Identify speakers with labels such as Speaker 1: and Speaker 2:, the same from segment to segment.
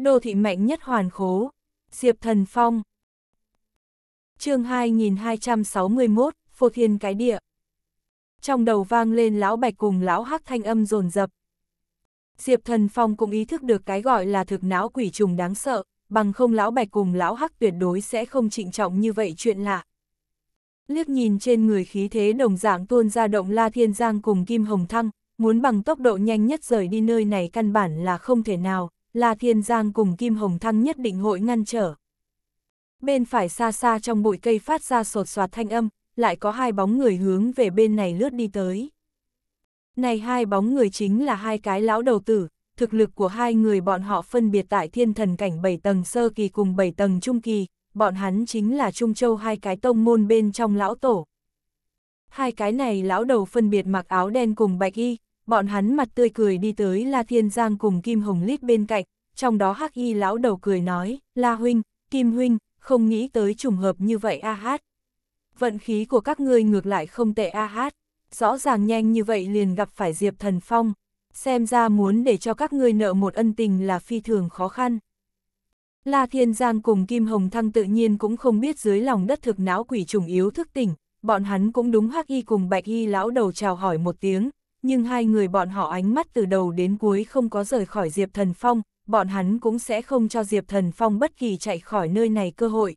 Speaker 1: Đô thị mạnh nhất hoàn khố. Diệp Thần Phong. chương 2261, Phô Thiên Cái Địa. Trong đầu vang lên lão bạch cùng lão hắc thanh âm rồn rập. Diệp Thần Phong cũng ý thức được cái gọi là thực não quỷ trùng đáng sợ, bằng không lão bạch cùng lão hắc tuyệt đối sẽ không trịnh trọng như vậy chuyện lạ. Liếc nhìn trên người khí thế đồng dạng tuôn ra động La Thiên Giang cùng Kim Hồng Thăng, muốn bằng tốc độ nhanh nhất rời đi nơi này căn bản là không thể nào, La Thiên Giang cùng Kim Hồng Thăng nhất định hội ngăn trở. Bên phải xa xa trong bụi cây phát ra sột soạt thanh âm, lại có hai bóng người hướng về bên này lướt đi tới. Này hai bóng người chính là hai cái lão đầu tử, thực lực của hai người bọn họ phân biệt tại thiên thần cảnh 7 tầng sơ kỳ cùng 7 tầng trung kỳ, bọn hắn chính là Trung Châu hai cái tông môn bên trong lão tổ. Hai cái này lão đầu phân biệt mặc áo đen cùng bạch y, bọn hắn mặt tươi cười đi tới La Thiên Giang cùng Kim Hồng Lít bên cạnh, trong đó Hắc Y lão đầu cười nói, La Huynh, Kim Huynh, không nghĩ tới trùng hợp như vậy a hát. Vận khí của các ngươi ngược lại không tệ a hát, rõ ràng nhanh như vậy liền gặp phải Diệp Thần Phong, xem ra muốn để cho các ngươi nợ một ân tình là phi thường khó khăn. La Thiên Giang cùng Kim Hồng Thăng tự nhiên cũng không biết dưới lòng đất thực não quỷ trùng yếu thức tỉnh, bọn hắn cũng đúng hắc y cùng bạch y lão đầu chào hỏi một tiếng, nhưng hai người bọn họ ánh mắt từ đầu đến cuối không có rời khỏi Diệp Thần Phong, bọn hắn cũng sẽ không cho Diệp Thần Phong bất kỳ chạy khỏi nơi này cơ hội.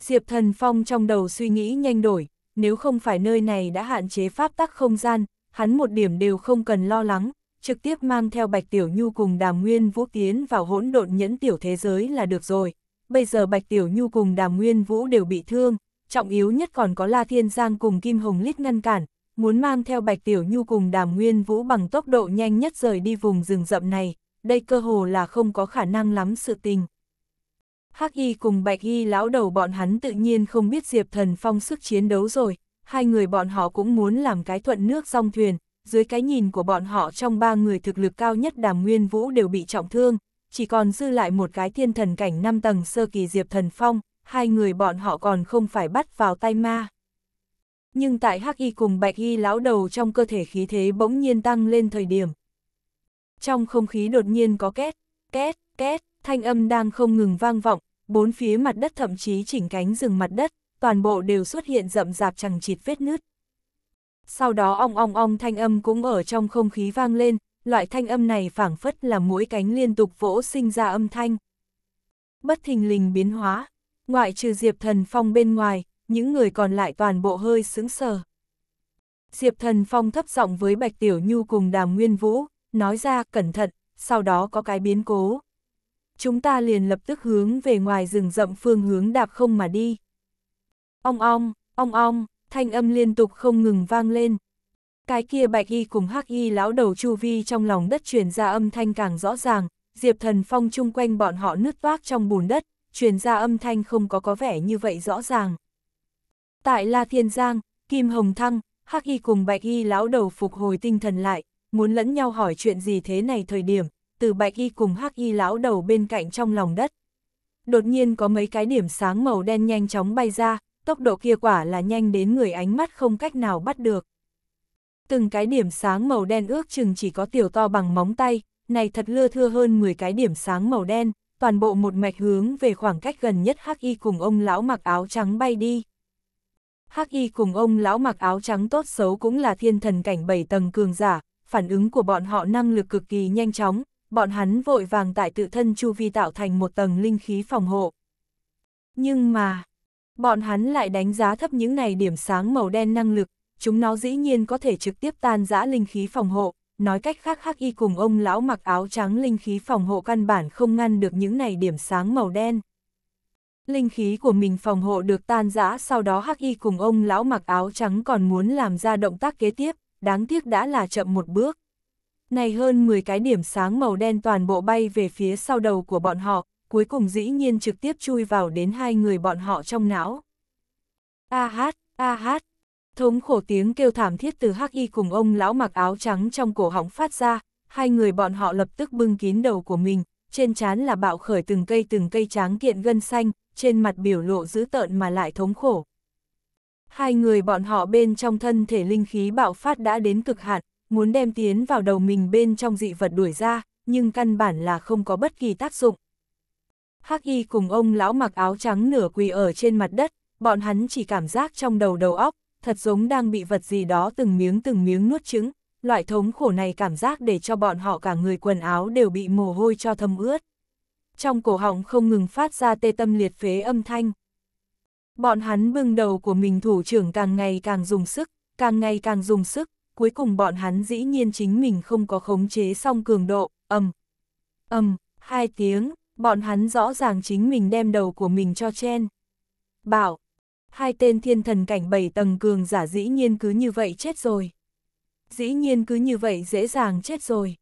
Speaker 1: Diệp Thần Phong trong đầu suy nghĩ nhanh đổi, nếu không phải nơi này đã hạn chế pháp tắc không gian, hắn một điểm đều không cần lo lắng, trực tiếp mang theo Bạch Tiểu Nhu cùng Đàm Nguyên Vũ tiến vào hỗn độn nhẫn tiểu thế giới là được rồi. Bây giờ Bạch Tiểu Nhu cùng Đàm Nguyên Vũ đều bị thương, trọng yếu nhất còn có La Thiên Giang cùng Kim Hồng Lít ngăn cản, muốn mang theo Bạch Tiểu Nhu cùng Đàm Nguyên Vũ bằng tốc độ nhanh nhất rời đi vùng rừng rậm này, đây cơ hồ là không có khả năng lắm sự tình. Hắc Y cùng Bạch Y lão đầu bọn hắn tự nhiên không biết Diệp Thần Phong sức chiến đấu rồi, hai người bọn họ cũng muốn làm cái thuận nước song thuyền, dưới cái nhìn của bọn họ trong ba người thực lực cao nhất Đàm Nguyên Vũ đều bị trọng thương, chỉ còn dư lại một cái thiên thần cảnh 5 tầng sơ kỳ Diệp Thần Phong, hai người bọn họ còn không phải bắt vào tay ma. Nhưng tại Hắc Y cùng Bạch Y lão đầu trong cơ thể khí thế bỗng nhiên tăng lên thời điểm. Trong không khí đột nhiên có két, két, két, thanh âm đang không ngừng vang vọng, bốn phía mặt đất thậm chí chỉnh cánh rừng mặt đất, toàn bộ đều xuất hiện rậm rạp chẳng chịt vết nứt. Sau đó ong ong ong thanh âm cũng ở trong không khí vang lên, loại thanh âm này phảng phất là mũi cánh liên tục vỗ sinh ra âm thanh. Bất thình lình biến hóa, ngoại trừ Diệp Thần Phong bên ngoài, những người còn lại toàn bộ hơi sững sờ. Diệp Thần Phong thấp giọng với Bạch Tiểu Nhu cùng Đàm Nguyên Vũ, nói ra cẩn thận, sau đó có cái biến cố. Chúng ta liền lập tức hướng về ngoài rừng rậm phương hướng đạp không mà đi. Ong ong, ong ong, thanh âm liên tục không ngừng vang lên. Cái kia bạch y cùng hắc y lão đầu chu vi trong lòng đất truyền ra âm thanh càng rõ ràng, Diệp Thần Phong chung quanh bọn họ nứt toác trong bùn đất, truyền ra âm thanh không có có vẻ như vậy rõ ràng. Tại La Thiên Giang, Kim Hồng Thăng, Hắc Y cùng Bạch Y lão đầu phục hồi tinh thần lại, muốn lẫn nhau hỏi chuyện gì thế này thời điểm, từ Bạch Y cùng Hắc Y lão đầu bên cạnh trong lòng đất. Đột nhiên có mấy cái điểm sáng màu đen nhanh chóng bay ra, tốc độ kia quả là nhanh đến người ánh mắt không cách nào bắt được. Từng cái điểm sáng màu đen ước chừng chỉ có tiểu to bằng móng tay, này thật lưa thưa hơn 10 cái điểm sáng màu đen, toàn bộ một mạch hướng về khoảng cách gần nhất Hắc Y cùng ông lão mặc áo trắng bay đi. Hắc Y cùng ông lão mặc áo trắng tốt xấu cũng là thiên thần cảnh bảy tầng cường giả, phản ứng của bọn họ năng lực cực kỳ nhanh chóng, bọn hắn vội vàng tại tự thân chu vi tạo thành một tầng linh khí phòng hộ. Nhưng mà, bọn hắn lại đánh giá thấp những này điểm sáng màu đen năng lực, chúng nó dĩ nhiên có thể trực tiếp tan rã linh khí phòng hộ, nói cách khác Hắc Y cùng ông lão mặc áo trắng linh khí phòng hộ căn bản không ngăn được những này điểm sáng màu đen linh khí của mình phòng hộ được tan rã sau đó hắc y cùng ông lão mặc áo trắng còn muốn làm ra động tác kế tiếp, đáng tiếc đã là chậm một bước. Này hơn 10 cái điểm sáng màu đen toàn bộ bay về phía sau đầu của bọn họ, cuối cùng dĩ nhiên trực tiếp chui vào đến hai người bọn họ trong não. A hát, a hát, thống khổ tiếng kêu thảm thiết từ hắc y cùng ông lão mặc áo trắng trong cổ họng phát ra, hai người bọn họ lập tức bưng kín đầu của mình, trên trán là bạo khởi từng cây từng cây tráng kiện gân xanh, trên mặt biểu lộ dữ tợn mà lại thống khổ. Hai người bọn họ bên trong thân thể linh khí bạo phát đã đến cực hạn, muốn đem tiến vào đầu mình bên trong dị vật đuổi ra, nhưng căn bản là không có bất kỳ tác dụng. Hắc Y cùng ông lão mặc áo trắng nửa quỳ ở trên mặt đất, bọn hắn chỉ cảm giác trong đầu đầu óc, thật giống đang bị vật gì đó từng miếng từng miếng nuốt chửng, loại thống khổ này cảm giác để cho bọn họ cả người quần áo đều bị mồ hôi cho thấm ướt trong cổ họng không ngừng phát ra tê tâm liệt phế âm thanh. Bọn hắn bưng đầu của mình thủ trưởng càng ngày càng dùng sức, càng ngày càng dùng sức, cuối cùng bọn hắn dĩ nhiên chính mình không có khống chế xong cường độ, âm, âm hai tiếng, bọn hắn rõ ràng chính mình đem đầu của mình cho chen. Bảo, hai tên thiên thần cảnh bảy tầng cường giả dĩ nhiên cứ như vậy chết rồi. Dĩ nhiên cứ như vậy dễ dàng chết rồi.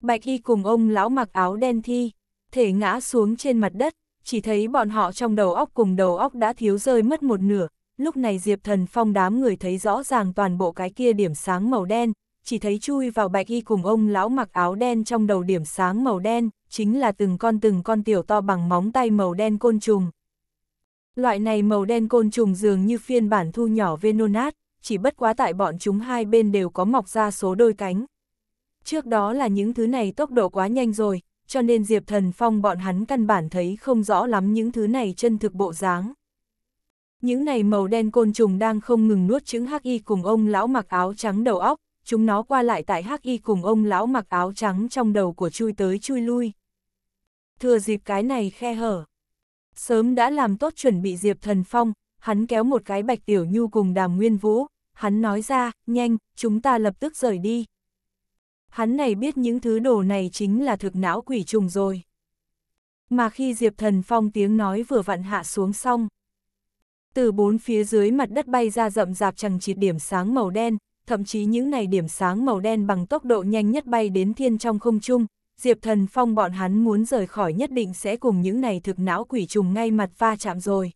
Speaker 1: Bạch y cùng ông lão mặc áo đen thi, thể ngã xuống trên mặt đất, chỉ thấy bọn họ trong đầu óc cùng đầu óc đã thiếu rơi mất một nửa, lúc này Diệp Thần Phong đám người thấy rõ ràng toàn bộ cái kia điểm sáng màu đen, chỉ thấy chui vào bạch y cùng ông lão mặc áo đen trong đầu điểm sáng màu đen, chính là từng con từng con tiểu to bằng móng tay màu đen côn trùng. Loại này màu đen côn trùng dường như phiên bản thu nhỏ Venonat, chỉ bất quá tại bọn chúng hai bên đều có mọc ra số đôi cánh. Trước đó là những thứ này tốc độ quá nhanh rồi, cho nên Diệp Thần Phong bọn hắn căn bản thấy không rõ lắm những thứ này chân thực bộ dáng. Những này màu đen côn trùng đang không ngừng nuốt trứng hắc y cùng ông lão mặc áo trắng đầu óc, chúng nó qua lại tại hắc y cùng ông lão mặc áo trắng trong đầu của chui tới chui lui. Thừa dịp cái này khe hở. Sớm đã làm tốt chuẩn bị Diệp Thần Phong, hắn kéo một cái bạch tiểu nhu cùng đàm nguyên vũ, hắn nói ra, nhanh, chúng ta lập tức rời đi hắn này biết những thứ đồ này chính là thực não quỷ trùng rồi. Mà khi Diệp Thần Phong tiếng nói vừa vặn hạ xuống xong, từ bốn phía dưới mặt đất bay ra rậm rạp chẳng chịt điểm sáng màu đen, thậm chí những này điểm sáng màu đen bằng tốc độ nhanh nhất bay đến thiên trong không trung, Diệp Thần Phong bọn hắn muốn rời khỏi nhất định sẽ cùng những này thực não quỷ trùng ngay mặt va chạm rồi.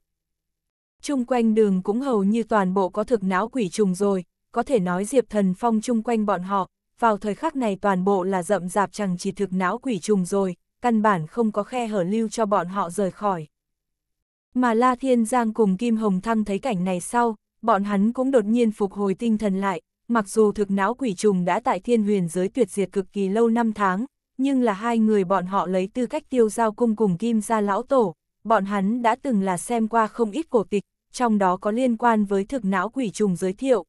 Speaker 1: Trung quanh đường cũng hầu như toàn bộ có thực não quỷ trùng rồi, có thể nói Diệp Thần Phong chung quanh bọn họ, vào thời khắc này toàn bộ là rậm rạp chẳng chỉ thực não quỷ trùng rồi, căn bản không có khe hở lưu cho bọn họ rời khỏi. Mà La Thiên Giang cùng Kim Hồng Thăng thấy cảnh này sau, bọn hắn cũng đột nhiên phục hồi tinh thần lại, mặc dù thực não quỷ trùng đã tại thiên huyền giới tuyệt diệt cực kỳ lâu năm tháng, nhưng là hai người bọn họ lấy tư cách tiêu giao cung cùng Kim ra lão tổ, bọn hắn đã từng là xem qua không ít cổ tịch, trong đó có liên quan với thực não quỷ trùng giới thiệu.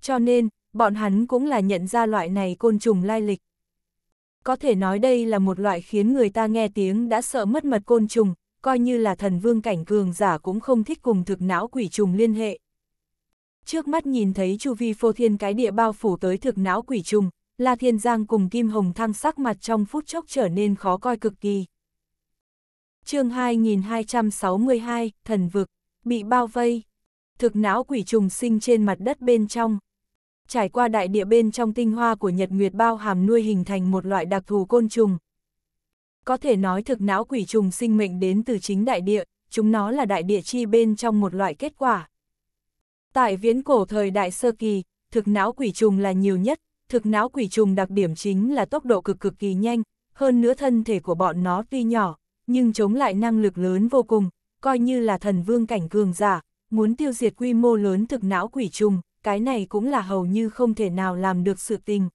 Speaker 1: Cho nên, bọn hắn cũng là nhận ra loại này côn trùng lai lịch. Có thể nói đây là một loại khiến người ta nghe tiếng đã sợ mất mật côn trùng, coi như là thần vương cảnh cường giả cũng không thích cùng thực não quỷ trùng liên hệ. Trước mắt nhìn thấy chu vi phô thiên cái địa bao phủ tới thực não quỷ trùng, La Thiên Giang cùng Kim Hồng Thăng sắc mặt trong phút chốc trở nên khó coi cực kỳ. chương 2262, Thần Vực, bị bao vây. Thực não quỷ trùng sinh trên mặt đất bên trong, trải qua đại địa bên trong tinh hoa của nhật nguyệt bao hàm nuôi hình thành một loại đặc thù côn trùng. Có thể nói thực não quỷ trùng sinh mệnh đến từ chính đại địa, chúng nó là đại địa chi bên trong một loại kết quả. Tại viễn cổ thời đại sơ kỳ, thực não quỷ trùng là nhiều nhất, thực não quỷ trùng đặc điểm chính là tốc độ cực cực kỳ nhanh, hơn nữa thân thể của bọn nó tuy nhỏ, nhưng chống lại năng lực lớn vô cùng, coi như là thần vương cảnh cường giả, muốn tiêu diệt quy mô lớn thực não quỷ trùng, cái này cũng là hầu như không thể nào làm được sự tình.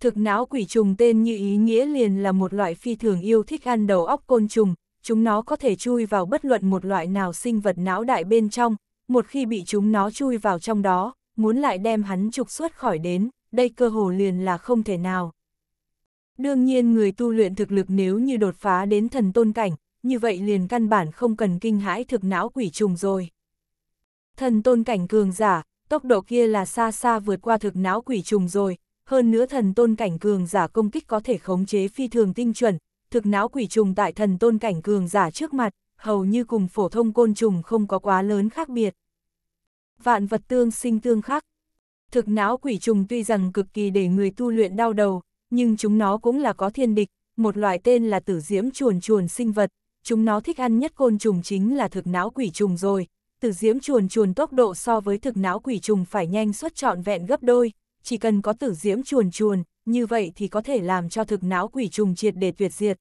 Speaker 1: Thực não quỷ trùng tên như ý nghĩa liền là một loại phi thường yêu thích ăn đầu óc côn trùng, chúng nó có thể chui vào bất luận một loại nào sinh vật não đại bên trong, một khi bị chúng nó chui vào trong đó, muốn lại đem hắn trục xuất khỏi đến, đây cơ hồ liền là không thể nào. Đương nhiên người tu luyện thực lực nếu như đột phá đến thần tôn cảnh, như vậy liền căn bản không cần kinh hãi thực não quỷ trùng rồi. Thần tôn cảnh cường giả, tốc độ kia là xa xa vượt qua thực não quỷ trùng rồi, hơn nữa thần tôn cảnh cường giả công kích có thể khống chế phi thường tinh chuẩn, thực não quỷ trùng tại thần tôn cảnh cường giả trước mặt, hầu như cùng phổ thông côn trùng không có quá lớn khác biệt. Vạn vật tương sinh tương khắc. Thực não quỷ trùng tuy rằng cực kỳ để người tu luyện đau đầu, nhưng chúng nó cũng là có thiên địch, một loại tên là tử diễm chuồn chuồn sinh vật, chúng nó thích ăn nhất côn trùng chính là thực não quỷ trùng rồi, từ diễm chuồn chuồn tốc độ so với thực não quỷ trùng phải nhanh suốt trọn vẹn gấp đôi, chỉ cần có tử diễm chuồn chuồn, như vậy thì có thể làm cho thực não quỷ trùng triệt để tuyệt diệt.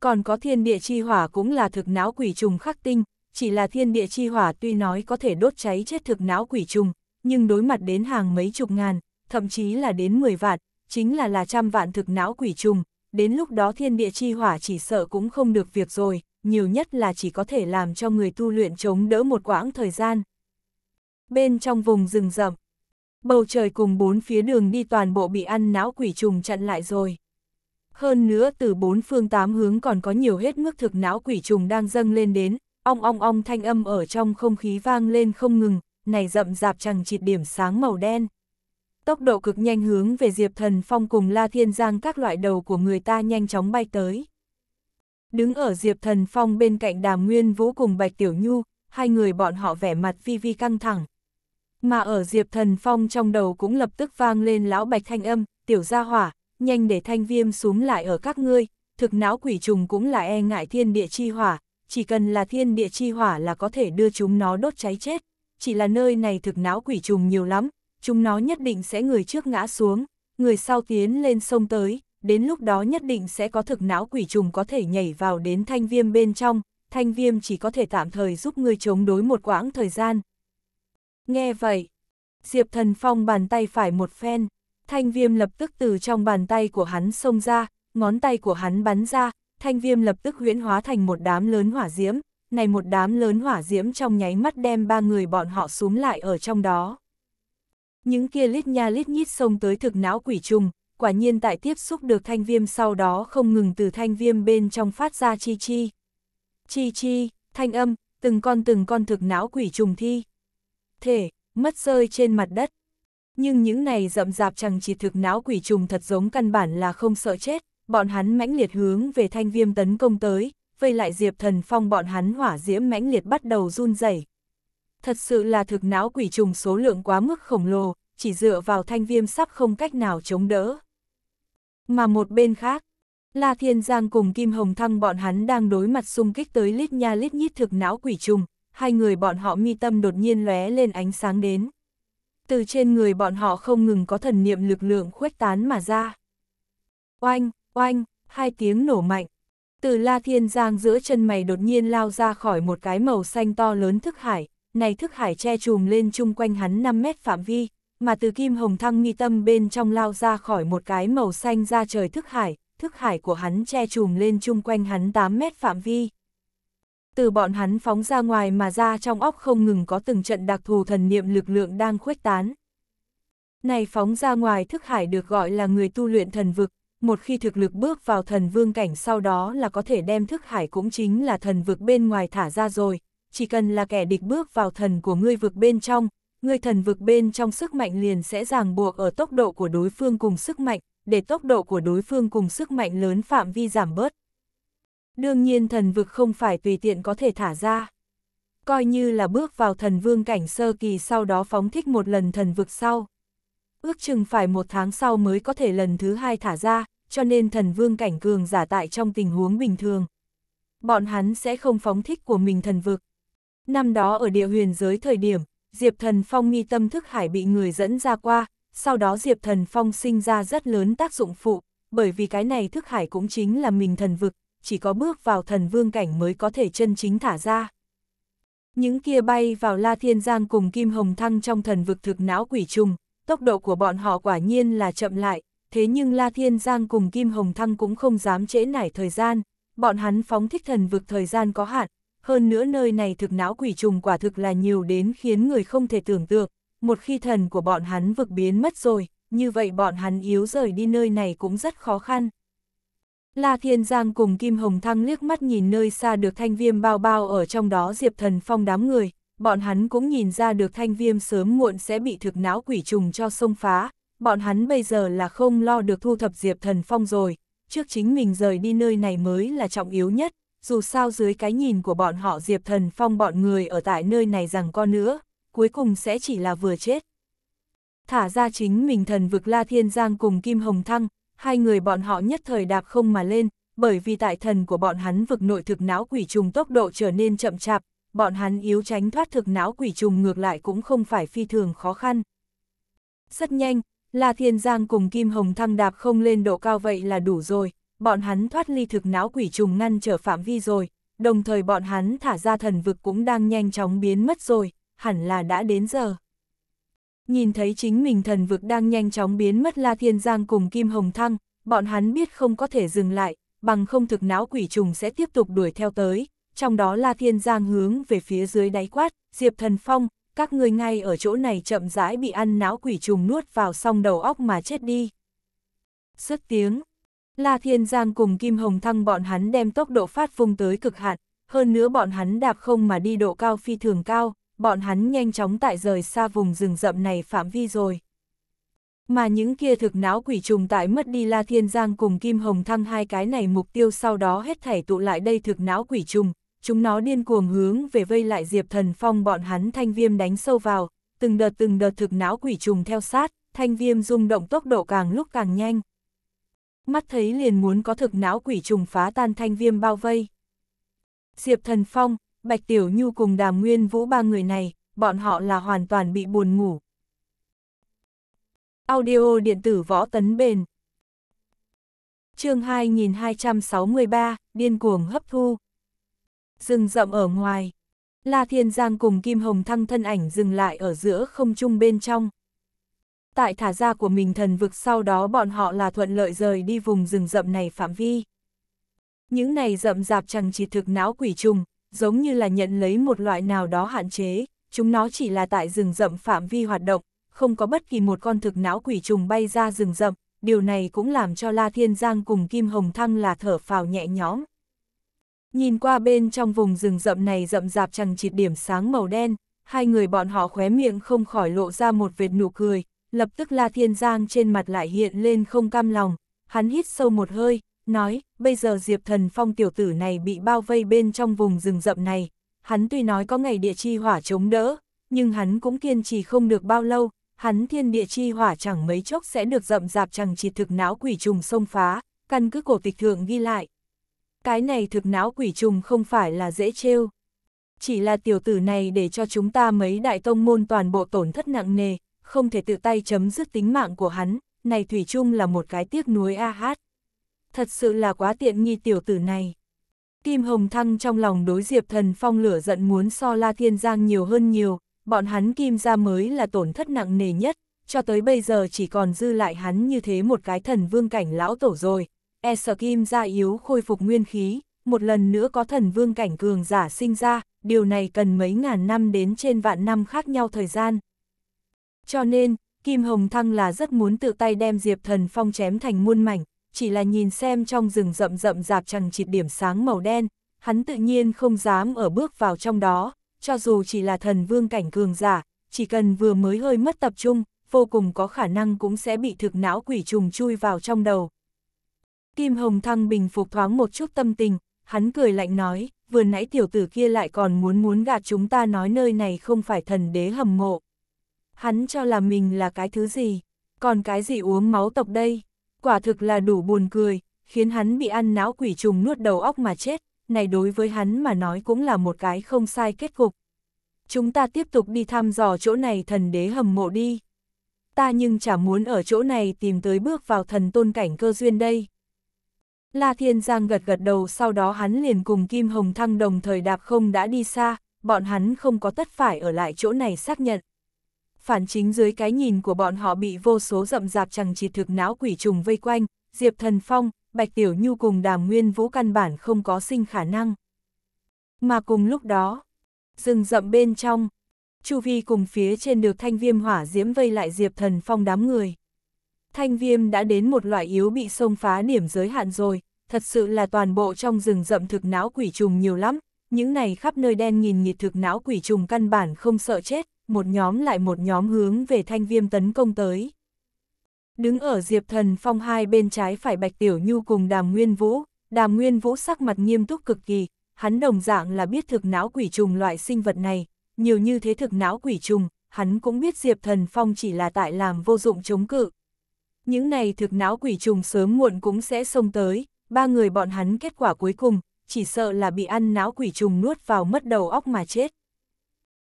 Speaker 1: Còn có thiên địa chi hỏa cũng là thực não quỷ trùng khắc tinh, chỉ là thiên địa chi hỏa tuy nói có thể đốt cháy chết thực não quỷ trùng, nhưng đối mặt đến hàng mấy chục ngàn, thậm chí là đến 10 vạn, chính là là trăm vạn thực não quỷ trùng, đến lúc đó thiên địa chi hỏa chỉ sợ cũng không được việc rồi nhiều nhất là chỉ có thể làm cho người tu luyện chống đỡ một quãng thời gian. Bên trong vùng rừng rậm, bầu trời cùng bốn phía đường đi toàn bộ bị ăn não quỷ trùng chặn lại rồi. Hơn nữa từ bốn phương tám hướng còn có nhiều hết mức thực não quỷ trùng đang dâng lên đến, ong ong ong thanh âm ở trong không khí vang lên không ngừng, này rậm rạp chẳng chịt điểm sáng màu đen. Tốc độ cực nhanh hướng về Diệp Thần Phong cùng La Thiên Giang các loại đầu của người ta nhanh chóng bay tới. Đứng ở Diệp Thần Phong bên cạnh Đàm Nguyên Vũ cùng Bạch Tiểu Nhu, hai người bọn họ vẻ mặt vi vi căng thẳng. Mà ở Diệp Thần Phong trong đầu cũng lập tức vang lên lão Bạch thanh âm, tiểu gia hỏa, nhanh để thanh viêm xuống lại ở các ngươi, thực não quỷ trùng cũng là e ngại thiên địa chi hỏa, chỉ cần là thiên địa chi hỏa là có thể đưa chúng nó đốt cháy chết, chỉ là nơi này thực não quỷ trùng nhiều lắm, chúng nó nhất định sẽ người trước ngã xuống, người sau tiến lên sông tới, đến lúc đó nhất định sẽ có thực não quỷ trùng có thể nhảy vào đến thanh viêm bên trong, thanh viêm chỉ có thể tạm thời giúp ngươi chống đối một quãng thời gian. Nghe vậy, Diệp Thần Phong bàn tay phải một phen, thanh viêm lập tức từ trong bàn tay của hắn xông ra, ngón tay của hắn bắn ra, thanh viêm lập tức huyễn hóa thành một đám lớn hỏa diễm, này một đám lớn hỏa diễm trong nháy mắt đem ba người bọn họ súm lại ở trong đó. Những kia lít nha lít nhít xông tới thực não quỷ trùng, quả nhiên tại tiếp xúc được thanh viêm sau đó không ngừng từ thanh viêm bên trong phát ra chi chi. Chi chi, thanh âm, từng con từng con thực não quỷ trùng thi. Thể, mất rơi trên mặt đất. Nhưng những này rậm rạp chẳng chỉ thực não quỷ trùng thật giống căn bản là không sợ chết, bọn hắn mãnh liệt hướng về thanh viêm tấn công tới, vây lại Diệp Thần Phong bọn hắn hỏa diễm mãnh liệt bắt đầu run rẩy. Thật sự là thực não quỷ trùng số lượng quá mức khổng lồ, chỉ dựa vào thanh viêm sắp không cách nào chống đỡ. Mà một bên khác, La Thiên Giang cùng Kim Hồng Thăng bọn hắn đang đối mặt xung kích tới lít nha lít nhít thực não quỷ trùng, hai người bọn họ mi tâm đột nhiên lóe lên ánh sáng đến. Từ trên người bọn họ không ngừng có thần niệm lực lượng khuếch tán mà ra. Oanh, oanh, hai tiếng nổ mạnh. Từ La Thiên Giang giữa chân mày đột nhiên lao ra khỏi một cái màu xanh to lớn thức hải, này thức hải che trùm lên chung quanh hắn 5 mét phạm vi, mà từ kim hồng thăng nghi tâm bên trong lao ra khỏi một cái màu xanh ra trời thức hải, thức hải của hắn che trùm lên chung quanh hắn 8 mét phạm vi. Từ bọn hắn phóng ra ngoài mà ra trong óc không ngừng có từng trận đặc thù thần niệm lực lượng đang khuếch tán. Này phóng ra ngoài thức hải được gọi là người tu luyện thần vực, một khi thực lực bước vào thần vương cảnh sau đó là có thể đem thức hải cũng chính là thần vực bên ngoài thả ra rồi, chỉ cần là kẻ địch bước vào thần của ngươi vực bên trong, ngươi thần vực bên trong sức mạnh liền sẽ ràng buộc ở tốc độ của đối phương cùng sức mạnh, để tốc độ của đối phương cùng sức mạnh lớn phạm vi giảm bớt. Đương nhiên thần vực không phải tùy tiện có thể thả ra. Coi như là bước vào thần vương cảnh sơ kỳ sau đó phóng thích một lần thần vực sau. Ước chừng phải một tháng sau mới có thể lần thứ hai thả ra, cho nên thần vương cảnh cường giả tại trong tình huống bình thường. Bọn hắn sẽ không phóng thích của mình thần vực. Năm đó ở địa huyền giới thời điểm, Diệp Thần Phong nghi tâm thức hải bị người dẫn ra qua, sau đó Diệp Thần Phong sinh ra rất lớn tác dụng phụ, bởi vì cái này thức hải cũng chính là mình thần vực, chỉ có bước vào thần vương cảnh mới có thể chân chính thả ra. Những kia bay vào La Thiên Giang cùng Kim Hồng Thăng trong thần vực thực não quỷ trùng, tốc độ của bọn họ quả nhiên là chậm lại, thế nhưng La Thiên Giang cùng Kim Hồng Thăng cũng không dám trễ nải thời gian, bọn hắn phóng thích thần vực thời gian có hạn, hơn nữa nơi này thực não quỷ trùng quả thực là nhiều đến khiến người không thể tưởng tượng, một khi thần của bọn hắn vực biến mất rồi, như vậy bọn hắn yếu rời đi nơi này cũng rất khó khăn. La Thiên Giang cùng Kim Hồng Thăng liếc mắt nhìn nơi xa được thanh viêm bao bao ở trong đó Diệp Thần Phong đám người, bọn hắn cũng nhìn ra được thanh viêm sớm muộn sẽ bị thực não quỷ trùng cho sông phá, bọn hắn bây giờ là không lo được thu thập Diệp Thần Phong rồi, trước chính mình rời đi nơi này mới là trọng yếu nhất dù sao dưới cái nhìn của bọn họ Diệp Thần Phong bọn người ở tại nơi này rằng con nữa, cuối cùng sẽ chỉ là vừa chết. Thả ra chính mình thần vực La Thiên Giang cùng Kim Hồng Thăng, hai người bọn họ nhất thời đạp không mà lên, bởi vì tại thần của bọn hắn vực nội thực não quỷ trùng tốc độ trở nên chậm chạp, bọn hắn yếu tránh thoát thực não quỷ trùng ngược lại cũng không phải phi thường khó khăn. Rất nhanh, La Thiên Giang cùng Kim Hồng Thăng đạp không lên độ cao vậy là đủ rồi, bọn hắn thoát ly thực não quỷ trùng ngăn trở phạm vi rồi, đồng thời bọn hắn thả ra thần vực cũng đang nhanh chóng biến mất rồi, hẳn là đã đến giờ. Nhìn thấy chính mình thần vực đang nhanh chóng biến mất La Thiên Giang cùng Kim Hồng Thăng, bọn hắn biết không có thể dừng lại, bằng không thực não quỷ trùng sẽ tiếp tục đuổi theo tới, trong đó La Thiên Giang hướng về phía dưới đáy quát, Diệp Thần Phong, các ngươi ngay ở chỗ này chậm rãi bị ăn não quỷ trùng nuốt vào xong đầu óc mà chết đi. Sức tiếng, La Thiên Giang cùng Kim Hồng Thăng bọn hắn đem tốc độ phát phung tới cực hạn, hơn nữa bọn hắn đạp không mà đi độ cao phi thường cao, bọn hắn nhanh chóng tại rời xa vùng rừng rậm này phạm vi rồi. Mà những kia thực não quỷ trùng tại mất đi La Thiên Giang cùng Kim Hồng Thăng hai cái này mục tiêu sau đó hết thảy tụ lại đây thực não quỷ trùng, chúng nó điên cuồng hướng về vây lại Diệp Thần Phong bọn hắn thanh viêm đánh sâu vào, từng đợt từng đợt thực não quỷ trùng theo sát, thanh viêm rung động tốc độ càng lúc càng nhanh mắt thấy liền muốn có thực não quỷ trùng phá tan thanh viêm bao vây. Diệp Thần Phong, Bạch Tiểu Nhu cùng Đàm Nguyên Vũ ba người này, bọn họ là hoàn toàn bị buồn ngủ. Audio điện tử võ tấn bền chương 2263, điên cuồng hấp thu. Rừng rậm ở ngoài, La Thiên Giang cùng Kim Hồng Thăng thân ảnh dừng lại ở giữa không trung bên trong tại thả ra của mình thần vực sau đó bọn họ là thuận lợi rời đi vùng rừng rậm này phạm vi. Những này rậm rạp chẳng chỉ thực não quỷ trùng, giống như là nhận lấy một loại nào đó hạn chế, chúng nó chỉ là tại rừng rậm phạm vi hoạt động, không có bất kỳ một con thực não quỷ trùng bay ra rừng rậm, điều này cũng làm cho La Thiên Giang cùng Kim Hồng Thăng là thở phào nhẹ nhõm. Nhìn qua bên trong vùng rừng rậm này rậm rạp chẳng chỉ điểm sáng màu đen, hai người bọn họ khóe miệng không khỏi lộ ra một vệt nụ cười, lập tức La Thiên Giang trên mặt lại hiện lên không cam lòng, hắn hít sâu một hơi, nói, bây giờ Diệp Thần Phong tiểu tử này bị bao vây bên trong vùng rừng rậm này, hắn tuy nói có ngày địa chi hỏa chống đỡ, nhưng hắn cũng kiên trì không được bao lâu, hắn thiên địa chi hỏa chẳng mấy chốc sẽ được rậm rạp chẳng chỉ thực não quỷ trùng xông phá, căn cứ cổ tịch thượng ghi lại. Cái này thực não quỷ trùng không phải là dễ trêu. Chỉ là tiểu tử này để cho chúng ta mấy đại tông môn toàn bộ tổn thất nặng nề, không thể tự tay chấm dứt tính mạng của hắn, này Thủy chung là một cái tiếc nuối a hát. Thật sự là quá tiện nghi tiểu tử này. Kim Hồng Thăng trong lòng đối Diệp Thần Phong lửa giận muốn so La Thiên Giang nhiều hơn nhiều, bọn hắn Kim ra mới là tổn thất nặng nề nhất, cho tới bây giờ chỉ còn dư lại hắn như thế một cái thần vương cảnh lão tổ rồi. E sợ Kim ra yếu khôi phục nguyên khí, một lần nữa có thần vương cảnh cường giả sinh ra, điều này cần mấy ngàn năm đến trên vạn năm khác nhau thời gian, cho nên, Kim Hồng Thăng là rất muốn tự tay đem Diệp Thần Phong chém thành muôn mảnh, chỉ là nhìn xem trong rừng rậm rậm rạp chẳng chịt điểm sáng màu đen, hắn tự nhiên không dám ở bước vào trong đó, cho dù chỉ là thần vương cảnh cường giả, chỉ cần vừa mới hơi mất tập trung, vô cùng có khả năng cũng sẽ bị thực não quỷ trùng chui vào trong đầu. Kim Hồng Thăng bình phục thoáng một chút tâm tình, hắn cười lạnh nói, vừa nãy tiểu tử kia lại còn muốn muốn gạt chúng ta nói nơi này không phải thần đế hầm mộ hắn cho là mình là cái thứ gì, còn cái gì uống máu tộc đây, quả thực là đủ buồn cười, khiến hắn bị ăn não quỷ trùng nuốt đầu óc mà chết, này đối với hắn mà nói cũng là một cái không sai kết cục. Chúng ta tiếp tục đi thăm dò chỗ này thần đế hầm mộ đi. Ta nhưng chả muốn ở chỗ này tìm tới bước vào thần tôn cảnh cơ duyên đây. La Thiên Giang gật gật đầu sau đó hắn liền cùng Kim Hồng Thăng đồng thời đạp không đã đi xa, bọn hắn không có tất phải ở lại chỗ này xác nhận phản chính dưới cái nhìn của bọn họ bị vô số rậm rạp chẳng chỉ thực não quỷ trùng vây quanh, Diệp Thần Phong, Bạch Tiểu Nhu cùng đàm nguyên vũ căn bản không có sinh khả năng. Mà cùng lúc đó, rừng rậm bên trong, chu vi cùng phía trên được thanh viêm hỏa diễm vây lại Diệp Thần Phong đám người. Thanh viêm đã đến một loại yếu bị xông phá điểm giới hạn rồi, thật sự là toàn bộ trong rừng rậm thực não quỷ trùng nhiều lắm, những này khắp nơi đen nghìn nghịt thực não quỷ trùng căn bản không sợ chết, một nhóm lại một nhóm hướng về thanh viêm tấn công tới. Đứng ở Diệp Thần Phong hai bên trái phải Bạch Tiểu Nhu cùng Đàm Nguyên Vũ, Đàm Nguyên Vũ sắc mặt nghiêm túc cực kỳ, hắn đồng dạng là biết thực não quỷ trùng loại sinh vật này, nhiều như thế thực não quỷ trùng, hắn cũng biết Diệp Thần Phong chỉ là tại làm vô dụng chống cự. Những này thực não quỷ trùng sớm muộn cũng sẽ xông tới, ba người bọn hắn kết quả cuối cùng, chỉ sợ là bị ăn não quỷ trùng nuốt vào mất đầu óc mà chết.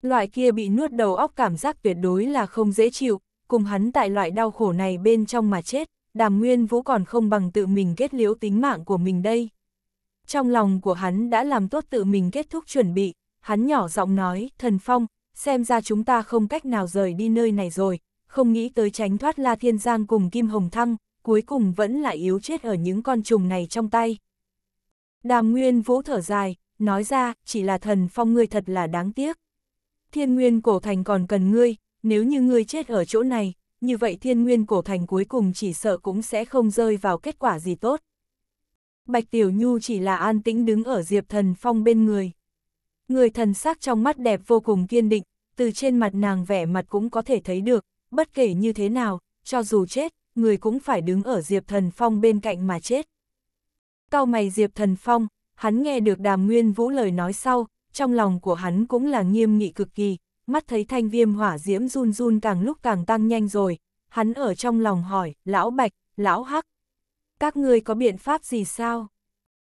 Speaker 1: Loại kia bị nuốt đầu óc cảm giác tuyệt đối là không dễ chịu, cùng hắn tại loại đau khổ này bên trong mà chết, đàm nguyên vũ còn không bằng tự mình kết liễu tính mạng của mình đây. Trong lòng của hắn đã làm tốt tự mình kết thúc chuẩn bị, hắn nhỏ giọng nói, thần phong, xem ra chúng ta không cách nào rời đi nơi này rồi, không nghĩ tới tránh thoát La Thiên Giang cùng Kim Hồng Thăng, cuối cùng vẫn lại yếu chết ở những con trùng này trong tay. Đàm Nguyên Vũ thở dài, nói ra, chỉ là thần phong ngươi thật là đáng tiếc thiên nguyên cổ thành còn cần ngươi, nếu như ngươi chết ở chỗ này, như vậy thiên nguyên cổ thành cuối cùng chỉ sợ cũng sẽ không rơi vào kết quả gì tốt. Bạch Tiểu Nhu chỉ là an tĩnh đứng ở Diệp Thần Phong bên người. Người thần sắc trong mắt đẹp vô cùng kiên định, từ trên mặt nàng vẻ mặt cũng có thể thấy được, bất kể như thế nào, cho dù chết, người cũng phải đứng ở Diệp Thần Phong bên cạnh mà chết. Cao mày Diệp Thần Phong, hắn nghe được đàm nguyên vũ lời nói sau, trong lòng của hắn cũng là nghiêm nghị cực kỳ, mắt thấy thanh viêm hỏa diễm run run càng lúc càng tăng nhanh rồi, hắn ở trong lòng hỏi, lão bạch, lão hắc, các ngươi có biện pháp gì sao?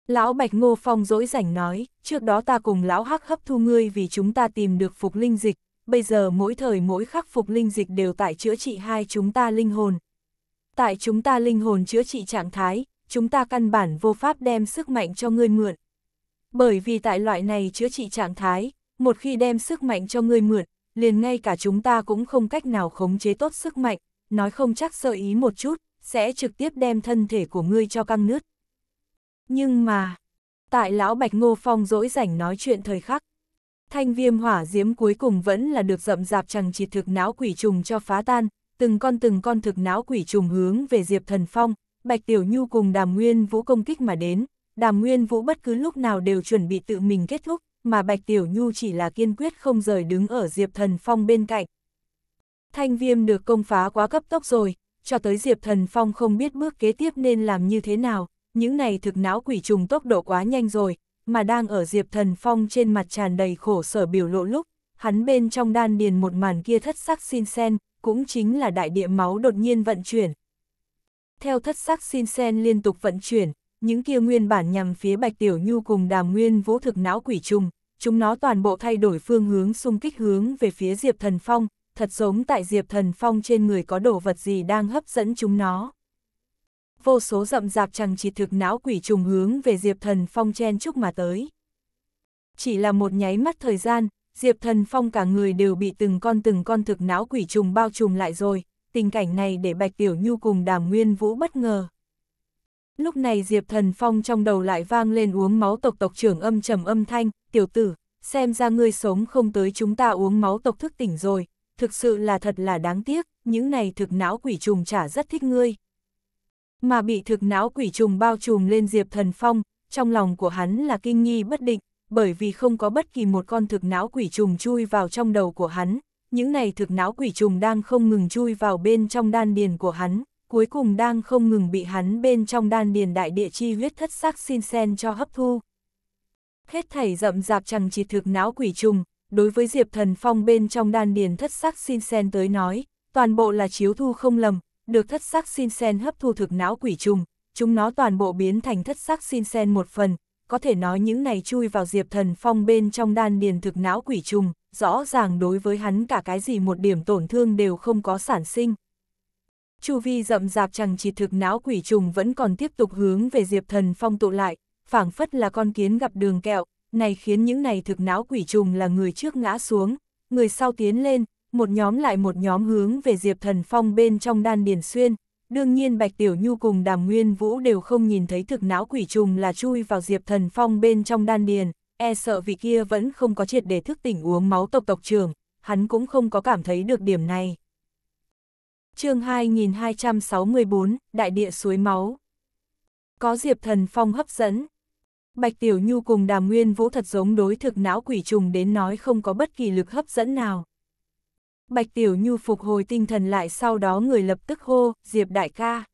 Speaker 1: Lão Bạch Ngô Phong dỗi rảnh nói, trước đó ta cùng lão hắc hấp thu ngươi vì chúng ta tìm được phục linh dịch, bây giờ mỗi thời mỗi khắc phục linh dịch đều tại chữa trị hai chúng ta linh hồn. Tại chúng ta linh hồn chữa trị trạng thái, chúng ta căn bản vô pháp đem sức mạnh cho ngươi mượn. Bởi vì tại loại này chữa trị trạng thái, một khi đem sức mạnh cho người mượn, liền ngay cả chúng ta cũng không cách nào khống chế tốt sức mạnh, nói không chắc sơ ý một chút, sẽ trực tiếp đem thân thể của ngươi cho căng nứt. Nhưng mà, tại lão Bạch Ngô Phong dỗi rảnh nói chuyện thời khắc, thanh viêm hỏa diếm cuối cùng vẫn là được rậm rạp chẳng chỉ thực não quỷ trùng cho phá tan, từng con từng con thực não quỷ trùng hướng về Diệp Thần Phong, Bạch Tiểu Nhu cùng đàm nguyên vũ công kích mà đến, đàm nguyên vũ bất cứ lúc nào đều chuẩn bị tự mình kết thúc, mà Bạch Tiểu Nhu chỉ là kiên quyết không rời đứng ở Diệp Thần Phong bên cạnh. Thanh viêm được công phá quá cấp tốc rồi, cho tới Diệp Thần Phong không biết bước kế tiếp nên làm như thế nào, những này thực não quỷ trùng tốc độ quá nhanh rồi, mà đang ở Diệp Thần Phong trên mặt tràn đầy khổ sở biểu lộ lúc, hắn bên trong đan điền một màn kia thất sắc xin sen, cũng chính là đại địa máu đột nhiên vận chuyển. Theo thất sắc xin sen liên tục vận chuyển, những kia nguyên bản nhằm phía Bạch Tiểu Nhu cùng đàm nguyên vũ thực não quỷ trùng, chúng nó toàn bộ thay đổi phương hướng xung kích hướng về phía Diệp Thần Phong, thật giống tại Diệp Thần Phong trên người có đồ vật gì đang hấp dẫn chúng nó. Vô số rậm rạp chẳng chỉ thực não quỷ trùng hướng về Diệp Thần Phong chen chúc mà tới. Chỉ là một nháy mắt thời gian, Diệp Thần Phong cả người đều bị từng con từng con thực não quỷ trùng bao trùm lại rồi, tình cảnh này để Bạch Tiểu Nhu cùng Đàm Nguyên Vũ bất ngờ. Lúc này Diệp Thần Phong trong đầu lại vang lên uống máu tộc tộc trưởng âm trầm âm thanh, tiểu tử, xem ra ngươi sống không tới chúng ta uống máu tộc thức tỉnh rồi, thực sự là thật là đáng tiếc, những này thực não quỷ trùng chả rất thích ngươi. Mà bị thực não quỷ trùng bao trùm lên Diệp Thần Phong, trong lòng của hắn là kinh nghi bất định, bởi vì không có bất kỳ một con thực não quỷ trùng chui vào trong đầu của hắn, những này thực não quỷ trùng đang không ngừng chui vào bên trong đan điền của hắn, cuối cùng đang không ngừng bị hắn bên trong đan điền đại địa chi huyết thất sắc xin sen cho hấp thu. Hết thảy rậm rạp chẳng chỉ thực não quỷ trùng, đối với Diệp Thần Phong bên trong đan điền thất sắc xin sen tới nói, toàn bộ là chiếu thu không lầm, được thất sắc xin sen hấp thu thực não quỷ trùng, chúng nó toàn bộ biến thành thất sắc xin sen một phần, có thể nói những này chui vào Diệp Thần Phong bên trong đan điền thực não quỷ trùng, rõ ràng đối với hắn cả cái gì một điểm tổn thương đều không có sản sinh. Chu vi rậm rạp chẳng chỉ thực não quỷ trùng vẫn còn tiếp tục hướng về Diệp Thần Phong tụ lại, phảng phất là con kiến gặp đường kẹo, này khiến những này thực não quỷ trùng là người trước ngã xuống, người sau tiến lên, một nhóm lại một nhóm hướng về Diệp Thần Phong bên trong đan điền xuyên. Đương nhiên Bạch Tiểu Nhu cùng Đàm Nguyên Vũ đều không nhìn thấy thực não quỷ trùng là chui vào Diệp Thần Phong bên trong đan điền, e sợ vị kia vẫn không có triệt để thức tỉnh uống máu tộc tộc trưởng, hắn cũng không có cảm thấy được điểm này chương 2264, Đại địa suối máu. Có Diệp Thần Phong hấp dẫn. Bạch Tiểu Nhu cùng Đàm Nguyên Vũ thật giống đối thực não quỷ trùng đến nói không có bất kỳ lực hấp dẫn nào. Bạch Tiểu Nhu phục hồi tinh thần lại sau đó người lập tức hô, Diệp Đại ca.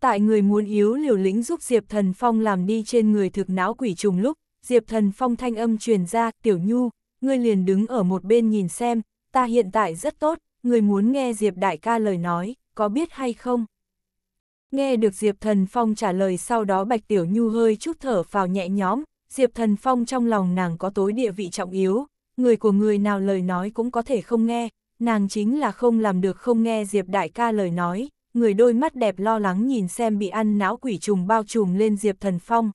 Speaker 1: Tại người muốn yếu liều lĩnh giúp Diệp Thần Phong làm đi trên người thực não quỷ trùng lúc, Diệp Thần Phong thanh âm truyền ra, Tiểu Nhu, ngươi liền đứng ở một bên nhìn xem, ta hiện tại rất tốt, người muốn nghe Diệp đại ca lời nói, có biết hay không? Nghe được Diệp Thần Phong trả lời sau đó Bạch Tiểu Nhu hơi chút thở vào nhẹ nhõm, Diệp Thần Phong trong lòng nàng có tối địa vị trọng yếu, người của người nào lời nói cũng có thể không nghe, nàng chính là không làm được không nghe Diệp đại ca lời nói, người đôi mắt đẹp lo lắng nhìn xem bị ăn não quỷ trùng bao trùm lên Diệp Thần Phong.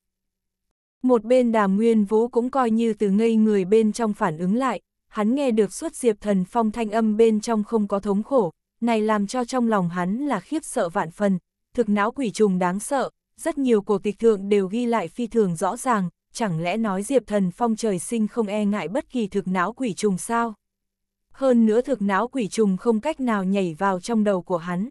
Speaker 1: Một bên đàm nguyên vũ cũng coi như từ ngây người bên trong phản ứng lại, hắn nghe được suốt Diệp Thần Phong thanh âm bên trong không có thống khổ, này làm cho trong lòng hắn là khiếp sợ vạn phần, thực não quỷ trùng đáng sợ, rất nhiều cổ tịch thượng đều ghi lại phi thường rõ ràng, chẳng lẽ nói Diệp Thần Phong trời sinh không e ngại bất kỳ thực não quỷ trùng sao? Hơn nữa thực não quỷ trùng không cách nào nhảy vào trong đầu của hắn.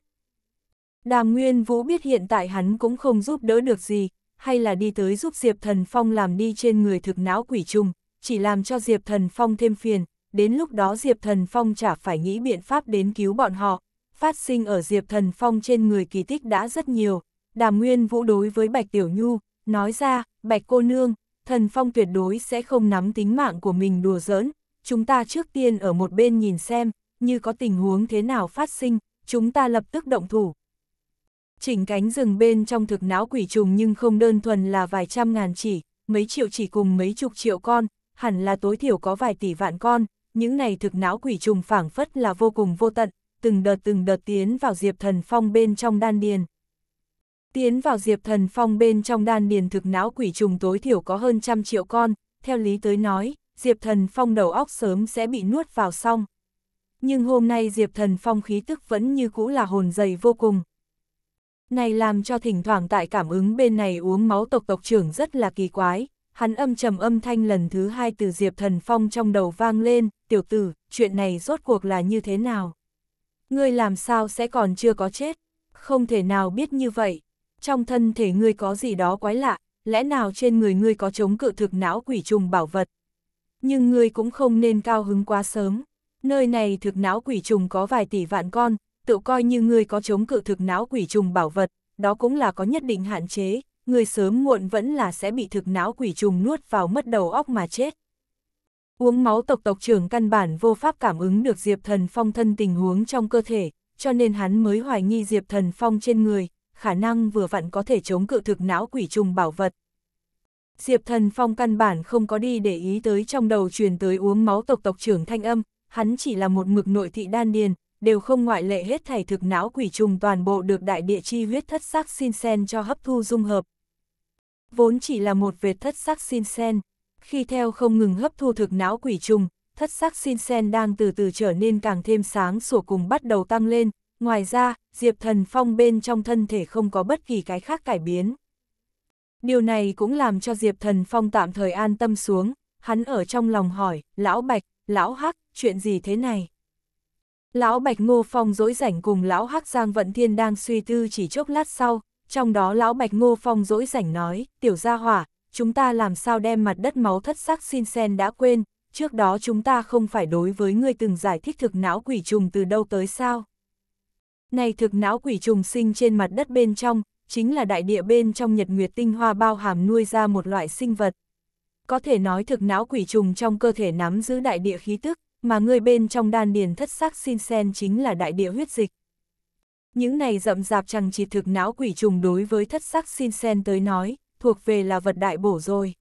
Speaker 1: Đàm Nguyên Vũ biết hiện tại hắn cũng không giúp đỡ được gì, hay là đi tới giúp Diệp Thần Phong làm đi trên người thực não quỷ trùng, chỉ làm cho Diệp Thần Phong thêm phiền, đến lúc đó Diệp Thần Phong chả phải nghĩ biện pháp đến cứu bọn họ. Phát sinh ở Diệp Thần Phong trên người kỳ tích đã rất nhiều, đàm nguyên vũ đối với Bạch Tiểu Nhu, nói ra, Bạch cô nương, Thần Phong tuyệt đối sẽ không nắm tính mạng của mình đùa giỡn, chúng ta trước tiên ở một bên nhìn xem, như có tình huống thế nào phát sinh, chúng ta lập tức động thủ. Chỉnh cánh rừng bên trong thực não quỷ trùng nhưng không đơn thuần là vài trăm ngàn chỉ, mấy triệu chỉ cùng mấy chục triệu con, hẳn là tối thiểu có vài tỷ vạn con, những này thực não quỷ trùng phảng phất là vô cùng vô tận, từng đợt từng đợt tiến vào Diệp Thần Phong bên trong đan điền. Tiến vào Diệp Thần Phong bên trong đan điền thực não quỷ trùng tối thiểu có hơn trăm triệu con, theo lý tới nói, Diệp Thần Phong đầu óc sớm sẽ bị nuốt vào xong. Nhưng hôm nay Diệp Thần Phong khí tức vẫn như cũ là hồn dày vô cùng. Này làm cho thỉnh thoảng tại cảm ứng bên này uống máu tộc tộc trưởng rất là kỳ quái, Hắn âm trầm âm thanh lần thứ hai từ Diệp Thần Phong trong đầu vang lên, tiểu tử, chuyện này rốt cuộc là như thế nào? Ngươi làm sao sẽ còn chưa có chết? Không thể nào biết như vậy. Trong thân thể ngươi có gì đó quái lạ, lẽ nào trên người ngươi có chống cự thực não quỷ trùng bảo vật? Nhưng ngươi cũng không nên cao hứng quá sớm. Nơi này thực não quỷ trùng có vài tỷ vạn con, tự coi như ngươi có chống cự thực não quỷ trùng bảo vật, đó cũng là có nhất định hạn chế, người sớm muộn vẫn là sẽ bị thực não quỷ trùng nuốt vào mất đầu óc mà chết. Uống máu tộc tộc trưởng căn bản vô pháp cảm ứng được Diệp Thần Phong thân tình huống trong cơ thể, cho nên hắn mới hoài nghi Diệp Thần Phong trên người, khả năng vừa vặn có thể chống cự thực não quỷ trùng bảo vật. Diệp Thần Phong căn bản không có đi để ý tới trong đầu truyền tới uống máu tộc tộc trưởng thanh âm, hắn chỉ là một mực nội thị đan điền, đều không ngoại lệ hết thảy thực não quỷ trùng toàn bộ được đại địa chi huyết thất sắc xin sen cho hấp thu dung hợp, vốn chỉ là một vệt thất sắc xin sen. Khi theo không ngừng hấp thu thực não quỷ trùng, thất sắc xin sen đang từ từ trở nên càng thêm sáng sủa cùng bắt đầu tăng lên. Ngoài ra, Diệp Thần Phong bên trong thân thể không có bất kỳ cái khác cải biến. Điều này cũng làm cho Diệp Thần Phong tạm thời an tâm xuống, hắn ở trong lòng hỏi, lão Bạch, lão Hắc, chuyện gì thế này? Lão Bạch Ngô Phong dỗi rảnh cùng lão Hắc Giang Vận Thiên đang suy tư chỉ chốc lát sau, trong đó lão Bạch Ngô Phong dỗi rảnh nói, tiểu gia hỏa, chúng ta làm sao đem mặt đất máu thất sắc xin sen đã quên, trước đó chúng ta không phải đối với người từng giải thích thực não quỷ trùng từ đâu tới sao. Này thực não quỷ trùng sinh trên mặt đất bên trong, chính là đại địa bên trong nhật nguyệt tinh hoa bao hàm nuôi ra một loại sinh vật. Có thể nói thực não quỷ trùng trong cơ thể nắm giữ đại địa khí tức, mà người bên trong đan điền thất sắc xin sen chính là đại địa huyết dịch. Những này rậm rạp chẳng chỉ thực não quỷ trùng đối với thất sắc xin sen tới nói, thuộc về là vật đại bổ rồi.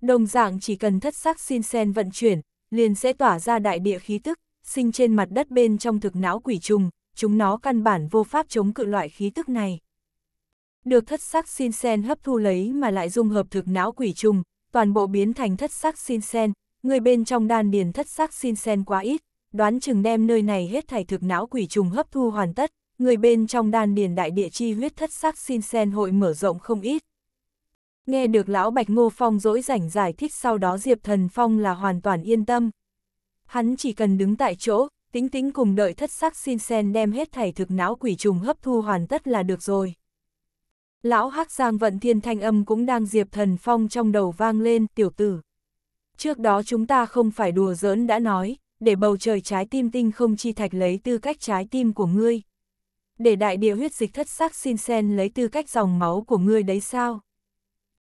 Speaker 1: Đồng dạng chỉ cần thất sắc xin sen vận chuyển, liền sẽ tỏa ra đại địa khí tức, sinh trên mặt đất bên trong thực não quỷ trùng, chúng nó căn bản vô pháp chống cự loại khí tức này. Được thất sắc xin sen hấp thu lấy mà lại dung hợp thực não quỷ trùng, toàn bộ biến thành thất sắc xin sen, người bên trong đan điền thất sắc xin sen quá ít, đoán chừng đem nơi này hết thảy thực não quỷ trùng hấp thu hoàn tất, người bên trong đan điền đại địa chi huyết thất sắc xin sen hội mở rộng không ít. Nghe được lão Bạch Ngô Phong dỗi rảnh giải thích sau đó Diệp Thần Phong là hoàn toàn yên tâm. Hắn chỉ cần đứng tại chỗ, tính tính cùng đợi thất sắc xin sen đem hết thảy thực não quỷ trùng hấp thu hoàn tất là được rồi. Lão Hắc Giang Vận Thiên Thanh Âm cũng đang Diệp Thần Phong trong đầu vang lên, tiểu tử. Trước đó chúng ta không phải đùa giỡn đã nói, để bầu trời trái tim tinh không chi thạch lấy tư cách trái tim của ngươi, để đại địa huyết dịch thất sắc xin sen lấy tư cách dòng máu của ngươi đấy sao?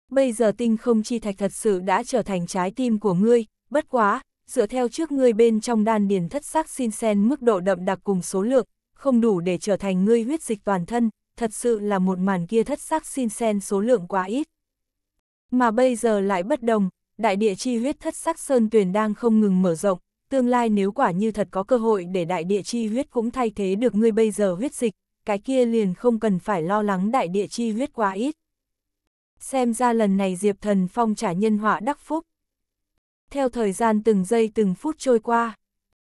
Speaker 1: Bây giờ tinh không chi thạch thật sự đã trở thành trái tim của ngươi, bất quá, dựa theo trước ngươi bên trong đan điền thất sắc xin sen mức độ đậm đặc cùng số lượng, không đủ để trở thành ngươi huyết dịch toàn thân, thật sự là một màn kia thất sắc xin sen số lượng quá ít. Mà bây giờ lại bất đồng, đại địa chi huyết thất sắc sơn tuyền đang không ngừng mở rộng, tương lai nếu quả như thật có cơ hội để đại địa chi huyết cũng thay thế được ngươi bây giờ huyết dịch, cái kia liền không cần phải lo lắng đại địa chi huyết quá ít. Xem ra lần này Diệp Thần Phong trả nhân họa đắc phúc. Theo thời gian từng giây từng phút trôi qua,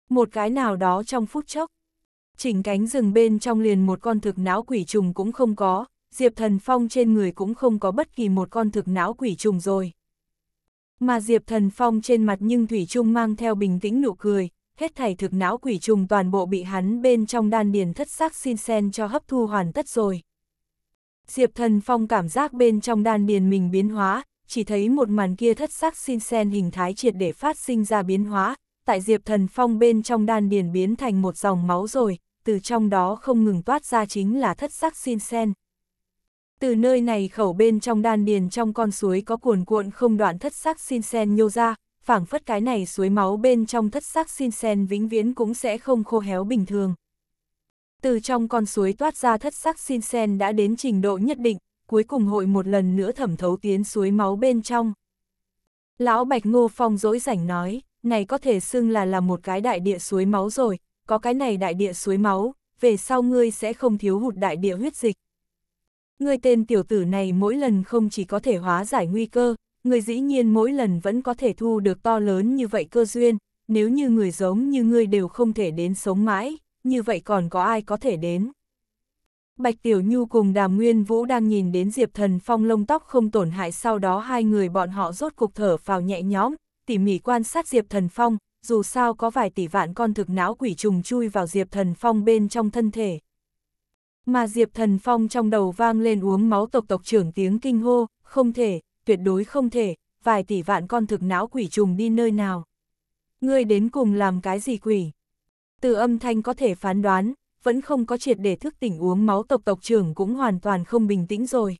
Speaker 1: một cái nào đó trong phút chốc, chỉnh cánh rừng bên trong liền một con thực não quỷ trùng cũng không có, Diệp Thần Phong trên người cũng không có bất kỳ một con thực não quỷ trùng rồi. Mà Diệp Thần Phong trên mặt nhưng Thủy Trung mang theo bình tĩnh nụ cười, hết thảy thực não quỷ trùng toàn bộ bị hắn bên trong đan điền thất sắc xin sen cho hấp thu hoàn tất rồi. Diệp Thần Phong cảm giác bên trong đan điền mình biến hóa, chỉ thấy một màn kia thất sắc xin sen hình thái triệt để phát sinh ra biến hóa, tại Diệp Thần Phong bên trong đan điền biến thành một dòng máu rồi, từ trong đó không ngừng toát ra chính là thất sắc xin sen. Từ nơi này khẩu bên trong đan điền trong con suối có cuồn cuộn không đoạn thất sắc xin sen nhô ra, phảng phất cái này suối máu bên trong thất sắc xin sen vĩnh viễn cũng sẽ không khô héo bình thường. Từ trong con suối toát ra thất sắc xin sen đã đến trình độ nhất định, cuối cùng hội một lần nữa thẩm thấu tiến suối máu bên trong. Lão Bạch Ngô Phong dỗi rảnh nói, này có thể xưng là là một cái đại địa suối máu rồi, có cái này đại địa suối máu, về sau ngươi sẽ không thiếu hụt đại địa huyết dịch. Người tên tiểu tử này mỗi lần không chỉ có thể hóa giải nguy cơ, người dĩ nhiên mỗi lần vẫn có thể thu được to lớn như vậy cơ duyên, nếu như người giống như ngươi đều không thể đến sống mãi, như vậy còn có ai có thể đến. Bạch Tiểu Nhu cùng Đàm Nguyên Vũ đang nhìn đến Diệp Thần Phong lông tóc không tổn hại sau đó hai người bọn họ rốt cục thở vào nhẹ nhõm, tỉ mỉ quan sát Diệp Thần Phong, dù sao có vài tỷ vạn con thực não quỷ trùng chui vào Diệp Thần Phong bên trong thân thể. Mà Diệp Thần Phong trong đầu vang lên uống máu tộc tộc trưởng tiếng kinh hô, không thể, tuyệt đối không thể, vài tỷ vạn con thực não quỷ trùng đi nơi nào. Ngươi đến cùng làm cái gì quỷ? Từ âm thanh có thể phán đoán, vẫn không có triệt để thức tỉnh uống máu tộc tộc trưởng cũng hoàn toàn không bình tĩnh rồi.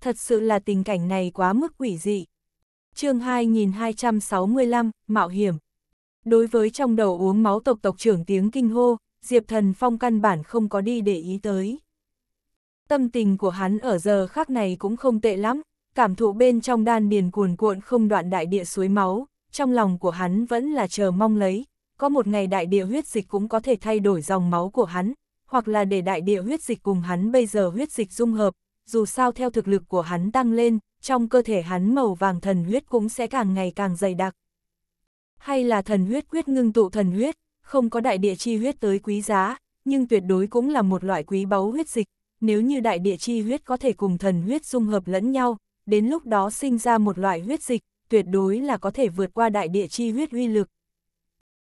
Speaker 1: Thật sự là tình cảnh này quá mức quỷ dị. chương 2265, Mạo hiểm. Đối với trong đầu uống máu tộc tộc trưởng tiếng kinh hô, Diệp Thần Phong căn bản không có đi để ý tới. Tâm tình của hắn ở giờ khác này cũng không tệ lắm, cảm thụ bên trong đan điền cuồn cuộn không đoạn đại địa suối máu, trong lòng của hắn vẫn là chờ mong lấy, có một ngày đại địa huyết dịch cũng có thể thay đổi dòng máu của hắn, hoặc là để đại địa huyết dịch cùng hắn bây giờ huyết dịch dung hợp, dù sao theo thực lực của hắn tăng lên, trong cơ thể hắn màu vàng thần huyết cũng sẽ càng ngày càng dày đặc. Hay là thần huyết quyết ngưng tụ thần huyết, không có đại địa chi huyết tới quý giá, nhưng tuyệt đối cũng là một loại quý báu huyết dịch, nếu như đại địa chi huyết có thể cùng thần huyết dung hợp lẫn nhau, đến lúc đó sinh ra một loại huyết dịch, tuyệt đối là có thể vượt qua đại địa chi huyết uy lực.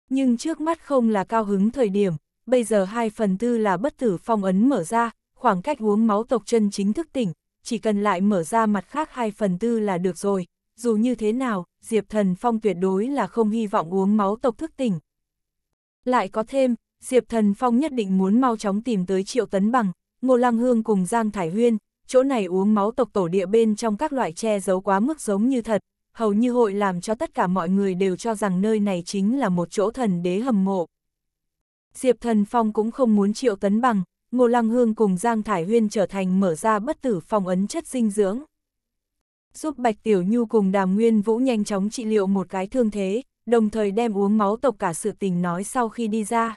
Speaker 1: Nhưng trước mắt không là cao hứng thời điểm, bây giờ 2 phần tư là bất tử phong ấn mở ra, khoảng cách uống máu tộc chân chính thức tỉnh, chỉ cần lại mở ra mặt khác 2 phần tư là được rồi, dù như thế nào, Diệp Thần Phong tuyệt đối là không hy vọng uống máu tộc thức tỉnh, lại có thêm, Diệp Thần Phong nhất định muốn mau chóng tìm tới Triệu Tấn Bằng, Ngô Lăng Hương cùng Giang Thải Huyên, chỗ này uống máu tộc tổ địa bên trong các loại che giấu quá mức giống như thật, hầu như hội làm cho tất cả mọi người đều cho rằng nơi này chính là một chỗ thần đế hầm mộ. Diệp Thần Phong cũng không muốn Triệu Tấn Bằng, Ngô Lăng Hương cùng Giang Thải Huyên trở thành mở ra bất tử phòng ấn chất dinh dưỡng. Giúp Bạch Tiểu Nhu cùng Đàm Nguyên Vũ nhanh chóng trị liệu một cái thương thế, đồng thời đem uống máu tộc cả sự tình nói sau khi đi ra.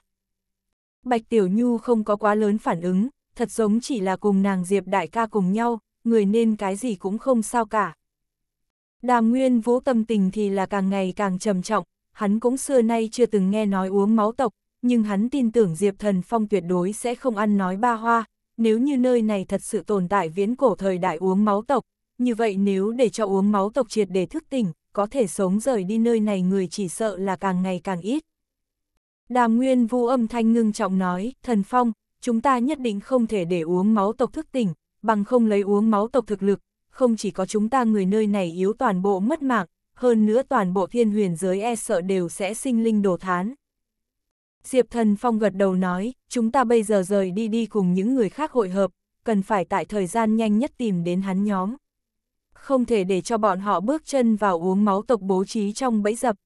Speaker 1: Bạch Tiểu Nhu không có quá lớn phản ứng, thật giống chỉ là cùng nàng Diệp đại ca cùng nhau, người nên cái gì cũng không sao cả. Đàm Nguyên Vũ tâm tình thì là càng ngày càng trầm trọng, hắn cũng xưa nay chưa từng nghe nói uống máu tộc, nhưng hắn tin tưởng Diệp Thần Phong tuyệt đối sẽ không ăn nói ba hoa, nếu như nơi này thật sự tồn tại viễn cổ thời đại uống máu tộc, như vậy nếu để cho uống máu tộc triệt để thức tỉnh, có thể sống rời đi nơi này người chỉ sợ là càng ngày càng ít. Đàm Nguyên Vu âm thanh ngưng trọng nói, thần phong, chúng ta nhất định không thể để uống máu tộc thức tỉnh, bằng không lấy uống máu tộc thực lực, không chỉ có chúng ta người nơi này yếu toàn bộ mất mạng, hơn nữa toàn bộ thiên huyền giới e sợ đều sẽ sinh linh đổ thán. Diệp thần phong gật đầu nói, chúng ta bây giờ rời đi đi cùng những người khác hội hợp, cần phải tại thời gian nhanh nhất tìm đến hắn nhóm không thể để cho bọn họ bước chân vào uống máu tộc bố trí trong bẫy dập.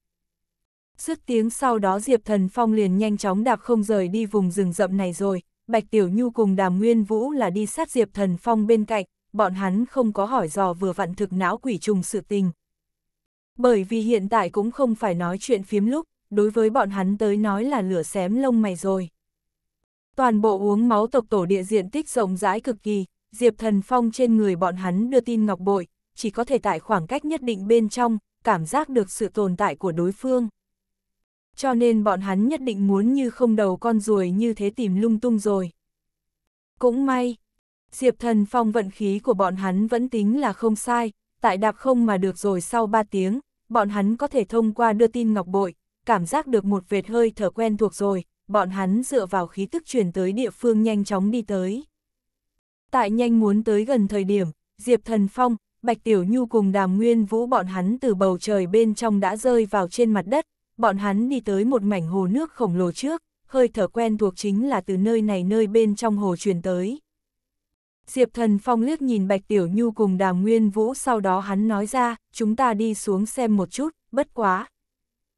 Speaker 1: Sức tiếng sau đó Diệp Thần Phong liền nhanh chóng đạp không rời đi vùng rừng rậm này rồi, Bạch Tiểu Nhu cùng Đàm Nguyên Vũ là đi sát Diệp Thần Phong bên cạnh, bọn hắn không có hỏi dò vừa vặn thực não quỷ trùng sự tình. Bởi vì hiện tại cũng không phải nói chuyện phiếm lúc, đối với bọn hắn tới nói là lửa xém lông mày rồi. Toàn bộ uống máu tộc tổ địa diện tích rộng rãi cực kỳ, Diệp Thần Phong trên người bọn hắn đưa tin ngọc bội, chỉ có thể tại khoảng cách nhất định bên trong, cảm giác được sự tồn tại của đối phương. Cho nên bọn hắn nhất định muốn như không đầu con ruồi như thế tìm lung tung rồi. Cũng may, Diệp Thần Phong vận khí của bọn hắn vẫn tính là không sai, tại đạp không mà được rồi sau 3 tiếng, bọn hắn có thể thông qua đưa tin ngọc bội, cảm giác được một vệt hơi thở quen thuộc rồi, bọn hắn dựa vào khí tức truyền tới địa phương nhanh chóng đi tới. Tại nhanh muốn tới gần thời điểm, Diệp Thần Phong, Bạch Tiểu Nhu cùng đàm nguyên vũ bọn hắn từ bầu trời bên trong đã rơi vào trên mặt đất, bọn hắn đi tới một mảnh hồ nước khổng lồ trước, hơi thở quen thuộc chính là từ nơi này nơi bên trong hồ truyền tới. Diệp thần phong liếc nhìn Bạch Tiểu Nhu cùng đàm nguyên vũ sau đó hắn nói ra, chúng ta đi xuống xem một chút, bất quá.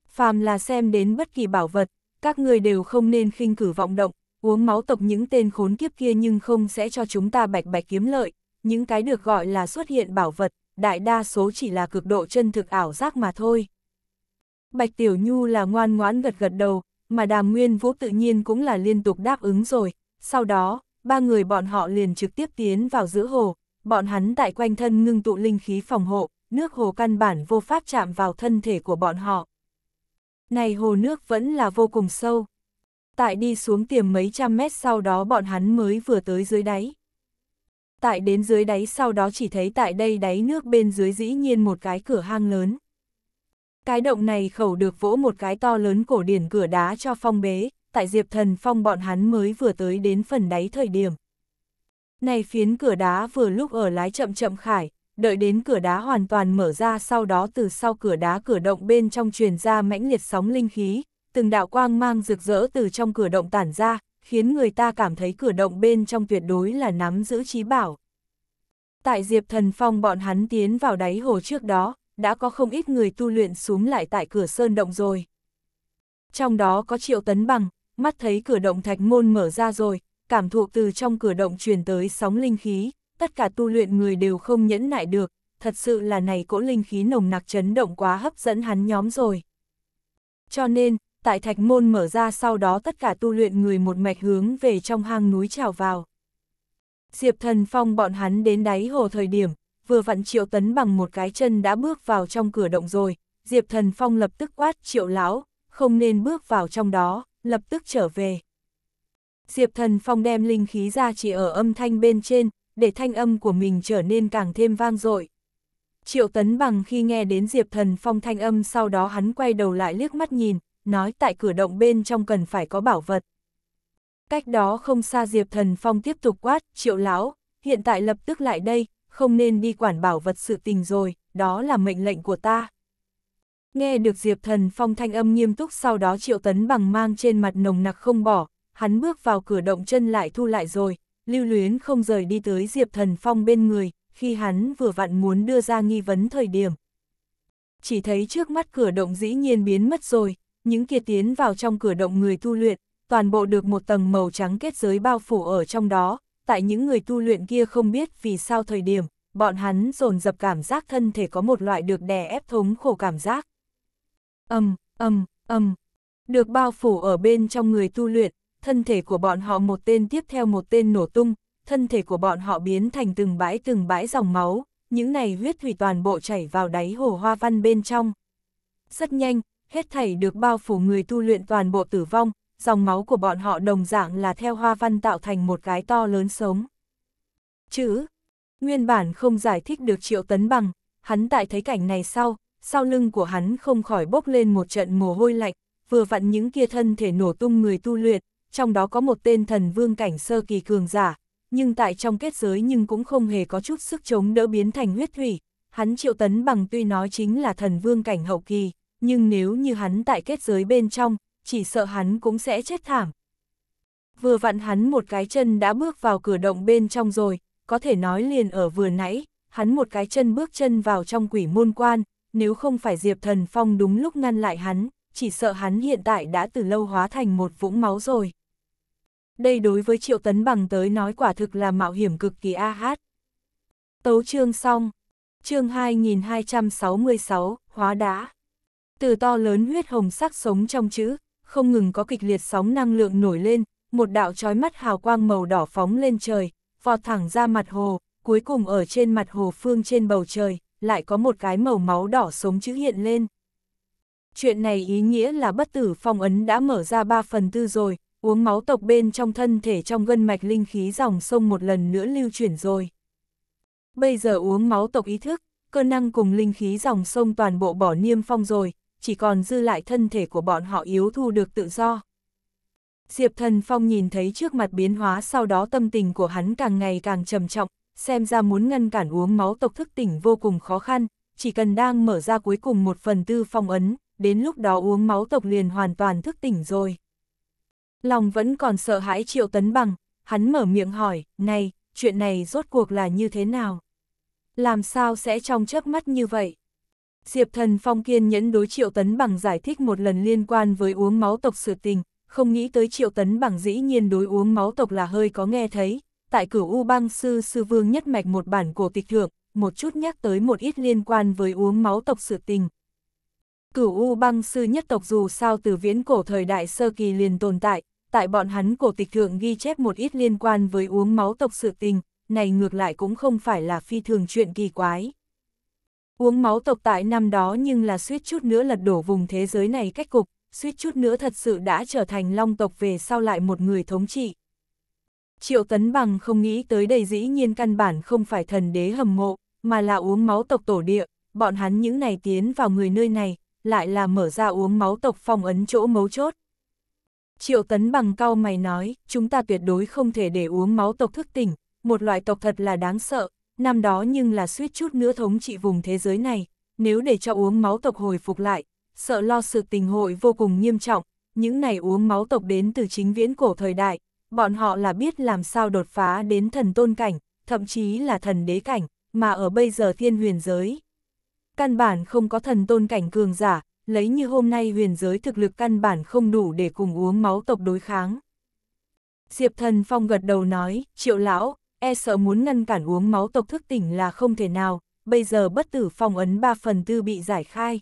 Speaker 1: Phàm là xem đến bất kỳ bảo vật, các người đều không nên khinh cử vọng động, uống máu tộc những tên khốn kiếp kia nhưng không sẽ cho chúng ta bạch bạch kiếm lợi, những cái được gọi là xuất hiện bảo vật, đại đa số chỉ là cực độ chân thực ảo giác mà thôi. Bạch Tiểu Nhu là ngoan ngoãn gật gật đầu, mà Đàm Nguyên Vũ tự nhiên cũng là liên tục đáp ứng rồi. Sau đó, ba người bọn họ liền trực tiếp tiến vào giữa hồ, bọn hắn tại quanh thân ngưng tụ linh khí phòng hộ, nước hồ căn bản vô pháp chạm vào thân thể của bọn họ. Này hồ nước vẫn là vô cùng sâu. Tại đi xuống tiềm mấy trăm mét sau đó bọn hắn mới vừa tới dưới đáy tại đến dưới đáy sau đó chỉ thấy tại đây đáy nước bên dưới dĩ nhiên một cái cửa hang lớn. Cái động này khẩu được vỗ một cái to lớn cổ điển cửa đá cho phong bế, tại Diệp Thần Phong bọn hắn mới vừa tới đến phần đáy thời điểm. Này phiến cửa đá vừa lúc ở lái chậm chậm khải, đợi đến cửa đá hoàn toàn mở ra sau đó từ sau cửa đá cửa động bên trong truyền ra mãnh liệt sóng linh khí, từng đạo quang mang rực rỡ từ trong cửa động tản ra, khiến người ta cảm thấy cửa động bên trong tuyệt đối là nắm giữ trí bảo. Tại Diệp Thần Phong bọn hắn tiến vào đáy hồ trước đó, đã có không ít người tu luyện xuống lại tại cửa sơn động rồi. Trong đó có triệu tấn bằng, mắt thấy cửa động thạch môn mở ra rồi, cảm thụ từ trong cửa động truyền tới sóng linh khí, tất cả tu luyện người đều không nhẫn nại được, thật sự là này cỗ linh khí nồng nặc chấn động quá hấp dẫn hắn nhóm rồi. Cho nên, tại thạch môn mở ra sau đó tất cả tu luyện người một mạch hướng về trong hang núi trào vào. Diệp thần phong bọn hắn đến đáy hồ thời điểm, vừa vặn triệu tấn bằng một cái chân đã bước vào trong cửa động rồi, Diệp thần phong lập tức quát triệu lão, không nên bước vào trong đó, lập tức trở về. Diệp thần phong đem linh khí ra chỉ ở âm thanh bên trên, để thanh âm của mình trở nên càng thêm vang dội. Triệu tấn bằng khi nghe đến Diệp thần phong thanh âm sau đó hắn quay đầu lại liếc mắt nhìn, nói tại cửa động bên trong cần phải có bảo vật. Cách đó không xa Diệp Thần Phong tiếp tục quát, triệu lão, hiện tại lập tức lại đây, không nên đi quản bảo vật sự tình rồi, đó là mệnh lệnh của ta. Nghe được Diệp Thần Phong thanh âm nghiêm túc sau đó triệu tấn bằng mang trên mặt nồng nặc không bỏ, hắn bước vào cửa động chân lại thu lại rồi, lưu luyến không rời đi tới Diệp Thần Phong bên người, khi hắn vừa vặn muốn đưa ra nghi vấn thời điểm. Chỉ thấy trước mắt cửa động dĩ nhiên biến mất rồi, những kia tiến vào trong cửa động người tu luyện, toàn bộ được một tầng màu trắng kết giới bao phủ ở trong đó, tại những người tu luyện kia không biết vì sao thời điểm, bọn hắn dồn dập cảm giác thân thể có một loại được đè ép thống khổ cảm giác. Âm, âm, âm, được bao phủ ở bên trong người tu luyện, thân thể của bọn họ một tên tiếp theo một tên nổ tung, thân thể của bọn họ biến thành từng bãi từng bãi dòng máu, những này huyết thủy toàn bộ chảy vào đáy hồ hoa văn bên trong. Rất nhanh, hết thảy được bao phủ người tu luyện toàn bộ tử vong, dòng máu của bọn họ đồng dạng là theo hoa văn tạo thành một cái to lớn sống. Chữ, nguyên bản không giải thích được triệu tấn bằng, hắn tại thấy cảnh này sau, sau lưng của hắn không khỏi bốc lên một trận mồ hôi lạnh, vừa vặn những kia thân thể nổ tung người tu luyện, trong đó có một tên thần vương cảnh sơ kỳ cường giả, nhưng tại trong kết giới nhưng cũng không hề có chút sức chống đỡ biến thành huyết thủy, hắn triệu tấn bằng tuy nói chính là thần vương cảnh hậu kỳ, nhưng nếu như hắn tại kết giới bên trong, chỉ sợ hắn cũng sẽ chết thảm. Vừa vặn hắn một cái chân đã bước vào cửa động bên trong rồi, có thể nói liền ở vừa nãy, hắn một cái chân bước chân vào trong quỷ môn quan, nếu không phải Diệp Thần Phong đúng lúc ngăn lại hắn, chỉ sợ hắn hiện tại đã từ lâu hóa thành một vũng máu rồi. Đây đối với Triệu Tấn Bằng tới nói quả thực là mạo hiểm cực kỳ a hát. Tấu chương xong, chương 2266, hóa đá từ to lớn huyết hồng sắc sống trong chữ, không ngừng có kịch liệt sóng năng lượng nổi lên, một đạo trói mắt hào quang màu đỏ phóng lên trời, vọt thẳng ra mặt hồ, cuối cùng ở trên mặt hồ phương trên bầu trời, lại có một cái màu máu đỏ sống chữ hiện lên. Chuyện này ý nghĩa là bất tử phong ấn đã mở ra 3 phần tư rồi, uống máu tộc bên trong thân thể trong gân mạch linh khí dòng sông một lần nữa lưu chuyển rồi. Bây giờ uống máu tộc ý thức, cơ năng cùng linh khí dòng sông toàn bộ bỏ niêm phong rồi, chỉ còn dư lại thân thể của bọn họ yếu thu được tự do. Diệp Thần Phong nhìn thấy trước mặt biến hóa sau đó tâm tình của hắn càng ngày càng trầm trọng, xem ra muốn ngăn cản uống máu tộc thức tỉnh vô cùng khó khăn, chỉ cần đang mở ra cuối cùng một phần tư phong ấn, đến lúc đó uống máu tộc liền hoàn toàn thức tỉnh rồi. Lòng vẫn còn sợ hãi triệu tấn bằng, hắn mở miệng hỏi, này, chuyện này rốt cuộc là như thế nào? Làm sao sẽ trong chớp mắt như vậy? Diệp Thần Phong kiên nhẫn đối Triệu Tấn Bằng giải thích một lần liên quan với uống máu tộc sự tình, không nghĩ tới Triệu Tấn Bằng dĩ nhiên đối uống máu tộc là hơi có nghe thấy, tại cửu U bang sư sư vương nhất mạch một bản cổ tịch thượng, một chút nhắc tới một ít liên quan với uống máu tộc sự tình. Cửu U bang sư nhất tộc dù sao từ viễn cổ thời đại sơ kỳ liền tồn tại, tại bọn hắn cổ tịch thượng ghi chép một ít liên quan với uống máu tộc sự tình, này ngược lại cũng không phải là phi thường chuyện kỳ quái. Uống máu tộc tại năm đó nhưng là suýt chút nữa lật đổ vùng thế giới này cách cục, suýt chút nữa thật sự đã trở thành long tộc về sau lại một người thống trị. Triệu Tấn Bằng không nghĩ tới đây dĩ nhiên căn bản không phải thần đế hầm mộ, mà là uống máu tộc tổ địa, bọn hắn những này tiến vào người nơi này, lại là mở ra uống máu tộc phong ấn chỗ mấu chốt. Triệu Tấn Bằng cao mày nói, chúng ta tuyệt đối không thể để uống máu tộc thức tỉnh, một loại tộc thật là đáng sợ, năm đó nhưng là suýt chút nữa thống trị vùng thế giới này, nếu để cho uống máu tộc hồi phục lại, sợ lo sự tình hội vô cùng nghiêm trọng, những này uống máu tộc đến từ chính viễn cổ thời đại, bọn họ là biết làm sao đột phá đến thần tôn cảnh, thậm chí là thần đế cảnh, mà ở bây giờ thiên huyền giới. Căn bản không có thần tôn cảnh cường giả, lấy như hôm nay huyền giới thực lực căn bản không đủ để cùng uống máu tộc đối kháng. Diệp thần phong gật đầu nói, triệu lão, e sợ muốn ngăn cản uống máu tộc thức tỉnh là không thể nào, bây giờ bất tử phong ấn 3 phần tư bị giải khai.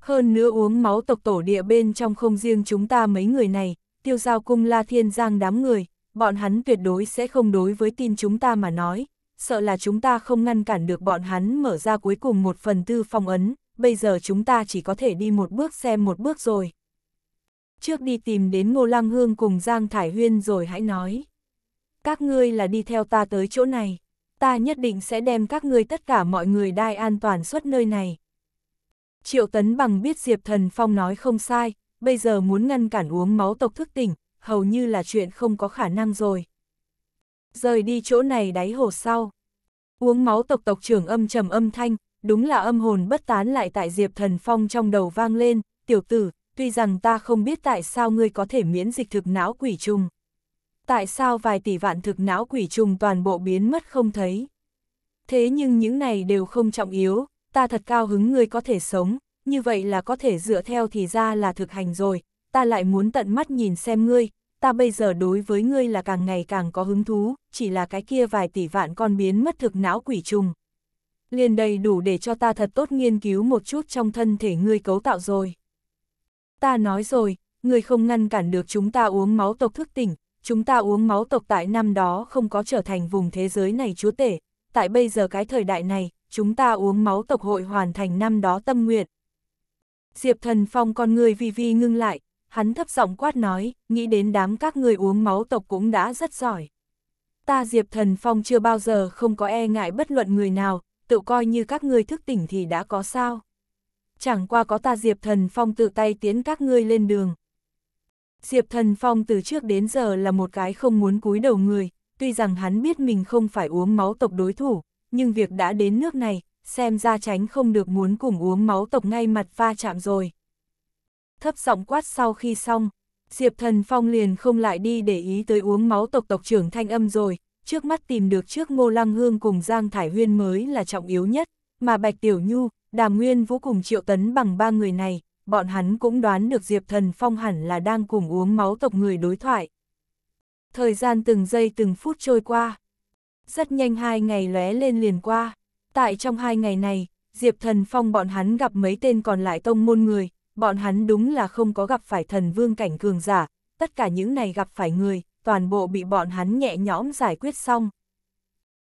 Speaker 1: Hơn nữa uống máu tộc tổ địa bên trong không riêng chúng ta mấy người này, tiêu giao cung la thiên giang đám người, bọn hắn tuyệt đối sẽ không đối với tin chúng ta mà nói, sợ là chúng ta không ngăn cản được bọn hắn mở ra cuối cùng một phần tư phong ấn, bây giờ chúng ta chỉ có thể đi một bước xem một bước rồi. Trước đi tìm đến Ngô Lăng Hương cùng Giang Thải Huyên rồi hãy nói các ngươi là đi theo ta tới chỗ này, ta nhất định sẽ đem các ngươi tất cả mọi người đai an toàn suốt nơi này. Triệu Tấn Bằng biết Diệp Thần Phong nói không sai, bây giờ muốn ngăn cản uống máu tộc thức tỉnh, hầu như là chuyện không có khả năng rồi. Rời đi chỗ này đáy hồ sau. Uống máu tộc tộc trưởng âm trầm âm thanh, đúng là âm hồn bất tán lại tại Diệp Thần Phong trong đầu vang lên, tiểu tử, tuy rằng ta không biết tại sao ngươi có thể miễn dịch thực não quỷ trùng, tại sao vài tỷ vạn thực não quỷ trùng toàn bộ biến mất không thấy. Thế nhưng những này đều không trọng yếu, ta thật cao hứng ngươi có thể sống, như vậy là có thể dựa theo thì ra là thực hành rồi, ta lại muốn tận mắt nhìn xem ngươi, ta bây giờ đối với ngươi là càng ngày càng có hứng thú, chỉ là cái kia vài tỷ vạn con biến mất thực não quỷ trùng. Liền đầy đủ để cho ta thật tốt nghiên cứu một chút trong thân thể ngươi cấu tạo rồi. Ta nói rồi, ngươi không ngăn cản được chúng ta uống máu tộc thức tỉnh, chúng ta uống máu tộc tại năm đó không có trở thành vùng thế giới này chúa tể, tại bây giờ cái thời đại này, chúng ta uống máu tộc hội hoàn thành năm đó tâm nguyện. Diệp Thần Phong con người vi vi ngưng lại, hắn thấp giọng quát nói, nghĩ đến đám các người uống máu tộc cũng đã rất giỏi. Ta Diệp Thần Phong chưa bao giờ không có e ngại bất luận người nào, tự coi như các ngươi thức tỉnh thì đã có sao. Chẳng qua có ta Diệp Thần Phong tự tay tiến các ngươi lên đường. Diệp Thần Phong từ trước đến giờ là một cái không muốn cúi đầu người, tuy rằng hắn biết mình không phải uống máu tộc đối thủ, nhưng việc đã đến nước này, xem ra tránh không được muốn cùng uống máu tộc ngay mặt va chạm rồi. Thấp giọng quát sau khi xong, Diệp Thần Phong liền không lại đi để ý tới uống máu tộc tộc trưởng thanh âm rồi, trước mắt tìm được trước Ngô Lăng Hương cùng Giang Thải Huyên mới là trọng yếu nhất, mà Bạch Tiểu Nhu, Đàm Nguyên Vũ cùng Triệu Tấn bằng ba người này, bọn hắn cũng đoán được Diệp Thần Phong hẳn là đang cùng uống máu tộc người đối thoại. Thời gian từng giây từng phút trôi qua. Rất nhanh hai ngày lóe lên liền qua. Tại trong hai ngày này, Diệp Thần Phong bọn hắn gặp mấy tên còn lại tông môn người, bọn hắn đúng là không có gặp phải thần vương cảnh cường giả, tất cả những này gặp phải người, toàn bộ bị bọn hắn nhẹ nhõm giải quyết xong.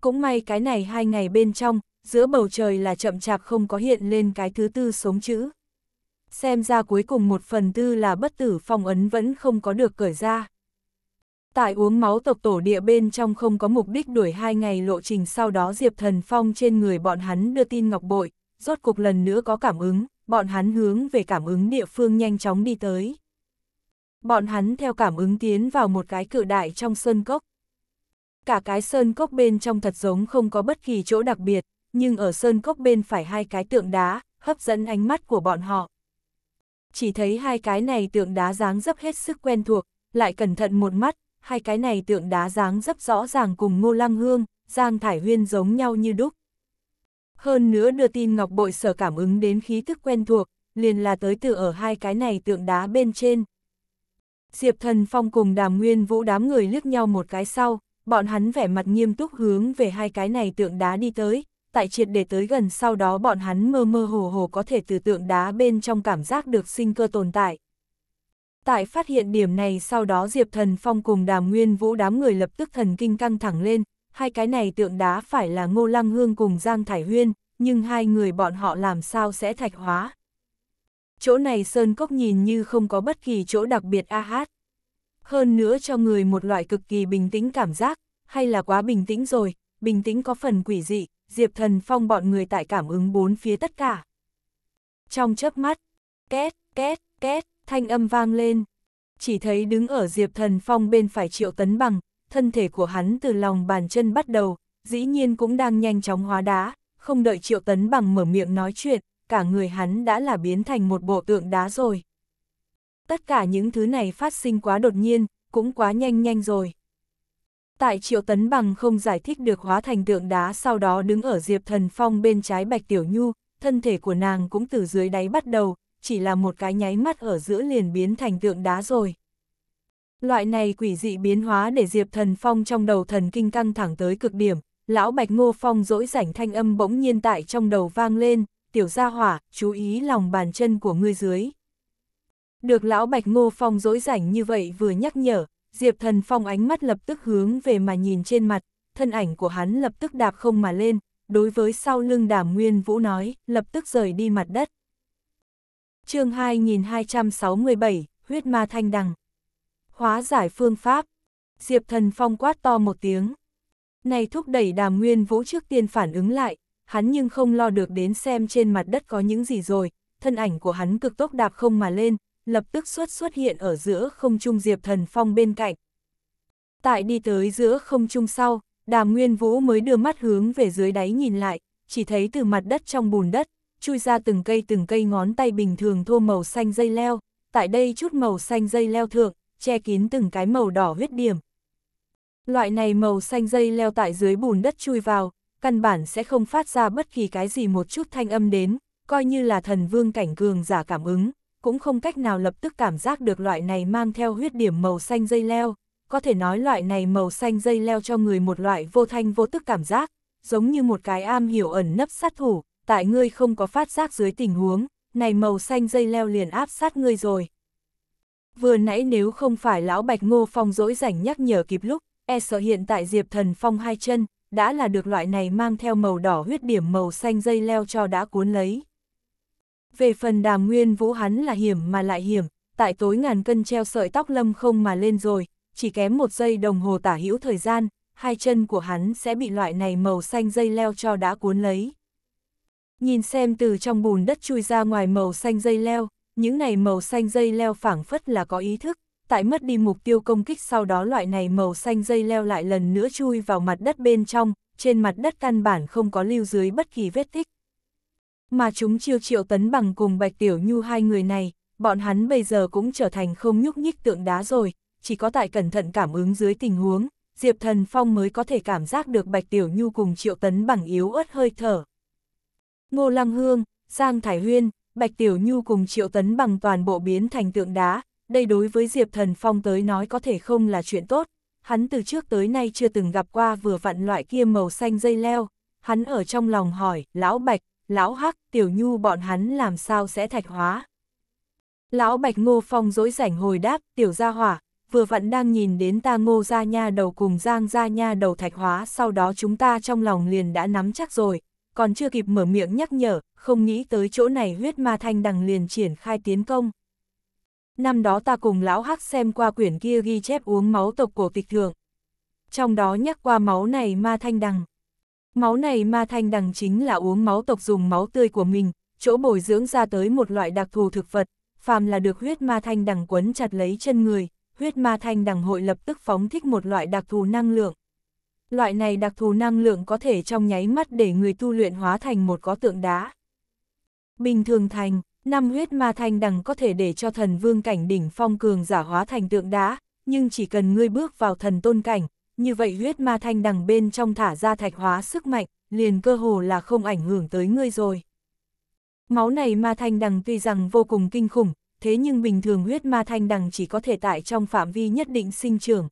Speaker 1: Cũng may cái này hai ngày bên trong, giữa bầu trời là chậm chạp không có hiện lên cái thứ tư sống chữ xem ra cuối cùng một phần tư là bất tử phong ấn vẫn không có được cởi ra. Tại uống máu tộc tổ địa bên trong không có mục đích đuổi hai ngày lộ trình sau đó Diệp Thần Phong trên người bọn hắn đưa tin ngọc bội, rốt cuộc lần nữa có cảm ứng, bọn hắn hướng về cảm ứng địa phương nhanh chóng đi tới. Bọn hắn theo cảm ứng tiến vào một cái cự đại trong sơn cốc. Cả cái sơn cốc bên trong thật giống không có bất kỳ chỗ đặc biệt, nhưng ở sơn cốc bên phải hai cái tượng đá, hấp dẫn ánh mắt của bọn họ chỉ thấy hai cái này tượng đá dáng dấp hết sức quen thuộc, lại cẩn thận một mắt, hai cái này tượng đá dáng dấp rõ ràng cùng Ngô Lăng Hương, Giang Thải Huyên giống nhau như đúc. Hơn nữa đưa tin Ngọc Bội sở cảm ứng đến khí tức quen thuộc, liền là tới từ ở hai cái này tượng đá bên trên. Diệp Thần Phong cùng Đàm Nguyên Vũ đám người liếc nhau một cái sau, bọn hắn vẻ mặt nghiêm túc hướng về hai cái này tượng đá đi tới, tại triệt để tới gần sau đó bọn hắn mơ mơ hồ hồ có thể từ tượng đá bên trong cảm giác được sinh cơ tồn tại. Tại phát hiện điểm này sau đó Diệp Thần Phong cùng đàm nguyên vũ đám người lập tức thần kinh căng thẳng lên, hai cái này tượng đá phải là Ngô Lăng Hương cùng Giang Thải Huyên, nhưng hai người bọn họ làm sao sẽ thạch hóa. Chỗ này Sơn Cốc nhìn như không có bất kỳ chỗ đặc biệt a hát. Hơn nữa cho người một loại cực kỳ bình tĩnh cảm giác, hay là quá bình tĩnh rồi, bình tĩnh có phần quỷ dị, Diệp Thần Phong bọn người tại cảm ứng bốn phía tất cả. Trong chớp mắt, két, két, két, thanh âm vang lên. Chỉ thấy đứng ở Diệp Thần Phong bên phải triệu tấn bằng, thân thể của hắn từ lòng bàn chân bắt đầu, dĩ nhiên cũng đang nhanh chóng hóa đá, không đợi triệu tấn bằng mở miệng nói chuyện, cả người hắn đã là biến thành một bộ tượng đá rồi. Tất cả những thứ này phát sinh quá đột nhiên, cũng quá nhanh nhanh rồi tại triệu tấn bằng không giải thích được hóa thành tượng đá sau đó đứng ở diệp thần phong bên trái bạch tiểu nhu, thân thể của nàng cũng từ dưới đáy bắt đầu, chỉ là một cái nháy mắt ở giữa liền biến thành tượng đá rồi. Loại này quỷ dị biến hóa để diệp thần phong trong đầu thần kinh căng thẳng tới cực điểm, lão bạch ngô phong dỗi rảnh thanh âm bỗng nhiên tại trong đầu vang lên, tiểu gia hỏa, chú ý lòng bàn chân của ngươi dưới. Được lão bạch ngô phong dỗi rảnh như vậy vừa nhắc nhở, Diệp Thần Phong ánh mắt lập tức hướng về mà nhìn trên mặt, thân ảnh của hắn lập tức đạp không mà lên, đối với sau lưng đàm nguyên vũ nói, lập tức rời đi mặt đất. chương 2267, huyết ma thanh đằng. Hóa giải phương pháp. Diệp thần phong quát to một tiếng. Này thúc đẩy đàm nguyên vũ trước tiên phản ứng lại, hắn nhưng không lo được đến xem trên mặt đất có những gì rồi, thân ảnh của hắn cực tốc đạp không mà lên, lập tức xuất xuất hiện ở giữa không trung Diệp Thần Phong bên cạnh. Tại đi tới giữa không trung sau, Đàm Nguyên Vũ mới đưa mắt hướng về dưới đáy nhìn lại, chỉ thấy từ mặt đất trong bùn đất, chui ra từng cây từng cây ngón tay bình thường thô màu xanh dây leo, tại đây chút màu xanh dây leo thượng, che kín từng cái màu đỏ huyết điểm. Loại này màu xanh dây leo tại dưới bùn đất chui vào, căn bản sẽ không phát ra bất kỳ cái gì một chút thanh âm đến, coi như là thần vương cảnh cường giả cảm ứng, cũng không cách nào lập tức cảm giác được loại này mang theo huyết điểm màu xanh dây leo, có thể nói loại này màu xanh dây leo cho người một loại vô thanh vô tức cảm giác, giống như một cái am hiểu ẩn nấp sát thủ, tại ngươi không có phát giác dưới tình huống, này màu xanh dây leo liền áp sát ngươi rồi. Vừa nãy nếu không phải lão Bạch Ngô Phong dỗi rảnh nhắc nhở kịp lúc, e sợ hiện tại Diệp Thần Phong hai chân, đã là được loại này mang theo màu đỏ huyết điểm màu xanh dây leo cho đã cuốn lấy. Về phần đàm nguyên vũ hắn là hiểm mà lại hiểm, tại tối ngàn cân treo sợi tóc lâm không mà lên rồi, chỉ kém một giây đồng hồ tả hữu thời gian, hai chân của hắn sẽ bị loại này màu xanh dây leo cho đã cuốn lấy. Nhìn xem từ trong bùn đất chui ra ngoài màu xanh dây leo, những này màu xanh dây leo phảng phất là có ý thức, tại mất đi mục tiêu công kích sau đó loại này màu xanh dây leo lại lần nữa chui vào mặt đất bên trong, trên mặt đất căn bản không có lưu dưới bất kỳ vết tích mà chúng chiêu triệu tấn bằng cùng Bạch Tiểu Nhu hai người này, bọn hắn bây giờ cũng trở thành không nhúc nhích tượng đá rồi, chỉ có tại cẩn thận cảm ứng dưới tình huống, Diệp Thần Phong mới có thể cảm giác được Bạch Tiểu Nhu cùng triệu tấn bằng yếu ớt hơi thở. Ngô Lăng Hương, Giang Thải Huyên, Bạch Tiểu Nhu cùng triệu tấn bằng toàn bộ biến thành tượng đá, đây đối với Diệp Thần Phong tới nói có thể không là chuyện tốt, hắn từ trước tới nay chưa từng gặp qua vừa vặn loại kia màu xanh dây leo, hắn ở trong lòng hỏi, lão Bạch, lão hắc, tiểu nhu bọn hắn làm sao sẽ thạch hóa. Lão Bạch Ngô Phong dỗi rảnh hồi đáp, tiểu gia hỏa, vừa vặn đang nhìn đến ta ngô gia nha đầu cùng giang gia nha đầu thạch hóa, sau đó chúng ta trong lòng liền đã nắm chắc rồi, còn chưa kịp mở miệng nhắc nhở, không nghĩ tới chỗ này huyết ma thanh đằng liền triển khai tiến công. Năm đó ta cùng lão hắc xem qua quyển kia ghi chép uống máu tộc cổ tịch thượng Trong đó nhắc qua máu này ma thanh đằng. Máu này ma thanh đằng chính là uống máu tộc dùng máu tươi của mình, chỗ bồi dưỡng ra tới một loại đặc thù thực vật, phàm là được huyết ma thanh đằng quấn chặt lấy chân người, huyết ma thanh đằng hội lập tức phóng thích một loại đặc thù năng lượng. Loại này đặc thù năng lượng có thể trong nháy mắt để người tu luyện hóa thành một có tượng đá. Bình thường thành, năm huyết ma thanh đằng có thể để cho thần vương cảnh đỉnh phong cường giả hóa thành tượng đá, nhưng chỉ cần ngươi bước vào thần tôn cảnh, như vậy huyết ma thanh đằng bên trong thả ra thạch hóa sức mạnh, liền cơ hồ là không ảnh hưởng tới ngươi rồi. Máu này ma thanh đằng tuy rằng vô cùng kinh khủng, thế nhưng bình thường huyết ma thanh đằng chỉ có thể tại trong phạm vi nhất định sinh trưởng.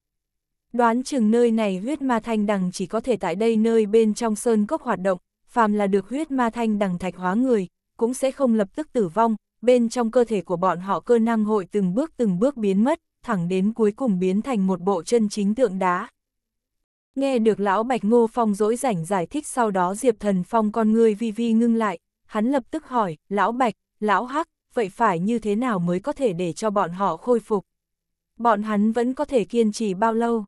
Speaker 1: Đoán chừng nơi này huyết ma thanh đằng chỉ có thể tại đây nơi bên trong sơn cốc hoạt động, phàm là được huyết ma thanh đằng thạch hóa người, cũng sẽ không lập tức tử vong, bên trong cơ thể của bọn họ cơ năng hội từng bước từng bước biến mất, thẳng đến cuối cùng biến thành một bộ chân chính tượng đá. Nghe được lão Bạch Ngô Phong dỗi rảnh giải thích sau đó Diệp Thần Phong con người vi vi ngưng lại, hắn lập tức hỏi, lão Bạch, lão Hắc, vậy phải như thế nào mới có thể để cho bọn họ khôi phục? Bọn hắn vẫn có thể kiên trì bao lâu?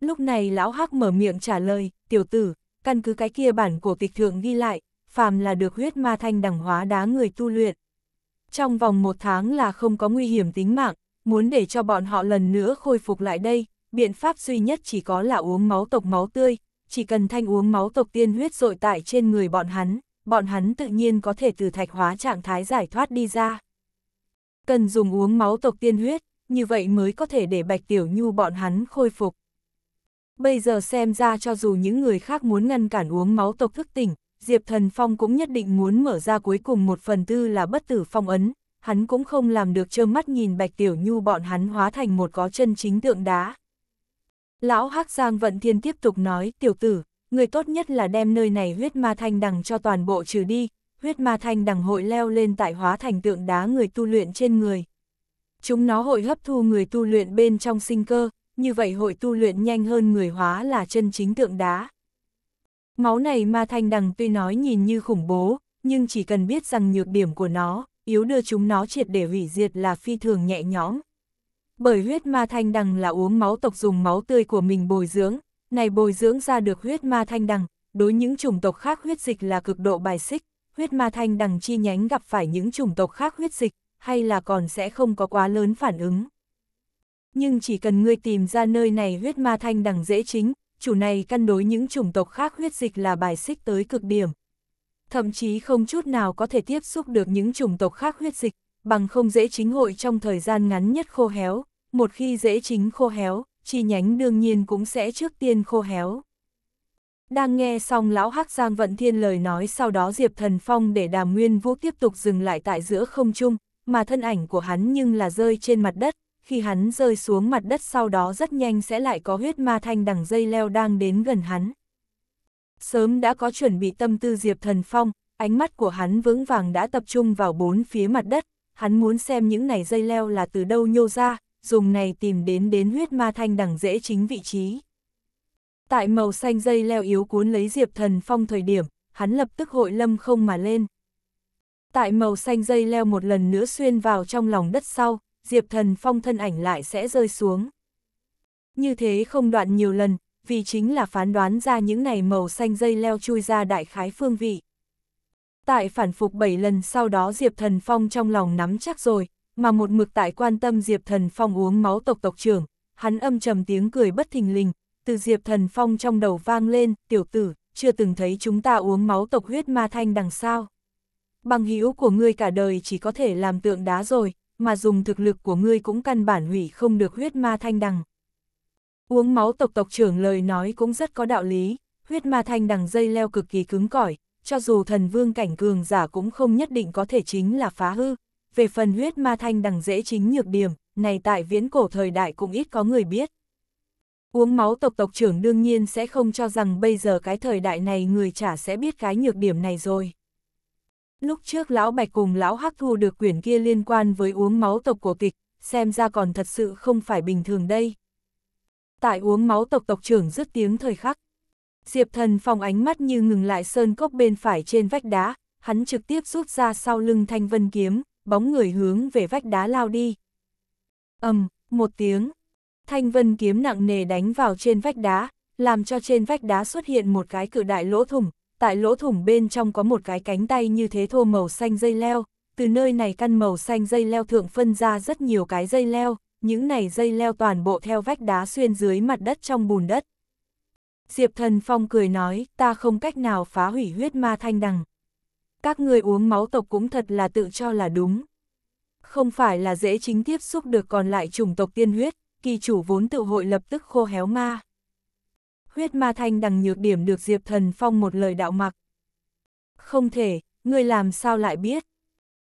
Speaker 1: Lúc này lão Hắc mở miệng trả lời, tiểu tử, căn cứ cái kia bản của tịch thượng ghi lại, phàm là được huyết ma thanh đẳng hóa đá người tu luyện. Trong vòng một tháng là không có nguy hiểm tính mạng, muốn để cho bọn họ lần nữa khôi phục lại đây, biện pháp duy nhất chỉ có là uống máu tộc máu tươi, chỉ cần thanh uống máu tộc tiên huyết dội tại trên người bọn hắn, bọn hắn tự nhiên có thể từ thạch hóa trạng thái giải thoát đi ra. Cần dùng uống máu tộc tiên huyết, như vậy mới có thể để Bạch Tiểu Nhu bọn hắn khôi phục. Bây giờ xem ra cho dù những người khác muốn ngăn cản uống máu tộc thức tỉnh, Diệp Thần Phong cũng nhất định muốn mở ra cuối cùng một phần tư là bất tử phong ấn, hắn cũng không làm được trơ mắt nhìn Bạch Tiểu Nhu bọn hắn hóa thành một có chân chính tượng đá. Lão Hắc Giang Vận Thiên tiếp tục nói, tiểu tử, người tốt nhất là đem nơi này huyết ma thanh đằng cho toàn bộ trừ đi, huyết ma thanh đằng hội leo lên tại hóa thành tượng đá người tu luyện trên người. Chúng nó hội hấp thu người tu luyện bên trong sinh cơ, như vậy hội tu luyện nhanh hơn người hóa là chân chính tượng đá. Máu này ma thanh đằng tuy nói nhìn như khủng bố, nhưng chỉ cần biết rằng nhược điểm của nó, yếu đưa chúng nó triệt để hủy diệt là phi thường nhẹ nhõm bởi huyết ma thanh đằng là uống máu tộc dùng máu tươi của mình bồi dưỡng, này bồi dưỡng ra được huyết ma thanh đằng, đối những chủng tộc khác huyết dịch là cực độ bài xích, huyết ma thanh đằng chi nhánh gặp phải những chủng tộc khác huyết dịch, hay là còn sẽ không có quá lớn phản ứng. Nhưng chỉ cần ngươi tìm ra nơi này huyết ma thanh đằng dễ chính, chủ này căn đối những chủng tộc khác huyết dịch là bài xích tới cực điểm. Thậm chí không chút nào có thể tiếp xúc được những chủng tộc khác huyết dịch, bằng không dễ chính hội trong thời gian ngắn nhất khô héo, một khi dễ chính khô héo, chi nhánh đương nhiên cũng sẽ trước tiên khô héo. Đang nghe xong lão Hắc Giang Vận Thiên lời nói sau đó Diệp Thần Phong để đàm nguyên vũ tiếp tục dừng lại tại giữa không trung, mà thân ảnh của hắn nhưng là rơi trên mặt đất, khi hắn rơi xuống mặt đất sau đó rất nhanh sẽ lại có huyết ma thanh đằng dây leo đang đến gần hắn. Sớm đã có chuẩn bị tâm tư Diệp Thần Phong, ánh mắt của hắn vững vàng đã tập trung vào bốn phía mặt đất, hắn muốn xem những này dây leo là từ đâu nhô ra, dùng này tìm đến đến huyết ma thanh đẳng dễ chính vị trí. Tại màu xanh dây leo yếu cuốn lấy Diệp Thần Phong thời điểm, hắn lập tức hội lâm không mà lên. Tại màu xanh dây leo một lần nữa xuyên vào trong lòng đất sau, Diệp Thần Phong thân ảnh lại sẽ rơi xuống. Như thế không đoạn nhiều lần, vì chính là phán đoán ra những này màu xanh dây leo chui ra đại khái phương vị. Tại phản phục 7 lần sau đó Diệp Thần Phong trong lòng nắm chắc rồi, mà một mực tại quan tâm Diệp Thần Phong uống máu tộc tộc trưởng, hắn âm trầm tiếng cười bất thình lình, từ Diệp Thần Phong trong đầu vang lên, tiểu tử, chưa từng thấy chúng ta uống máu tộc huyết ma thanh đằng sao. Bằng hữu của ngươi cả đời chỉ có thể làm tượng đá rồi, mà dùng thực lực của ngươi cũng căn bản hủy không được huyết ma thanh đằng. Uống máu tộc tộc trưởng lời nói cũng rất có đạo lý, huyết ma thanh đằng dây leo cực kỳ cứng cỏi, cho dù thần vương cảnh cường giả cũng không nhất định có thể chính là phá hư, về phần huyết ma thanh đằng dễ chính nhược điểm, này tại viễn cổ thời đại cũng ít có người biết. Uống máu tộc tộc trưởng đương nhiên sẽ không cho rằng bây giờ cái thời đại này người chả sẽ biết cái nhược điểm này rồi. Lúc trước lão Bạch cùng lão Hắc thu được quyển kia liên quan với uống máu tộc cổ tịch, xem ra còn thật sự không phải bình thường đây. Tại uống máu tộc tộc trưởng rứt tiếng thời khắc. Diệp thần phòng ánh mắt như ngừng lại sơn cốc bên phải trên vách đá, hắn trực tiếp rút ra sau lưng thanh vân kiếm, bóng người hướng về vách đá lao đi. ầm, um, một tiếng, thanh vân kiếm nặng nề đánh vào trên vách đá, làm cho trên vách đá xuất hiện một cái cự đại lỗ thủng, tại lỗ thủng bên trong có một cái cánh tay như thế thô màu xanh dây leo, từ nơi này căn màu xanh dây leo thượng phân ra rất nhiều cái dây leo, những này dây leo toàn bộ theo vách đá xuyên dưới mặt đất trong bùn đất. Diệp Thần Phong cười nói, ta không cách nào phá hủy huyết ma thanh đằng các người uống máu tộc cũng thật là tự cho là đúng. Không phải là dễ chính tiếp xúc được còn lại chủng tộc tiên huyết, kỳ chủ vốn tự hội lập tức khô héo ma. Huyết ma thanh đằng nhược điểm được Diệp Thần Phong một lời đạo mặc. Không thể, người làm sao lại biết?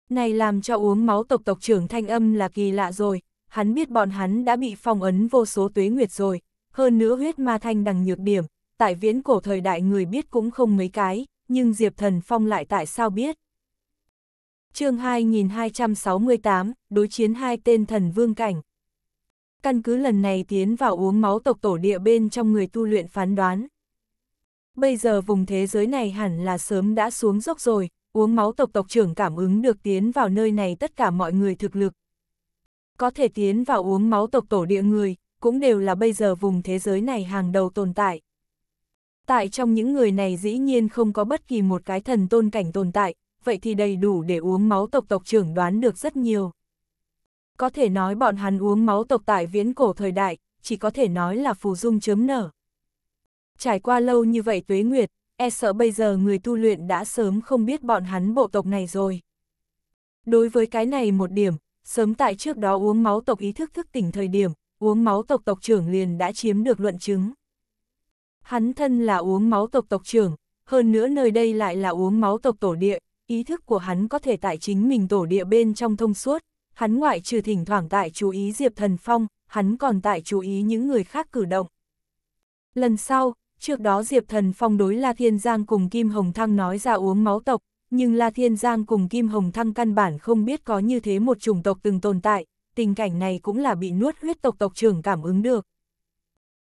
Speaker 1: Này làm cho uống máu tộc tộc trưởng thanh âm là kỳ lạ rồi, hắn biết bọn hắn đã bị phong ấn vô số tuế nguyệt rồi, hơn nữa huyết ma thanh đằng nhược điểm, tại viễn cổ thời đại người biết cũng không mấy cái nhưng Diệp Thần Phong lại tại sao biết. chương 2268, đối chiến hai tên thần vương cảnh. Căn cứ lần này tiến vào uống máu tộc tổ địa bên trong người tu luyện phán đoán. Bây giờ vùng thế giới này hẳn là sớm đã xuống dốc rồi, uống máu tộc tộc trưởng cảm ứng được tiến vào nơi này tất cả mọi người thực lực. Có thể tiến vào uống máu tộc tổ địa người, cũng đều là bây giờ vùng thế giới này hàng đầu tồn tại tại trong những người này dĩ nhiên không có bất kỳ một cái thần tôn cảnh tồn tại, vậy thì đầy đủ để uống máu tộc tộc trưởng đoán được rất nhiều. Có thể nói bọn hắn uống máu tộc tại viễn cổ thời đại, chỉ có thể nói là phù dung chớm nở. Trải qua lâu như vậy tuế nguyệt, e sợ bây giờ người tu luyện đã sớm không biết bọn hắn bộ tộc này rồi. Đối với cái này một điểm, sớm tại trước đó uống máu tộc ý thức thức tỉnh thời điểm, uống máu tộc tộc trưởng liền đã chiếm được luận chứng. Hắn thân là uống máu tộc tộc trưởng, hơn nữa nơi đây lại là uống máu tộc tổ địa, ý thức của hắn có thể tại chính mình tổ địa bên trong thông suốt, hắn ngoại trừ thỉnh thoảng tại chú ý Diệp Thần Phong, hắn còn tại chú ý những người khác cử động. Lần sau, trước đó Diệp Thần Phong đối La Thiên Giang cùng Kim Hồng Thăng nói ra uống máu tộc, nhưng La Thiên Giang cùng Kim Hồng Thăng căn bản không biết có như thế một chủng tộc từng tồn tại, tình cảnh này cũng là bị nuốt huyết tộc tộc trưởng cảm ứng được,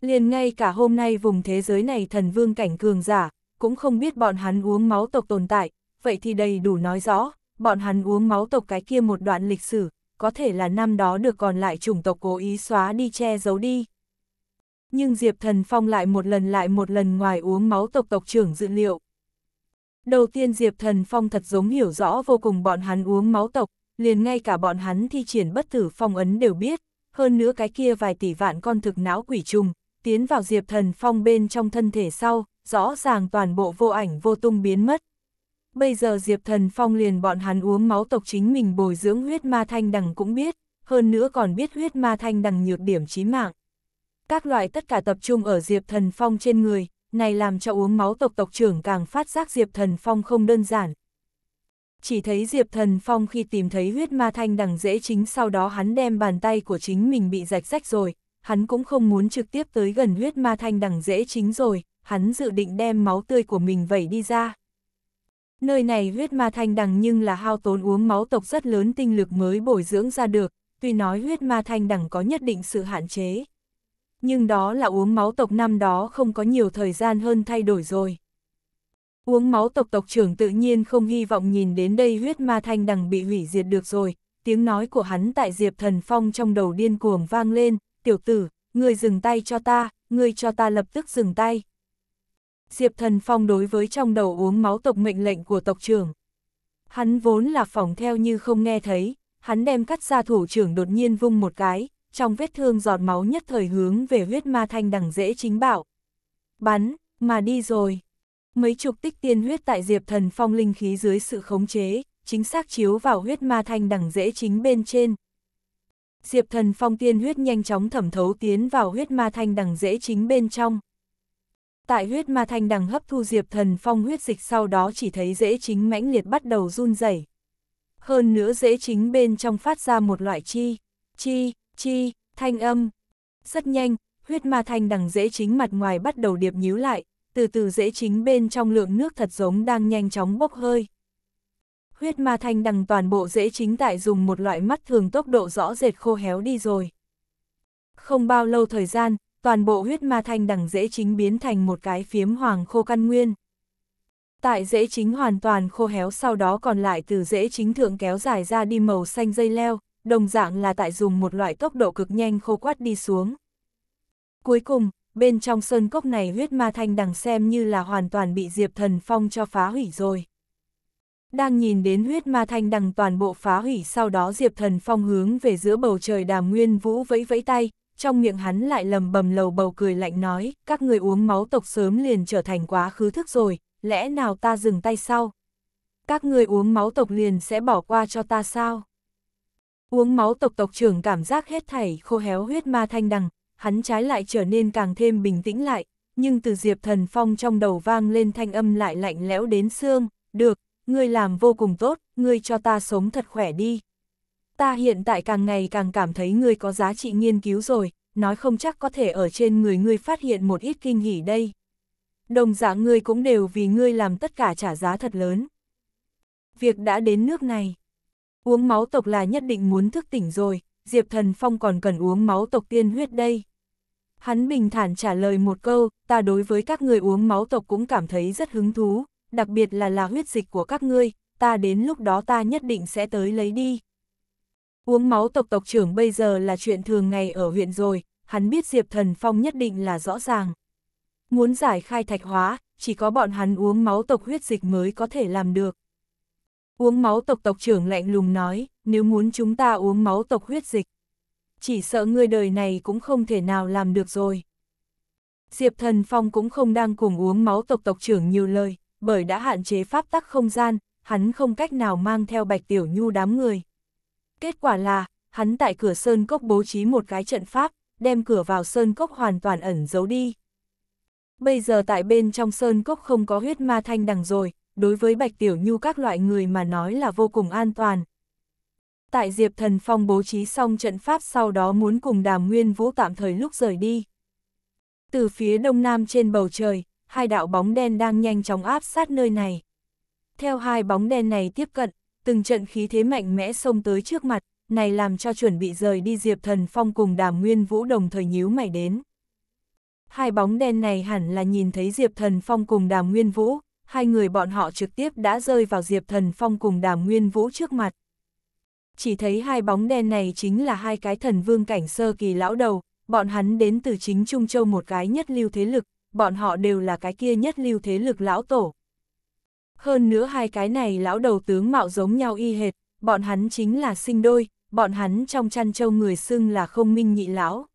Speaker 1: Liền ngay cả hôm nay vùng thế giới này thần vương cảnh cường giả, cũng không biết bọn hắn uống máu tộc tồn tại, vậy thì đầy đủ nói rõ, bọn hắn uống máu tộc cái kia một đoạn lịch sử, có thể là năm đó được còn lại chủng tộc cố ý xóa đi che giấu đi. Nhưng Diệp Thần Phong lại một lần lại một lần ngoài uống máu tộc tộc trưởng dự liệu. Đầu tiên Diệp Thần Phong thật giống hiểu rõ vô cùng bọn hắn uống máu tộc, liền ngay cả bọn hắn thi triển bất tử phong ấn đều biết, hơn nữa cái kia vài tỷ vạn con thực não quỷ trùng, tiến vào Diệp Thần Phong bên trong thân thể sau, rõ ràng toàn bộ vô ảnh vô tung biến mất. Bây giờ Diệp Thần Phong liền bọn hắn uống máu tộc chính mình bồi dưỡng huyết ma thanh đằng cũng biết, hơn nữa còn biết huyết ma thanh đằng nhược điểm chí mạng. Các loại tất cả tập trung ở Diệp Thần Phong trên người, này làm cho uống máu tộc tộc trưởng càng phát giác Diệp Thần Phong không đơn giản. Chỉ thấy Diệp Thần Phong khi tìm thấy huyết ma thanh đằng dễ chính sau đó hắn đem bàn tay của chính mình bị rạch rách rồi, hắn cũng không muốn trực tiếp tới gần huyết ma thanh đằng dễ chính rồi, hắn dự định đem máu tươi của mình vẩy đi ra. Nơi này huyết ma thanh đằng nhưng là hao tốn uống máu tộc rất lớn tinh lực mới bồi dưỡng ra được, tuy nói huyết ma thanh đằng có nhất định sự hạn chế. Nhưng đó là uống máu tộc năm đó không có nhiều thời gian hơn thay đổi rồi. Uống máu tộc tộc trưởng tự nhiên không hy vọng nhìn đến đây huyết ma thanh đằng bị hủy diệt được rồi, tiếng nói của hắn tại Diệp Thần Phong trong đầu điên cuồng vang lên, tiểu tử, người dừng tay cho ta, người cho ta lập tức dừng tay. Diệp Thần Phong đối với trong đầu uống máu tộc mệnh lệnh của tộc trưởng. Hắn vốn là phòng theo như không nghe thấy, hắn đem cắt ra thủ trưởng đột nhiên vung một cái, trong vết thương giọt máu nhất thời hướng về huyết ma thanh đằng dễ chính bảo. Bắn, mà đi rồi. Mấy chục tích tiên huyết tại Diệp Thần Phong linh khí dưới sự khống chế, chính xác chiếu vào huyết ma thanh đằng dễ chính bên trên, Diệp Thần Phong tiên huyết nhanh chóng thẩm thấu tiến vào huyết ma thanh đằng dễ chính bên trong. Tại huyết ma thanh đằng hấp thu Diệp Thần Phong huyết dịch sau đó chỉ thấy dễ chính mãnh liệt bắt đầu run rẩy. Hơn nữa dễ chính bên trong phát ra một loại chi, chi, chi, thanh âm. Rất nhanh, huyết ma thanh đằng dễ chính mặt ngoài bắt đầu điệp nhíu lại, từ từ dễ chính bên trong lượng nước thật giống đang nhanh chóng bốc hơi huyết ma thanh đằng toàn bộ dễ chính tại dùng một loại mắt thường tốc độ rõ rệt khô héo đi rồi. Không bao lâu thời gian, toàn bộ huyết ma thanh đằng dễ chính biến thành một cái phiếm hoàng khô căn nguyên. Tại dễ chính hoàn toàn khô héo sau đó còn lại từ dễ chính thượng kéo dài ra đi màu xanh dây leo, đồng dạng là tại dùng một loại tốc độ cực nhanh khô quát đi xuống. Cuối cùng, bên trong sơn cốc này huyết ma thanh đằng xem như là hoàn toàn bị Diệp Thần Phong cho phá hủy rồi đang nhìn đến huyết ma thanh đằng toàn bộ phá hủy sau đó Diệp Thần Phong hướng về giữa bầu trời đàm nguyên vũ vẫy vẫy tay, trong miệng hắn lại lầm bầm lầu bầu cười lạnh nói, các người uống máu tộc sớm liền trở thành quá khứ thức rồi, lẽ nào ta dừng tay sau? Các người uống máu tộc liền sẽ bỏ qua cho ta sao? Uống máu tộc tộc trưởng cảm giác hết thảy khô héo huyết ma thanh đằng, hắn trái lại trở nên càng thêm bình tĩnh lại, nhưng từ Diệp Thần Phong trong đầu vang lên thanh âm lại lạnh lẽo đến xương, được, ngươi làm vô cùng tốt, ngươi cho ta sống thật khỏe đi. Ta hiện tại càng ngày càng cảm thấy ngươi có giá trị nghiên cứu rồi, nói không chắc có thể ở trên người ngươi phát hiện một ít kinh hỉ đây. Đồng dạng ngươi cũng đều vì ngươi làm tất cả trả giá thật lớn. Việc đã đến nước này. Uống máu tộc là nhất định muốn thức tỉnh rồi, Diệp Thần Phong còn cần uống máu tộc tiên huyết đây. Hắn bình thản trả lời một câu, ta đối với các người uống máu tộc cũng cảm thấy rất hứng thú, đặc biệt là là huyết dịch của các ngươi, ta đến lúc đó ta nhất định sẽ tới lấy đi. Uống máu tộc tộc trưởng bây giờ là chuyện thường ngày ở huyện rồi, hắn biết Diệp Thần Phong nhất định là rõ ràng. Muốn giải khai thạch hóa, chỉ có bọn hắn uống máu tộc huyết dịch mới có thể làm được. Uống máu tộc tộc trưởng lạnh lùng nói, nếu muốn chúng ta uống máu tộc huyết dịch, chỉ sợ người đời này cũng không thể nào làm được rồi. Diệp Thần Phong cũng không đang cùng uống máu tộc tộc trưởng nhiều lời, bởi đã hạn chế pháp tắc không gian, hắn không cách nào mang theo Bạch Tiểu Nhu đám người. Kết quả là, hắn tại cửa sơn cốc bố trí một cái trận pháp, đem cửa vào sơn cốc hoàn toàn ẩn giấu đi. Bây giờ tại bên trong sơn cốc không có huyết ma thanh đằng rồi, đối với Bạch Tiểu Nhu các loại người mà nói là vô cùng an toàn. Tại Diệp Thần Phong bố trí xong trận pháp sau đó muốn cùng Đàm Nguyên Vũ tạm thời lúc rời đi. Từ phía đông nam trên bầu trời, hai đạo bóng đen đang nhanh chóng áp sát nơi này. Theo hai bóng đen này tiếp cận, từng trận khí thế mạnh mẽ xông tới trước mặt, này làm cho chuẩn bị rời đi Diệp Thần Phong cùng Đàm Nguyên Vũ đồng thời nhíu mày đến. Hai bóng đen này hẳn là nhìn thấy Diệp Thần Phong cùng Đàm Nguyên Vũ, hai người bọn họ trực tiếp đã rơi vào Diệp Thần Phong cùng Đàm Nguyên Vũ trước mặt. Chỉ thấy hai bóng đen này chính là hai cái thần vương cảnh sơ kỳ lão đầu, bọn hắn đến từ chính Trung Châu một cái nhất lưu thế lực, bọn họ đều là cái kia nhất lưu thế lực lão tổ. Hơn nữa hai cái này lão đầu tướng mạo giống nhau y hệt, bọn hắn chính là sinh đôi, bọn hắn trong chăn châu người xưng là không minh nhị lão.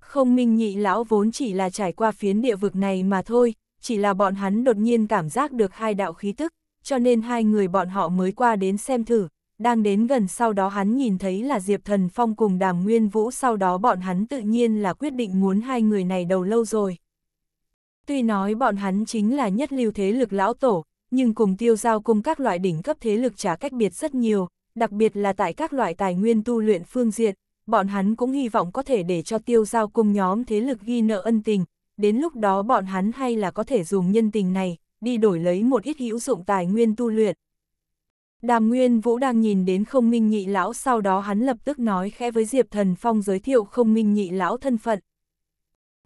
Speaker 1: Không minh nhị lão vốn chỉ là trải qua phiến địa vực này mà thôi, chỉ là bọn hắn đột nhiên cảm giác được hai đạo khí tức, cho nên hai người bọn họ mới qua đến xem thử, đang đến gần sau đó hắn nhìn thấy là Diệp Thần Phong cùng Đàm Nguyên Vũ sau đó bọn hắn tự nhiên là quyết định muốn hai người này đầu lâu rồi. Tuy nói bọn hắn chính là nhất lưu thế lực lão tổ, nhưng cùng tiêu giao cùng các loại đỉnh cấp thế lực trả cách biệt rất nhiều, đặc biệt là tại các loại tài nguyên tu luyện phương diện, bọn hắn cũng hy vọng có thể để cho tiêu giao cùng nhóm thế lực ghi nợ ân tình, đến lúc đó bọn hắn hay là có thể dùng nhân tình này, đi đổi lấy một ít hữu dụng tài nguyên tu luyện. Đàm Nguyên Vũ đang nhìn đến không minh nhị lão sau đó hắn lập tức nói khẽ với Diệp Thần Phong giới thiệu không minh nhị lão thân phận,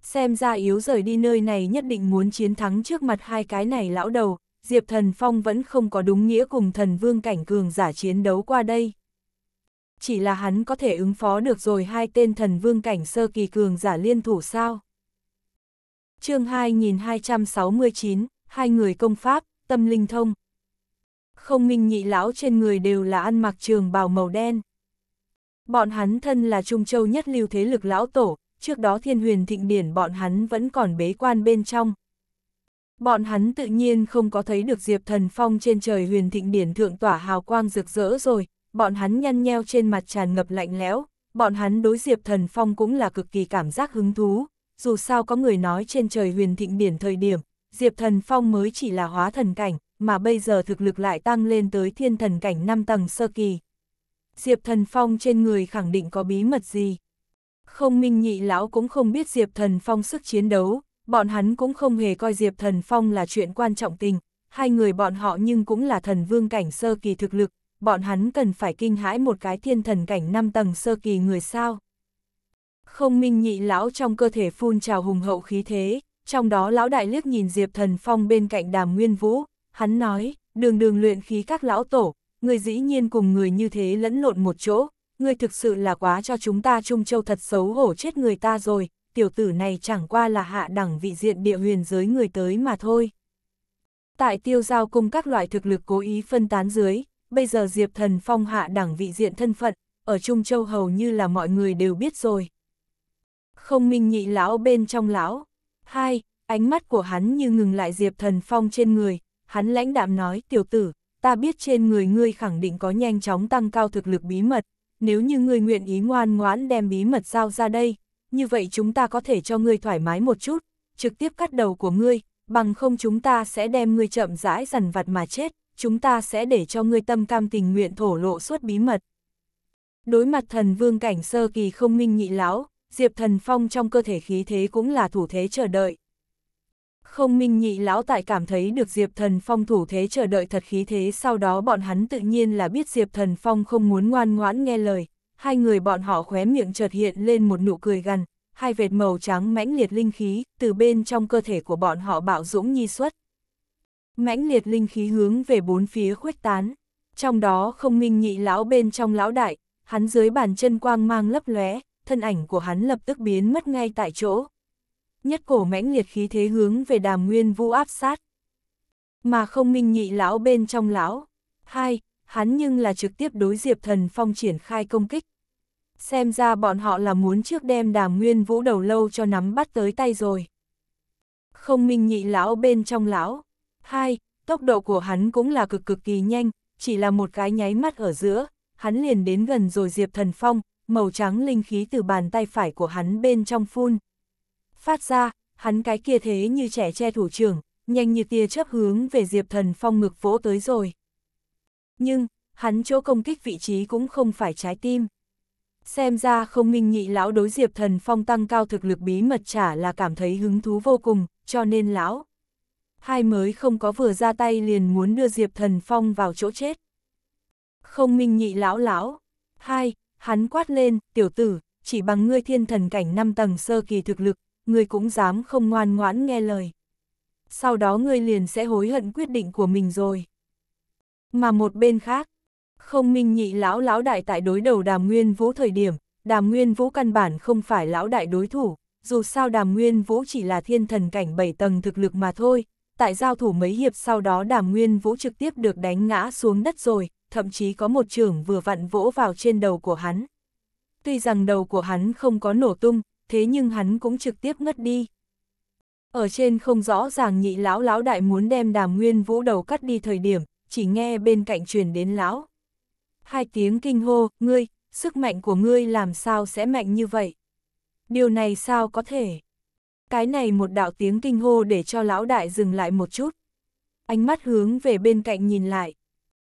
Speaker 1: xem ra yếu rời đi nơi này nhất định muốn chiến thắng trước mặt hai cái này lão đầu, Diệp Thần Phong vẫn không có đúng nghĩa cùng thần vương cảnh cường giả chiến đấu qua đây. Chỉ là hắn có thể ứng phó được rồi hai tên thần vương cảnh sơ kỳ cường giả liên thủ sao? chương 2269, hai người công pháp, tâm linh thông. Không minh nhị lão trên người đều là ăn mặc trường bào màu đen. Bọn hắn thân là Trung Châu nhất lưu thế lực lão tổ, trước đó thiên huyền thịnh điển bọn hắn vẫn còn bế quan bên trong. Bọn hắn tự nhiên không có thấy được Diệp Thần Phong trên trời huyền thịnh điển thượng tỏa hào quang rực rỡ rồi, bọn hắn nhăn nheo trên mặt tràn ngập lạnh lẽo, bọn hắn đối Diệp Thần Phong cũng là cực kỳ cảm giác hứng thú, dù sao có người nói trên trời huyền thịnh điển thời điểm, Diệp Thần Phong mới chỉ là hóa thần cảnh, mà bây giờ thực lực lại tăng lên tới thiên thần cảnh 5 tầng sơ kỳ. Diệp Thần Phong trên người khẳng định có bí mật gì. Không minh nhị lão cũng không biết Diệp Thần Phong sức chiến đấu, bọn hắn cũng không hề coi Diệp Thần Phong là chuyện quan trọng tình, hai người bọn họ nhưng cũng là thần vương cảnh sơ kỳ thực lực, bọn hắn cần phải kinh hãi một cái thiên thần cảnh 5 tầng sơ kỳ người sao. Không minh nhị lão trong cơ thể phun trào hùng hậu khí thế, trong đó lão đại liếc nhìn Diệp Thần Phong bên cạnh đàm nguyên vũ, hắn nói, đường đường luyện khí các lão tổ, người dĩ nhiên cùng người như thế lẫn lộn một chỗ, ngươi thực sự là quá cho chúng ta Trung Châu thật xấu hổ chết người ta rồi, tiểu tử này chẳng qua là hạ đẳng vị diện địa huyền giới người tới mà thôi. Tại tiêu giao cung các loại thực lực cố ý phân tán dưới, bây giờ Diệp Thần Phong hạ đẳng vị diện thân phận, ở Trung Châu hầu như là mọi người đều biết rồi. Không minh nhị lão bên trong lão. Hai, ánh mắt của hắn như ngừng lại Diệp Thần Phong trên người, hắn lãnh đạm nói tiểu tử, ta biết trên người ngươi khẳng định có nhanh chóng tăng cao thực lực bí mật, nếu như ngươi nguyện ý ngoan ngoãn đem bí mật giao ra đây, như vậy chúng ta có thể cho ngươi thoải mái một chút, trực tiếp cắt đầu của ngươi, bằng không chúng ta sẽ đem ngươi chậm rãi dần vặt mà chết, chúng ta sẽ để cho ngươi tâm cam tình nguyện thổ lộ suốt bí mật. Đối mặt thần vương cảnh sơ kỳ không minh nhị lão, Diệp Thần Phong trong cơ thể khí thế cũng là thủ thế chờ đợi, không minh nhị lão tại cảm thấy được Diệp Thần Phong thủ thế chờ đợi thật khí thế sau đó bọn hắn tự nhiên là biết Diệp Thần Phong không muốn ngoan ngoãn nghe lời, hai người bọn họ khóe miệng chợt hiện lên một nụ cười gần, hai vệt màu trắng mãnh liệt linh khí từ bên trong cơ thể của bọn họ bạo dũng nhi xuất. Mãnh liệt linh khí hướng về bốn phía khuếch tán, trong đó không minh nhị lão bên trong lão đại, hắn dưới bàn chân quang mang lấp lóe, thân ảnh của hắn lập tức biến mất ngay tại chỗ nhất cổ mãnh liệt khí thế hướng về đàm nguyên vũ áp sát. Mà không minh nhị lão bên trong lão. Hai, hắn nhưng là trực tiếp đối diệp thần phong triển khai công kích. Xem ra bọn họ là muốn trước đem đàm nguyên vũ đầu lâu cho nắm bắt tới tay rồi. Không minh nhị lão bên trong lão. Hai, tốc độ của hắn cũng là cực cực kỳ nhanh, chỉ là một cái nháy mắt ở giữa, hắn liền đến gần rồi diệp thần phong, màu trắng linh khí từ bàn tay phải của hắn bên trong phun, phát ra, hắn cái kia thế như trẻ che thủ trưởng, nhanh như tia chớp hướng về Diệp Thần Phong ngực vỗ tới rồi. Nhưng, hắn chỗ công kích vị trí cũng không phải trái tim. Xem ra không minh nhị lão đối Diệp Thần Phong tăng cao thực lực bí mật trả là cảm thấy hứng thú vô cùng, cho nên lão. Hai mới không có vừa ra tay liền muốn đưa Diệp Thần Phong vào chỗ chết. Không minh nhị lão lão. Hai, hắn quát lên, tiểu tử, chỉ bằng ngươi thiên thần cảnh 5 tầng sơ kỳ thực lực, ngươi cũng dám không ngoan ngoãn nghe lời. Sau đó ngươi liền sẽ hối hận quyết định của mình rồi. Mà một bên khác, không minh nhị lão lão đại tại đối đầu đàm nguyên vũ thời điểm, đàm nguyên vũ căn bản không phải lão đại đối thủ, dù sao đàm nguyên vũ chỉ là thiên thần cảnh bảy tầng thực lực mà thôi, tại giao thủ mấy hiệp sau đó đàm nguyên vũ trực tiếp được đánh ngã xuống đất rồi, thậm chí có một trưởng vừa vặn vỗ vào trên đầu của hắn. Tuy rằng đầu của hắn không có nổ tung, thế nhưng hắn cũng trực tiếp ngất đi. Ở trên không rõ ràng nhị lão lão đại muốn đem đàm nguyên vũ đầu cắt đi thời điểm, chỉ nghe bên cạnh truyền đến lão. Hai tiếng kinh hô, ngươi, sức mạnh của ngươi làm sao sẽ mạnh như vậy? Điều này sao có thể? Cái này một đạo tiếng kinh hô để cho lão đại dừng lại một chút. Ánh mắt hướng về bên cạnh nhìn lại.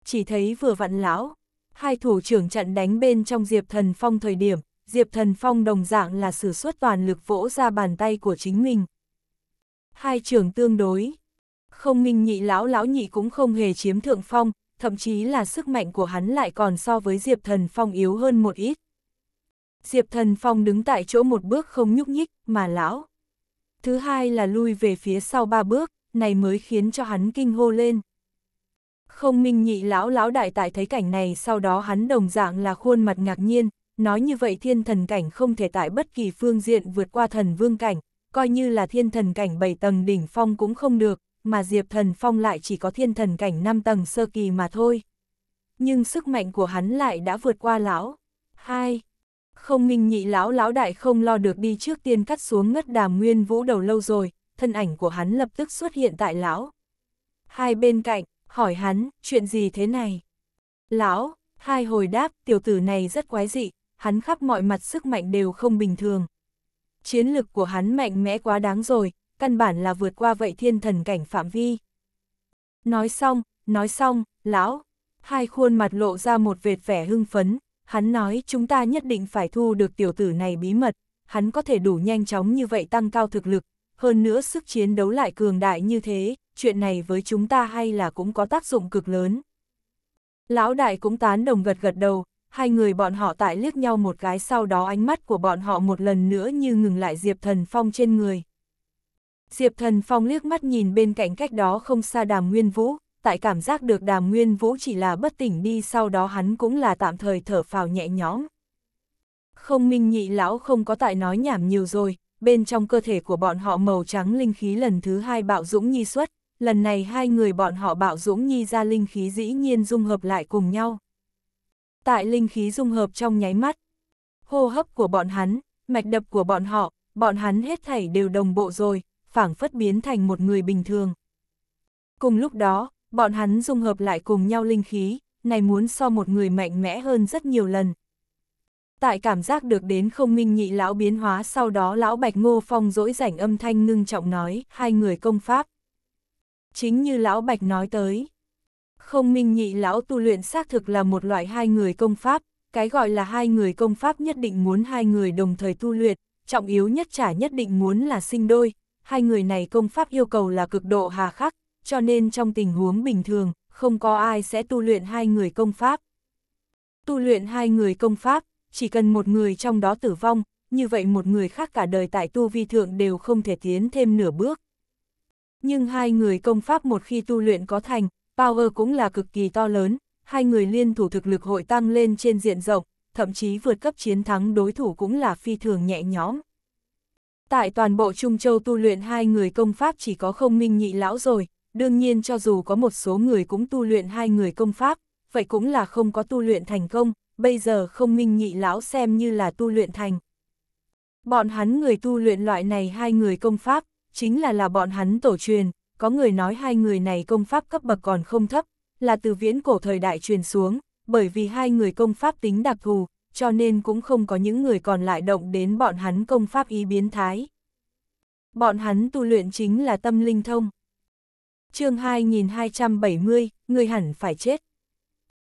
Speaker 1: Chỉ thấy vừa vặn lão, hai thủ trưởng chặn đánh bên trong diệp thần phong thời điểm, Diệp Thần Phong đồng dạng là sử xuất toàn lực vỗ ra bàn tay của chính mình. Hai trưởng tương đối. Không minh nhị lão lão nhị cũng không hề chiếm thượng phong, thậm chí là sức mạnh của hắn lại còn so với Diệp Thần Phong yếu hơn một ít. Diệp Thần Phong đứng tại chỗ một bước không nhúc nhích, mà lão. Thứ hai là lui về phía sau ba bước, này mới khiến cho hắn kinh hô lên. Không minh nhị lão lão đại tại thấy cảnh này sau đó hắn đồng dạng là khuôn mặt ngạc nhiên, nói như vậy thiên thần cảnh không thể tại bất kỳ phương diện vượt qua thần vương cảnh, coi như là thiên thần cảnh 7 tầng đỉnh phong cũng không được, mà Diệp Thần Phong lại chỉ có thiên thần cảnh 5 tầng sơ kỳ mà thôi. Nhưng sức mạnh của hắn lại đã vượt qua lão. hai Không minh nhị lão lão đại không lo được đi trước tiên cắt xuống ngất đàm nguyên vũ đầu lâu rồi, thân ảnh của hắn lập tức xuất hiện tại lão. Hai bên cạnh, hỏi hắn, chuyện gì thế này? Lão, hai hồi đáp, tiểu tử này rất quái dị, hắn khắp mọi mặt sức mạnh đều không bình thường. Chiến lực của hắn mạnh mẽ quá đáng rồi, căn bản là vượt qua vậy thiên thần cảnh phạm vi. Nói xong, nói xong, lão, hai khuôn mặt lộ ra một vệt vẻ hưng phấn, hắn nói chúng ta nhất định phải thu được tiểu tử này bí mật, hắn có thể đủ nhanh chóng như vậy tăng cao thực lực, hơn nữa sức chiến đấu lại cường đại như thế, chuyện này với chúng ta hay là cũng có tác dụng cực lớn. Lão đại cũng tán đồng gật gật đầu, hai người bọn họ tại liếc nhau một cái sau đó ánh mắt của bọn họ một lần nữa như ngừng lại Diệp Thần Phong trên người. Diệp Thần Phong liếc mắt nhìn bên cạnh cách đó không xa Đàm Nguyên Vũ, tại cảm giác được Đàm Nguyên Vũ chỉ là bất tỉnh đi sau đó hắn cũng là tạm thời thở phào nhẹ nhõm. Không minh nhị lão không có tại nói nhảm nhiều rồi, bên trong cơ thể của bọn họ màu trắng linh khí lần thứ hai bạo dũng nhi xuất, lần này hai người bọn họ bạo dũng nhi ra linh khí dĩ nhiên dung hợp lại cùng nhau tại linh khí dung hợp trong nháy mắt. Hô hấp của bọn hắn, mạch đập của bọn họ, bọn hắn hết thảy đều đồng bộ rồi, phảng phất biến thành một người bình thường. Cùng lúc đó, bọn hắn dung hợp lại cùng nhau linh khí, này muốn so một người mạnh mẽ hơn rất nhiều lần. Tại cảm giác được đến không minh nhị lão biến hóa sau đó lão Bạch Ngô Phong dỗi rảnh âm thanh ngưng trọng nói, hai người công pháp. Chính như lão Bạch nói tới, không minh nhị lão tu luyện xác thực là một loại hai người công pháp, cái gọi là hai người công pháp nhất định muốn hai người đồng thời tu luyện, trọng yếu nhất trả nhất định muốn là sinh đôi, hai người này công pháp yêu cầu là cực độ hà khắc, cho nên trong tình huống bình thường, không có ai sẽ tu luyện hai người công pháp. Tu luyện hai người công pháp, chỉ cần một người trong đó tử vong, như vậy một người khác cả đời tại tu vi thượng đều không thể tiến thêm nửa bước. Nhưng hai người công pháp một khi tu luyện có thành, Power cũng là cực kỳ to lớn, hai người liên thủ thực lực hội tăng lên trên diện rộng, thậm chí vượt cấp chiến thắng đối thủ cũng là phi thường nhẹ nhõm. Tại toàn bộ Trung Châu tu luyện hai người công pháp chỉ có không minh nhị lão rồi, đương nhiên cho dù có một số người cũng tu luyện hai người công pháp, vậy cũng là không có tu luyện thành công, bây giờ không minh nhị lão xem như là tu luyện thành. Bọn hắn người tu luyện loại này hai người công pháp, chính là là bọn hắn tổ truyền, có người nói hai người này công pháp cấp bậc còn không thấp, là từ viễn cổ thời đại truyền xuống, bởi vì hai người công pháp tính đặc thù, cho nên cũng không có những người còn lại động đến bọn hắn công pháp ý biến thái. Bọn hắn tu luyện chính là tâm linh thông. chương 2270, người hẳn phải chết.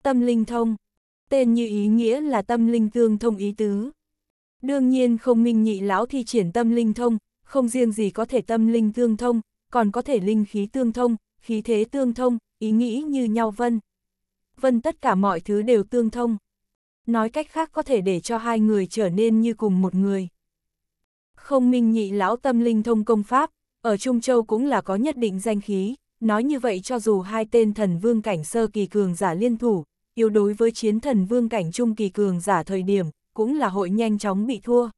Speaker 1: Tâm linh thông, tên như ý nghĩa là tâm linh tương thông ý tứ. Đương nhiên không minh nhị lão thi triển tâm linh thông, không riêng gì có thể tâm linh tương thông, còn có thể linh khí tương thông, khí thế tương thông, ý nghĩ như nhau vân. Vân tất cả mọi thứ đều tương thông. Nói cách khác có thể để cho hai người trở nên như cùng một người. Không minh nhị lão tâm linh thông công pháp, ở Trung Châu cũng là có nhất định danh khí, nói như vậy cho dù hai tên thần vương cảnh sơ kỳ cường giả liên thủ, yếu đối với chiến thần vương cảnh trung kỳ cường giả thời điểm, cũng là hội nhanh chóng bị thua.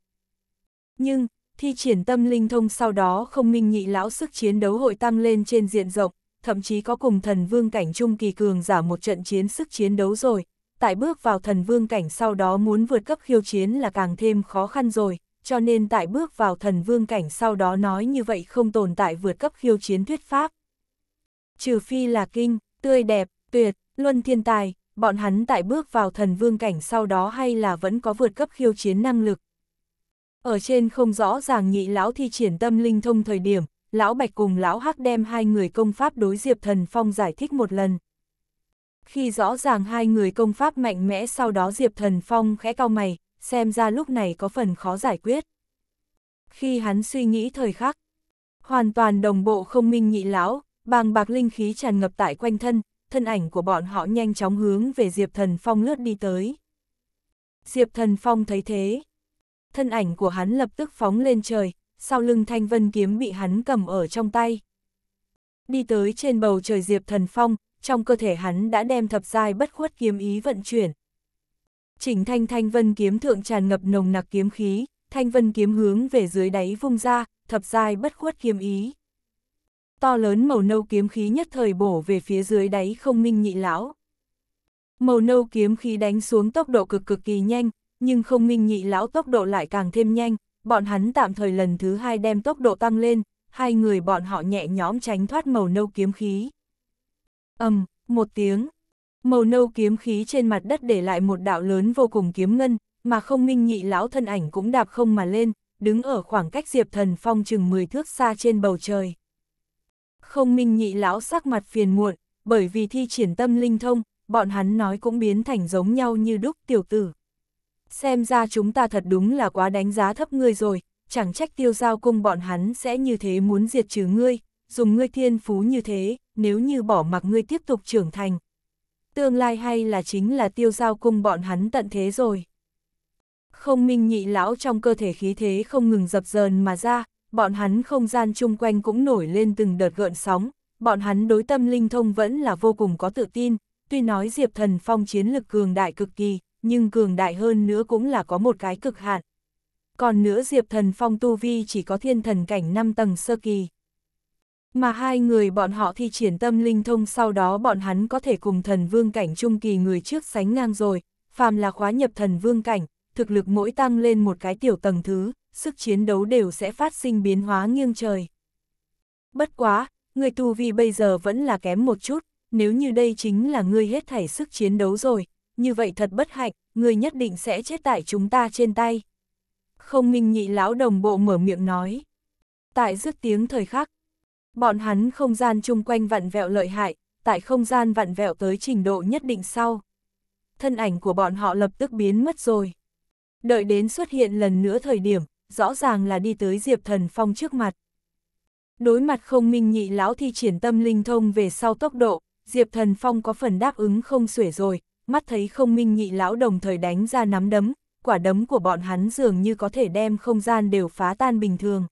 Speaker 1: Nhưng, Thi triển tâm linh thông sau đó không minh nhị lão sức chiến đấu hội tăng lên trên diện rộng, thậm chí có cùng thần vương cảnh trung kỳ cường giả một trận chiến sức chiến đấu rồi, tại bước vào thần vương cảnh sau đó muốn vượt cấp khiêu chiến là càng thêm khó khăn rồi, cho nên tại bước vào thần vương cảnh sau đó nói như vậy không tồn tại vượt cấp khiêu chiến thuyết pháp. Trừ phi là kinh, tươi đẹp, tuyệt, luân thiên tài, bọn hắn tại bước vào thần vương cảnh sau đó hay là vẫn có vượt cấp khiêu chiến năng lực, ở trên không rõ ràng nhị lão thi triển tâm linh thông thời điểm, lão Bạch cùng lão Hắc đem hai người công pháp đối Diệp Thần Phong giải thích một lần. Khi rõ ràng hai người công pháp mạnh mẽ sau đó Diệp Thần Phong khẽ cao mày, xem ra lúc này có phần khó giải quyết. Khi hắn suy nghĩ thời khắc, hoàn toàn đồng bộ không minh nhị lão, bàng bạc linh khí tràn ngập tại quanh thân, thân ảnh của bọn họ nhanh chóng hướng về Diệp Thần Phong lướt đi tới. Diệp Thần Phong thấy thế, thân ảnh của hắn lập tức phóng lên trời, sau lưng thanh vân kiếm bị hắn cầm ở trong tay. Đi tới trên bầu trời Diệp Thần Phong, trong cơ thể hắn đã đem thập giai bất khuất kiếm ý vận chuyển. Chỉnh thanh thanh vân kiếm thượng tràn ngập nồng nặc kiếm khí, thanh vân kiếm hướng về dưới đáy vung ra, thập giai bất khuất kiếm ý. To lớn màu nâu kiếm khí nhất thời bổ về phía dưới đáy không minh nhị lão. Màu nâu kiếm khí đánh xuống tốc độ cực cực kỳ nhanh, nhưng không minh nhị lão tốc độ lại càng thêm nhanh, bọn hắn tạm thời lần thứ hai đem tốc độ tăng lên, hai người bọn họ nhẹ nhõm tránh thoát màu nâu kiếm khí. ầm um, một tiếng, màu nâu kiếm khí trên mặt đất để lại một đạo lớn vô cùng kiếm ngân, mà không minh nhị lão thân ảnh cũng đạp không mà lên, đứng ở khoảng cách diệp thần phong chừng 10 thước xa trên bầu trời. Không minh nhị lão sắc mặt phiền muộn, bởi vì thi triển tâm linh thông, bọn hắn nói cũng biến thành giống nhau như đúc tiểu tử xem ra chúng ta thật đúng là quá đánh giá thấp ngươi rồi, chẳng trách tiêu giao cung bọn hắn sẽ như thế muốn diệt trừ ngươi, dùng ngươi thiên phú như thế, nếu như bỏ mặc ngươi tiếp tục trưởng thành. Tương lai hay là chính là tiêu giao cung bọn hắn tận thế rồi. Không minh nhị lão trong cơ thể khí thế không ngừng dập dờn mà ra, bọn hắn không gian chung quanh cũng nổi lên từng đợt gợn sóng, bọn hắn đối tâm linh thông vẫn là vô cùng có tự tin, tuy nói Diệp Thần Phong chiến lực cường đại cực kỳ, nhưng cường đại hơn nữa cũng là có một cái cực hạn. Còn nữa Diệp Thần Phong tu vi chỉ có thiên thần cảnh 5 tầng sơ kỳ. Mà hai người bọn họ thi triển tâm linh thông sau đó bọn hắn có thể cùng thần vương cảnh trung kỳ người trước sánh ngang rồi, phàm là khóa nhập thần vương cảnh, thực lực mỗi tăng lên một cái tiểu tầng thứ, sức chiến đấu đều sẽ phát sinh biến hóa nghiêng trời. Bất quá, người tu vi bây giờ vẫn là kém một chút, nếu như đây chính là ngươi hết thảy sức chiến đấu rồi, như vậy thật bất hạnh, người nhất định sẽ chết tại chúng ta trên tay. Không minh nhị lão đồng bộ mở miệng nói. Tại dứt tiếng thời khắc, bọn hắn không gian chung quanh vặn vẹo lợi hại, tại không gian vặn vẹo tới trình độ nhất định sau. Thân ảnh của bọn họ lập tức biến mất rồi. Đợi đến xuất hiện lần nữa thời điểm, rõ ràng là đi tới Diệp Thần Phong trước mặt. Đối mặt không minh nhị lão thi triển tâm linh thông về sau tốc độ, Diệp Thần Phong có phần đáp ứng không xuể rồi, mắt thấy không minh nhị lão đồng thời đánh ra nắm đấm, quả đấm của bọn hắn dường như có thể đem không gian đều phá tan bình thường.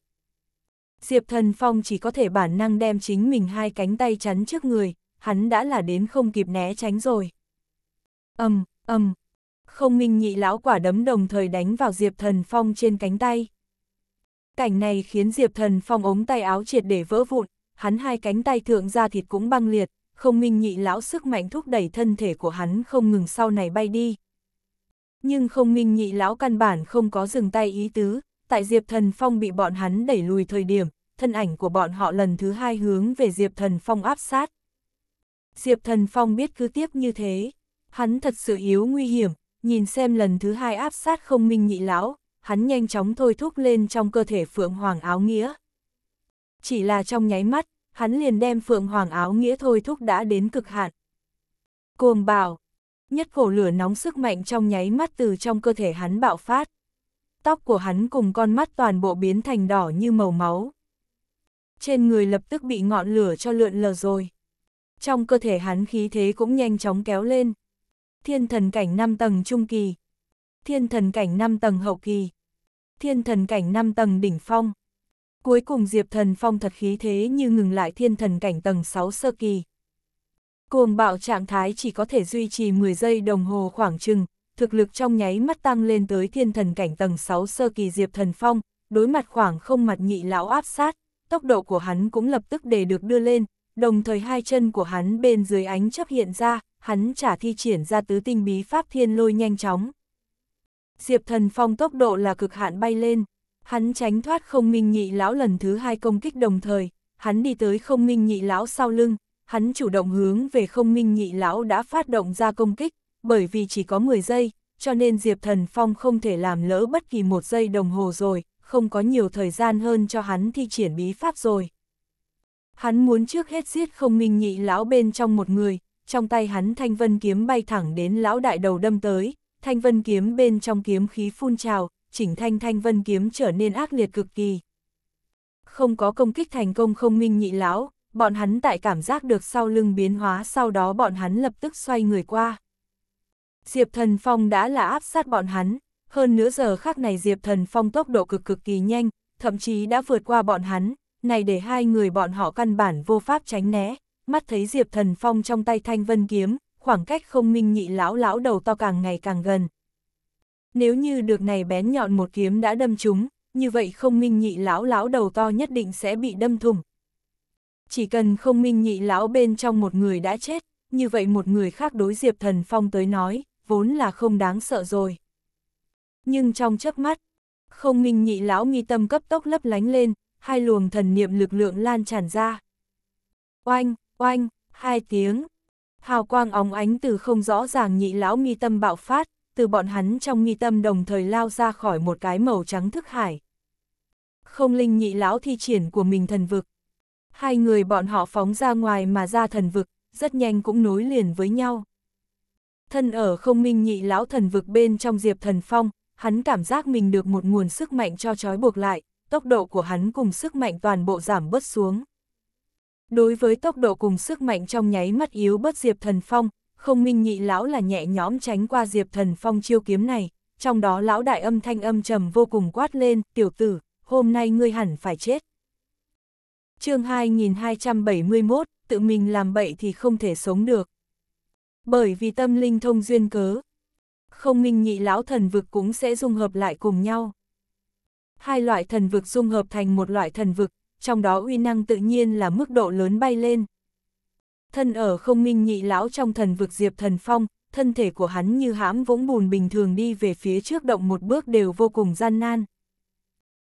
Speaker 1: Diệp Thần Phong chỉ có thể bản năng đem chính mình hai cánh tay chắn trước người, hắn đã là đến không kịp né tránh rồi. Âm, um, âm, um. không minh nhị lão quả đấm đồng thời đánh vào Diệp Thần Phong trên cánh tay. Cảnh này khiến Diệp Thần Phong ống tay áo triệt để vỡ vụn, hắn hai cánh tay thượng ra thịt cũng băng liệt không minh nhị lão sức mạnh thúc đẩy thân thể của hắn không ngừng sau này bay đi. Nhưng không minh nhị lão căn bản không có dừng tay ý tứ, tại Diệp Thần Phong bị bọn hắn đẩy lùi thời điểm, thân ảnh của bọn họ lần thứ hai hướng về Diệp Thần Phong áp sát. Diệp Thần Phong biết cứ tiếp như thế, hắn thật sự yếu nguy hiểm, nhìn xem lần thứ hai áp sát không minh nhị lão, hắn nhanh chóng thôi thúc lên trong cơ thể Phượng Hoàng áo nghĩa. Chỉ là trong nháy mắt, hắn liền đem Phượng Hoàng áo nghĩa thôi thúc đã đến cực hạn. Cuồng bạo, nhất cổ lửa nóng sức mạnh trong nháy mắt từ trong cơ thể hắn bạo phát. Tóc của hắn cùng con mắt toàn bộ biến thành đỏ như màu máu. Trên người lập tức bị ngọn lửa cho lượn lờ rồi. Trong cơ thể hắn khí thế cũng nhanh chóng kéo lên. Thiên thần cảnh 5 tầng trung kỳ. Thiên thần cảnh 5 tầng hậu kỳ. Thiên thần cảnh 5 tầng đỉnh phong. Cuối cùng Diệp Thần Phong thật khí thế như ngừng lại thiên thần cảnh tầng 6 sơ kỳ. Cuồng bạo trạng thái chỉ có thể duy trì 10 giây đồng hồ khoảng chừng, thực lực trong nháy mắt tăng lên tới thiên thần cảnh tầng 6 sơ kỳ Diệp Thần Phong, đối mặt khoảng không mặt nhị lão áp sát, tốc độ của hắn cũng lập tức để được đưa lên, đồng thời hai chân của hắn bên dưới ánh chấp hiện ra, hắn trả thi triển ra tứ tinh bí pháp thiên lôi nhanh chóng. Diệp Thần Phong tốc độ là cực hạn bay lên. Hắn tránh thoát không minh nhị lão lần thứ hai công kích đồng thời, hắn đi tới không minh nhị lão sau lưng, hắn chủ động hướng về không minh nhị lão đã phát động ra công kích, bởi vì chỉ có 10 giây, cho nên Diệp Thần Phong không thể làm lỡ bất kỳ một giây đồng hồ rồi, không có nhiều thời gian hơn cho hắn thi triển bí pháp rồi. Hắn muốn trước hết giết không minh nhị lão bên trong một người, trong tay hắn thanh vân kiếm bay thẳng đến lão đại đầu đâm tới, thanh vân kiếm bên trong kiếm khí phun trào, chỉnh Thanh Thanh Vân Kiếm trở nên ác liệt cực kỳ. Không có công kích thành công không minh nhị lão, bọn hắn tại cảm giác được sau lưng biến hóa sau đó bọn hắn lập tức xoay người qua. Diệp Thần Phong đã là áp sát bọn hắn, hơn nửa giờ khác này Diệp Thần Phong tốc độ cực cực kỳ nhanh, thậm chí đã vượt qua bọn hắn, này để hai người bọn họ căn bản vô pháp tránh né, mắt thấy Diệp Thần Phong trong tay thanh vân kiếm, khoảng cách không minh nhị lão lão đầu to càng ngày càng gần. Nếu như được này bén nhọn một kiếm đã đâm chúng như vậy không minh nhị lão lão đầu to nhất định sẽ bị đâm thủng. Chỉ cần không minh nhị lão bên trong một người đã chết, như vậy một người khác đối Diệp Thần Phong tới nói, vốn là không đáng sợ rồi. Nhưng trong chớp mắt, không minh nhị lão nghi tâm cấp tốc lấp lánh lên, hai luồng thần niệm lực lượng lan tràn ra. Oanh, oanh, hai tiếng. Hào quang óng ánh từ không rõ ràng nhị lão nghi tâm bạo phát, từ bọn hắn trong nghi tâm đồng thời lao ra khỏi một cái màu trắng thức hải. Không linh nhị lão thi triển của mình thần vực. Hai người bọn họ phóng ra ngoài mà ra thần vực, rất nhanh cũng nối liền với nhau. Thân ở không minh nhị lão thần vực bên trong diệp thần phong, hắn cảm giác mình được một nguồn sức mạnh cho trói buộc lại, tốc độ của hắn cùng sức mạnh toàn bộ giảm bớt xuống. Đối với tốc độ cùng sức mạnh trong nháy mắt yếu bất diệp thần phong, không minh nhị lão là nhẹ nhõm tránh qua Diệp Thần Phong chiêu kiếm này, trong đó lão đại âm thanh âm trầm vô cùng quát lên, tiểu tử, hôm nay ngươi hẳn phải chết. chương 2271, tự mình làm bậy thì không thể sống được. Bởi vì tâm linh thông duyên cớ, không minh nhị lão thần vực cũng sẽ dung hợp lại cùng nhau. Hai loại thần vực dung hợp thành một loại thần vực, trong đó uy năng tự nhiên là mức độ lớn bay lên, Thân ở không minh nhị lão trong thần vực Diệp Thần Phong, thân thể của hắn như hãm vũng bùn bình thường đi về phía trước động một bước đều vô cùng gian nan.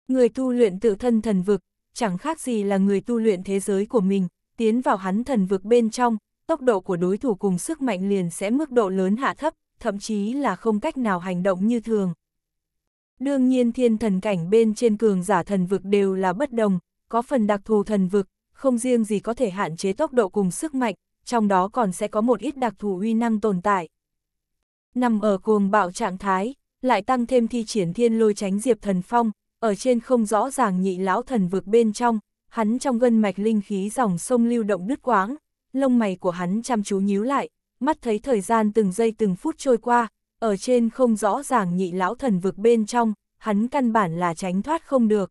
Speaker 1: Người tu luyện tự thân thần vực, chẳng khác gì là người tu luyện thế giới của mình, tiến vào hắn thần vực bên trong, tốc độ của đối thủ cùng sức mạnh liền sẽ mức độ lớn hạ thấp, thậm chí là không cách nào hành động như thường. Đương nhiên thiên thần cảnh bên trên cường giả thần vực đều là bất đồng, có phần đặc thù thần vực, không riêng gì có thể hạn chế tốc độ cùng sức mạnh, trong đó còn sẽ có một ít đặc thù uy năng tồn tại. Nằm ở cuồng bạo trạng thái, lại tăng thêm thi triển thiên lôi tránh diệp thần phong, ở trên không rõ ràng nhị lão thần vực bên trong, hắn trong gân mạch linh khí dòng sông lưu động đứt quáng, lông mày của hắn chăm chú nhíu lại, mắt thấy thời gian từng giây từng phút trôi qua, ở trên không rõ ràng nhị lão thần vực bên trong, hắn căn bản là tránh thoát không được.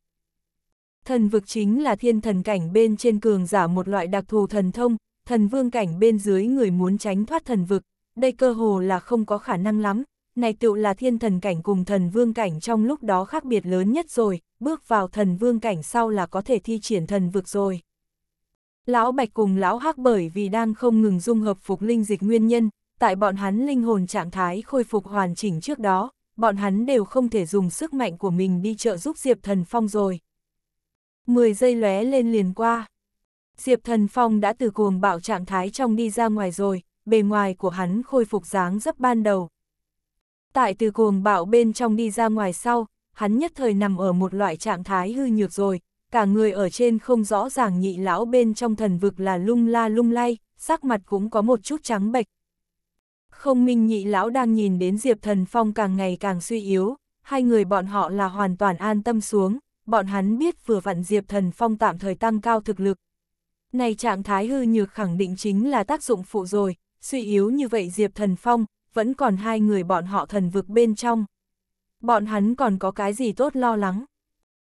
Speaker 1: Thần vực chính là thiên thần cảnh bên trên cường giả một loại đặc thù thần thông, thần vương cảnh bên dưới người muốn tránh thoát thần vực, đây cơ hồ là không có khả năng lắm, này tựu là thiên thần cảnh cùng thần vương cảnh trong lúc đó khác biệt lớn nhất rồi, bước vào thần vương cảnh sau là có thể thi triển thần vực rồi. Lão Bạch cùng Lão Hắc bởi vì đang không ngừng dung hợp phục linh dịch nguyên nhân, tại bọn hắn linh hồn trạng thái khôi phục hoàn chỉnh trước đó, bọn hắn đều không thể dùng sức mạnh của mình đi trợ giúp Diệp Thần Phong rồi, 10 giây lóe lên liền qua. Diệp Thần Phong đã từ cuồng bạo trạng thái trong đi ra ngoài rồi, bề ngoài của hắn khôi phục dáng dấp ban đầu. Tại từ cuồng bạo bên trong đi ra ngoài sau, hắn nhất thời nằm ở một loại trạng thái hư nhược rồi, cả người ở trên không rõ ràng nhị lão bên trong thần vực là lung la lung lay, sắc mặt cũng có một chút trắng bệch. Không minh nhị lão đang nhìn đến Diệp Thần Phong càng ngày càng suy yếu, hai người bọn họ là hoàn toàn an tâm xuống, bọn hắn biết vừa vặn Diệp Thần Phong tạm thời tăng cao thực lực. Này trạng thái hư nhược khẳng định chính là tác dụng phụ rồi, suy yếu như vậy Diệp Thần Phong, vẫn còn hai người bọn họ thần vực bên trong. Bọn hắn còn có cái gì tốt lo lắng.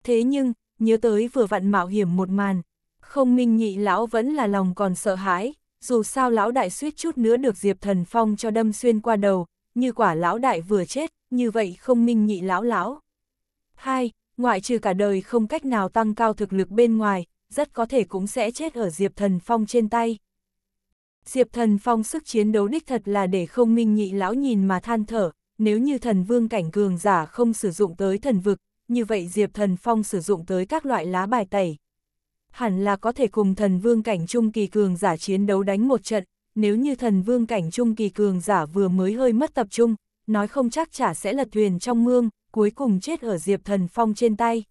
Speaker 1: Thế nhưng, nhớ tới vừa vặn mạo hiểm một màn, không minh nhị lão vẫn là lòng còn sợ hãi, dù sao lão đại suýt chút nữa được Diệp Thần Phong cho đâm xuyên qua đầu, như quả lão đại vừa chết, như vậy không minh nhị lão lão. Hai, ngoại trừ cả đời không cách nào tăng cao thực lực bên ngoài, rất có thể cũng sẽ chết ở Diệp Thần Phong trên tay. Diệp Thần Phong sức chiến đấu đích thật là để không minh nhị lão nhìn mà than thở, nếu như thần vương cảnh cường giả không sử dụng tới thần vực, như vậy Diệp Thần Phong sử dụng tới các loại lá bài tẩy. Hẳn là có thể cùng thần vương cảnh trung kỳ cường giả chiến đấu đánh một trận, nếu như thần vương cảnh trung kỳ cường giả vừa mới hơi mất tập trung, nói không chắc chả sẽ lật thuyền trong mương, cuối cùng chết ở Diệp Thần Phong trên tay.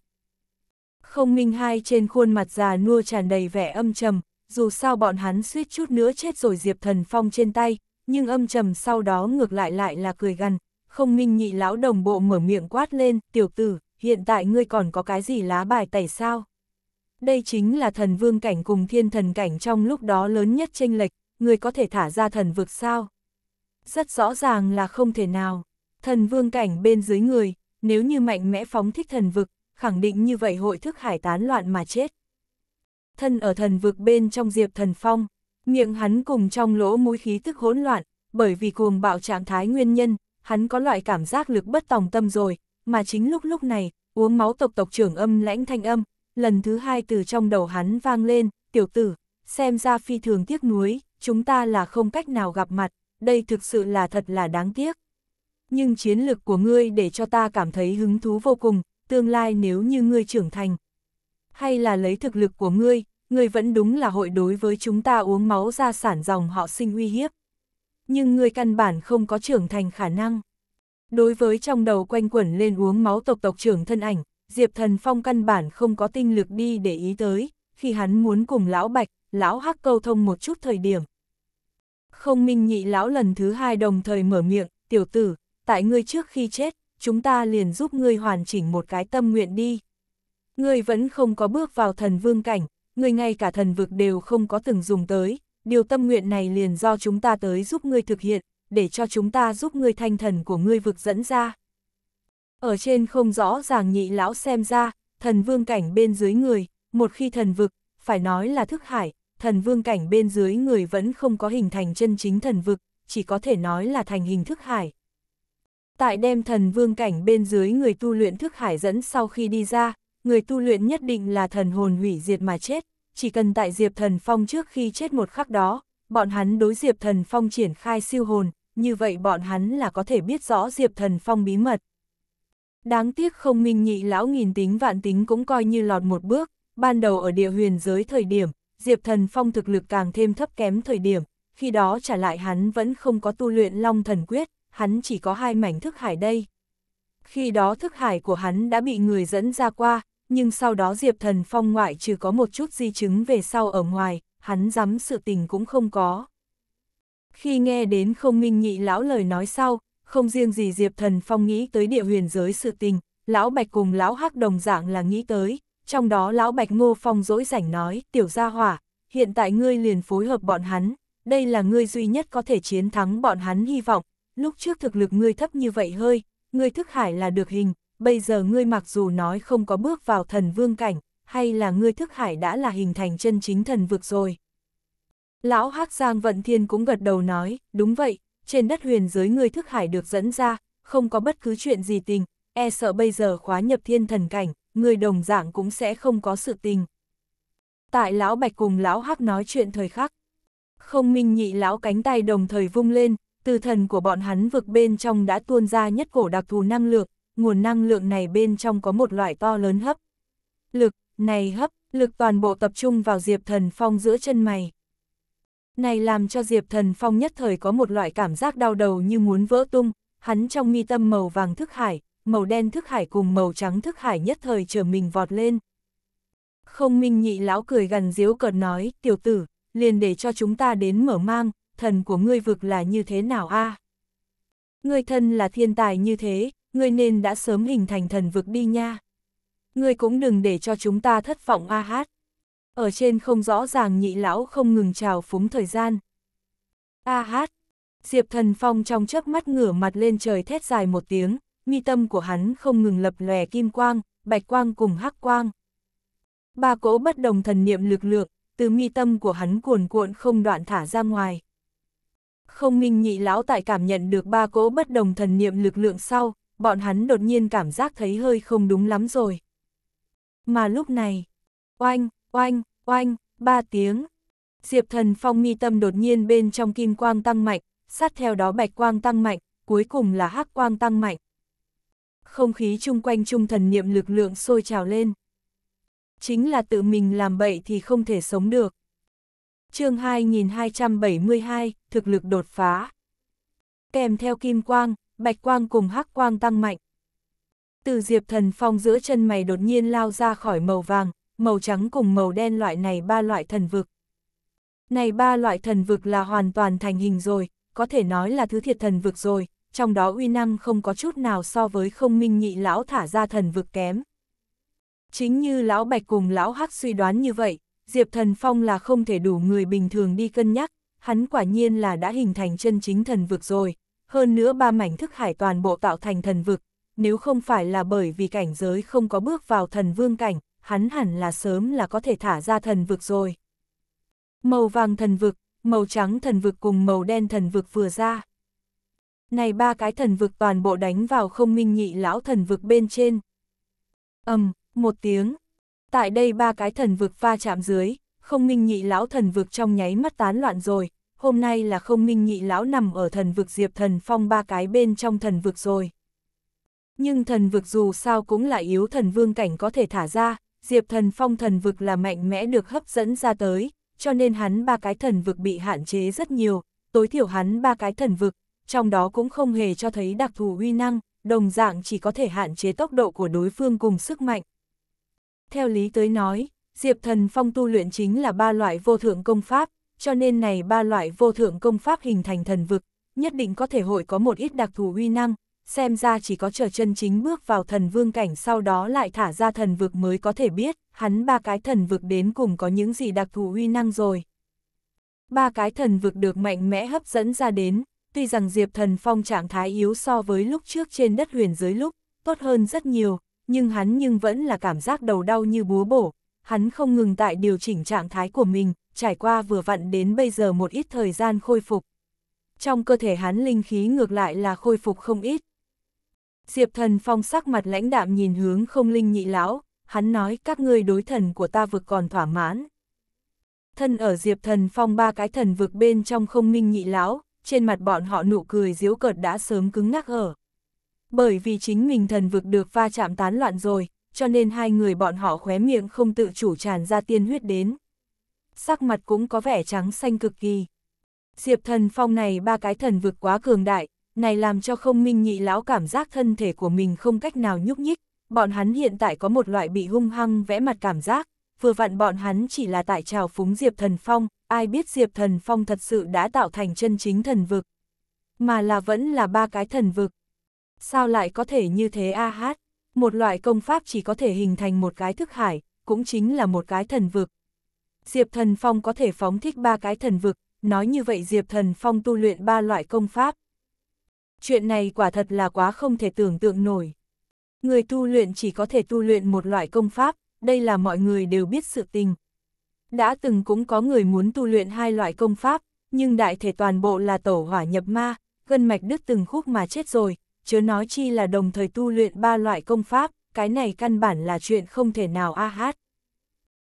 Speaker 1: Không minh hai trên khuôn mặt già nua tràn đầy vẻ âm trầm, dù sao bọn hắn suýt chút nữa chết rồi Diệp Thần Phong trên tay, nhưng âm trầm sau đó ngược lại lại là cười gằn, không minh nhị lão đồng bộ mở miệng quát lên, tiểu tử, hiện tại ngươi còn có cái gì lá bài tẩy sao? Đây chính là thần vương cảnh cùng thiên thần cảnh trong lúc đó lớn nhất tranh lệch, ngươi có thể thả ra thần vực sao? Rất rõ ràng là không thể nào, thần vương cảnh bên dưới người, nếu như mạnh mẽ phóng thích thần vực, khẳng định như vậy hội thức hải tán loạn mà chết. Thân ở thần vực bên trong diệp thần phong, miệng hắn cùng trong lỗ mũi khí tức hỗn loạn, bởi vì cuồng bạo trạng thái nguyên nhân, hắn có loại cảm giác lực bất tòng tâm rồi, mà chính lúc lúc này, uống máu tộc tộc trưởng âm lãnh thanh âm, lần thứ hai từ trong đầu hắn vang lên, tiểu tử, xem ra phi thường tiếc nuối, chúng ta là không cách nào gặp mặt, đây thực sự là thật là đáng tiếc nhưng chiến lực của ngươi để cho ta cảm thấy hứng thú vô cùng, tương lai nếu như ngươi trưởng thành. Hay là lấy thực lực của ngươi, ngươi vẫn đúng là hội đối với chúng ta uống máu ra sản dòng họ sinh uy hiếp. Nhưng ngươi căn bản không có trưởng thành khả năng. Đối với trong đầu quanh quẩn lên uống máu tộc tộc trưởng thân ảnh, Diệp Thần Phong căn bản không có tinh lực đi để ý tới, khi hắn muốn cùng lão Bạch, lão Hắc câu thông một chút thời điểm. Không minh nhị lão lần thứ hai đồng thời mở miệng, tiểu tử, tại ngươi trước khi chết, chúng ta liền giúp ngươi hoàn chỉnh một cái tâm nguyện đi. Ngươi vẫn không có bước vào thần vương cảnh, ngươi ngay cả thần vực đều không có từng dùng tới, điều tâm nguyện này liền do chúng ta tới giúp ngươi thực hiện, để cho chúng ta giúp ngươi thanh thần của ngươi vực dẫn ra. Ở trên không rõ ràng nhị lão xem ra, thần vương cảnh bên dưới người, một khi thần vực, phải nói là thức hải, thần vương cảnh bên dưới người vẫn không có hình thành chân chính thần vực, chỉ có thể nói là thành hình thức hải tại đêm thần vương cảnh bên dưới người tu luyện thức hải dẫn sau khi đi ra, người tu luyện nhất định là thần hồn hủy diệt mà chết, chỉ cần tại Diệp Thần Phong trước khi chết một khắc đó, bọn hắn đối Diệp Thần Phong triển khai siêu hồn, như vậy bọn hắn là có thể biết rõ Diệp Thần Phong bí mật. Đáng tiếc không minh nhị lão nghìn tính vạn tính cũng coi như lọt một bước, ban đầu ở địa huyền giới thời điểm, Diệp Thần Phong thực lực càng thêm thấp kém thời điểm, khi đó trả lại hắn vẫn không có tu luyện long thần quyết, hắn chỉ có hai mảnh thức hải đây. Khi đó thức hải của hắn đã bị người dẫn ra qua, nhưng sau đó Diệp Thần Phong ngoại trừ có một chút di chứng về sau ở ngoài, hắn dám sự tình cũng không có. Khi nghe đến không minh nhị lão lời nói sau, không riêng gì Diệp Thần Phong nghĩ tới địa huyền giới sự tình, lão Bạch cùng lão Hắc đồng dạng là nghĩ tới, trong đó lão Bạch Ngô Phong dỗi rảnh nói, tiểu gia hỏa, hiện tại ngươi liền phối hợp bọn hắn, đây là ngươi duy nhất có thể chiến thắng bọn hắn hy vọng, lúc trước thực lực ngươi thấp như vậy hơi, ngươi thức hải là được hình, bây giờ ngươi mặc dù nói không có bước vào thần vương cảnh, hay là ngươi thức hải đã là hình thành chân chính thần vực rồi. Lão hắc Giang Vận Thiên cũng gật đầu nói, đúng vậy, trên đất huyền giới ngươi thức hải được dẫn ra, không có bất cứ chuyện gì tình, e sợ bây giờ khóa nhập thiên thần cảnh, người đồng dạng cũng sẽ không có sự tình. Tại lão Bạch cùng lão Hắc nói chuyện thời khắc, không minh nhị lão cánh tay đồng thời vung lên, từ thần của bọn hắn vực bên trong đã tuôn ra nhất cổ đặc thù năng lượng, nguồn năng lượng này bên trong có một loại to lớn hấp. Lực, này hấp, lực toàn bộ tập trung vào Diệp Thần Phong giữa chân mày. Này làm cho Diệp Thần Phong nhất thời có một loại cảm giác đau đầu như muốn vỡ tung, hắn trong mi tâm màu vàng thức hải, màu đen thức hải cùng màu trắng thức hải nhất thời trở mình vọt lên. Không minh nhị lão cười gần díu cợt nói, tiểu tử, liền để cho chúng ta đến mở mang, thần của ngươi vực là như thế nào a? À? Ngươi thân là thiên tài như thế, ngươi nên đã sớm hình thành thần vực đi nha. Ngươi cũng đừng để cho chúng ta thất vọng a hát. Ở trên không rõ ràng nhị lão không ngừng trào phúng thời gian. A hát, Diệp Thần Phong trong chớp mắt ngửa mặt lên trời thét dài một tiếng, mi tâm của hắn không ngừng lập lòe kim quang, bạch quang cùng hắc quang. Ba cỗ bất đồng thần niệm lực lượng, từ mi tâm của hắn cuồn cuộn không đoạn thả ra ngoài. Không minh nhị lão tại cảm nhận được ba cỗ bất đồng thần niệm lực lượng sau, bọn hắn đột nhiên cảm giác thấy hơi không đúng lắm rồi. Mà lúc này, oanh, oanh, oanh, ba tiếng. Diệp thần phong mi tâm đột nhiên bên trong kim quang tăng mạnh, sát theo đó bạch quang tăng mạnh, cuối cùng là hắc quang tăng mạnh. Không khí chung quanh trung thần niệm lực lượng sôi trào lên. Chính là tự mình làm bậy thì không thể sống được chương 2272, thực lực đột phá. Kèm theo kim quang, bạch quang cùng hắc quang tăng mạnh. Từ diệp thần phong giữa chân mày đột nhiên lao ra khỏi màu vàng, màu trắng cùng màu đen loại này ba loại thần vực. Này ba loại thần vực là hoàn toàn thành hình rồi, có thể nói là thứ thiệt thần vực rồi, trong đó uy năng không có chút nào so với không minh nhị lão thả ra thần vực kém. Chính như lão bạch cùng lão hắc suy đoán như vậy, Diệp Thần Phong là không thể đủ người bình thường đi cân nhắc, hắn quả nhiên là đã hình thành chân chính thần vực rồi, hơn nữa ba mảnh thức hải toàn bộ tạo thành thần vực, nếu không phải là bởi vì cảnh giới không có bước vào thần vương cảnh, hắn hẳn là sớm là có thể thả ra thần vực rồi. Màu vàng thần vực, màu trắng thần vực cùng màu đen thần vực vừa ra. Này ba cái thần vực toàn bộ đánh vào không minh nhị lão thần vực bên trên. ầm um, một tiếng, tại đây ba cái thần vực va chạm dưới, không minh nhị lão thần vực trong nháy mắt tán loạn rồi, hôm nay là không minh nhị lão nằm ở thần vực diệp thần phong ba cái bên trong thần vực rồi. Nhưng thần vực dù sao cũng là yếu thần vương cảnh có thể thả ra, diệp thần phong thần vực là mạnh mẽ được hấp dẫn ra tới, cho nên hắn ba cái thần vực bị hạn chế rất nhiều, tối thiểu hắn ba cái thần vực, trong đó cũng không hề cho thấy đặc thù uy năng, đồng dạng chỉ có thể hạn chế tốc độ của đối phương cùng sức mạnh, theo lý tới nói, Diệp Thần Phong tu luyện chính là ba loại vô thượng công pháp, cho nên này ba loại vô thượng công pháp hình thành thần vực, nhất định có thể hội có một ít đặc thù uy năng, xem ra chỉ có chờ chân chính bước vào thần vương cảnh sau đó lại thả ra thần vực mới có thể biết, hắn ba cái thần vực đến cùng có những gì đặc thù uy năng rồi. Ba cái thần vực được mạnh mẽ hấp dẫn ra đến, tuy rằng Diệp Thần Phong trạng thái yếu so với lúc trước trên đất huyền giới lúc, tốt hơn rất nhiều, nhưng hắn nhưng vẫn là cảm giác đầu đau như búa bổ, hắn không ngừng tại điều chỉnh trạng thái của mình, trải qua vừa vặn đến bây giờ một ít thời gian khôi phục. Trong cơ thể hắn linh khí ngược lại là khôi phục không ít. Diệp thần phong sắc mặt lãnh đạm nhìn hướng không linh nhị lão, hắn nói các ngươi đối thần của ta vực còn thỏa mãn. Thân ở diệp thần phong ba cái thần vực bên trong không minh nhị lão, trên mặt bọn họ nụ cười diếu cợt đã sớm cứng ngắc ở bởi vì chính mình thần vực được va chạm tán loạn rồi, cho nên hai người bọn họ khóe miệng không tự chủ tràn ra tiên huyết đến. Sắc mặt cũng có vẻ trắng xanh cực kỳ. Diệp thần phong này ba cái thần vực quá cường đại, này làm cho không minh nhị lão cảm giác thân thể của mình không cách nào nhúc nhích, bọn hắn hiện tại có một loại bị hung hăng vẽ mặt cảm giác, vừa vặn bọn hắn chỉ là tại trào phúng Diệp Thần Phong, ai biết Diệp Thần Phong thật sự đã tạo thành chân chính thần vực, mà là vẫn là ba cái thần vực. Sao lại có thể như thế a hát? Một loại công pháp chỉ có thể hình thành một cái thức hải, cũng chính là một cái thần vực. Diệp Thần Phong có thể phóng thích ba cái thần vực, nói như vậy Diệp Thần Phong tu luyện ba loại công pháp. Chuyện này quả thật là quá không thể tưởng tượng nổi. Người tu luyện chỉ có thể tu luyện một loại công pháp, đây là mọi người đều biết sự tình. Đã từng cũng có người muốn tu luyện hai loại công pháp, nhưng đại thể toàn bộ là tổ hỏa nhập ma, gân mạch đứt từng khúc mà chết rồi, chớ nói chi là đồng thời tu luyện ba loại công pháp, cái này căn bản là chuyện không thể nào a hát.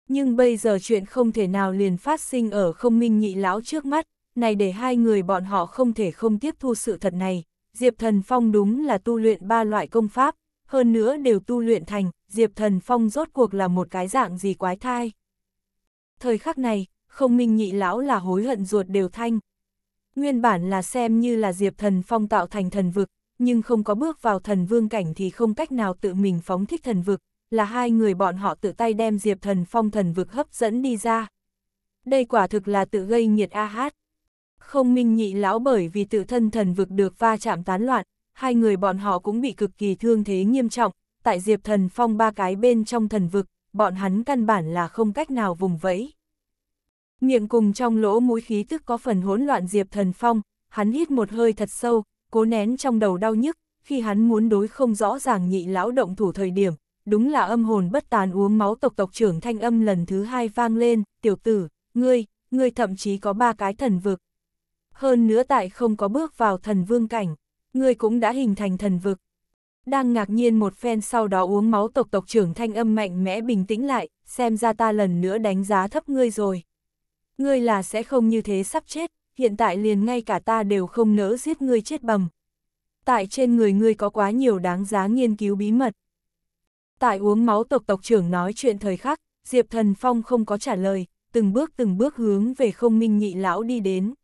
Speaker 1: Nhưng bây giờ chuyện không thể nào liền phát sinh ở không minh nhị lão trước mắt, này để hai người bọn họ không thể không tiếp thu sự thật này. Diệp Thần Phong đúng là tu luyện ba loại công pháp, hơn nữa đều tu luyện thành, Diệp Thần Phong rốt cuộc là một cái dạng gì quái thai. Thời khắc này, không minh nhị lão là hối hận ruột đều thanh. Nguyên bản là xem như là Diệp Thần Phong tạo thành thần vực, nhưng không có bước vào thần vương cảnh thì không cách nào tự mình phóng thích thần vực, là hai người bọn họ tự tay đem Diệp Thần Phong thần vực hấp dẫn đi ra. Đây quả thực là tự gây nhiệt a hát. Không minh nhị lão bởi vì tự thân thần vực được va chạm tán loạn, hai người bọn họ cũng bị cực kỳ thương thế nghiêm trọng, tại Diệp Thần Phong ba cái bên trong thần vực, bọn hắn căn bản là không cách nào vùng vẫy. Miệng cùng trong lỗ mũi khí tức có phần hỗn loạn Diệp Thần Phong, hắn hít một hơi thật sâu, cố nén trong đầu đau nhức, khi hắn muốn đối không rõ ràng nhị lão động thủ thời điểm, đúng là âm hồn bất tàn uống máu tộc tộc trưởng thanh âm lần thứ hai vang lên, tiểu tử, ngươi, ngươi thậm chí có ba cái thần vực. Hơn nữa tại không có bước vào thần vương cảnh, ngươi cũng đã hình thành thần vực. Đang ngạc nhiên một phen sau đó uống máu tộc tộc trưởng thanh âm mạnh mẽ bình tĩnh lại, xem ra ta lần nữa đánh giá thấp ngươi rồi. Ngươi là sẽ không như thế sắp chết hiện tại liền ngay cả ta đều không nỡ giết ngươi chết bầm. Tại trên người ngươi có quá nhiều đáng giá nghiên cứu bí mật. Tại uống máu tộc tộc trưởng nói chuyện thời khắc, Diệp Thần Phong không có trả lời, từng bước từng bước hướng về không minh nhị lão đi đến.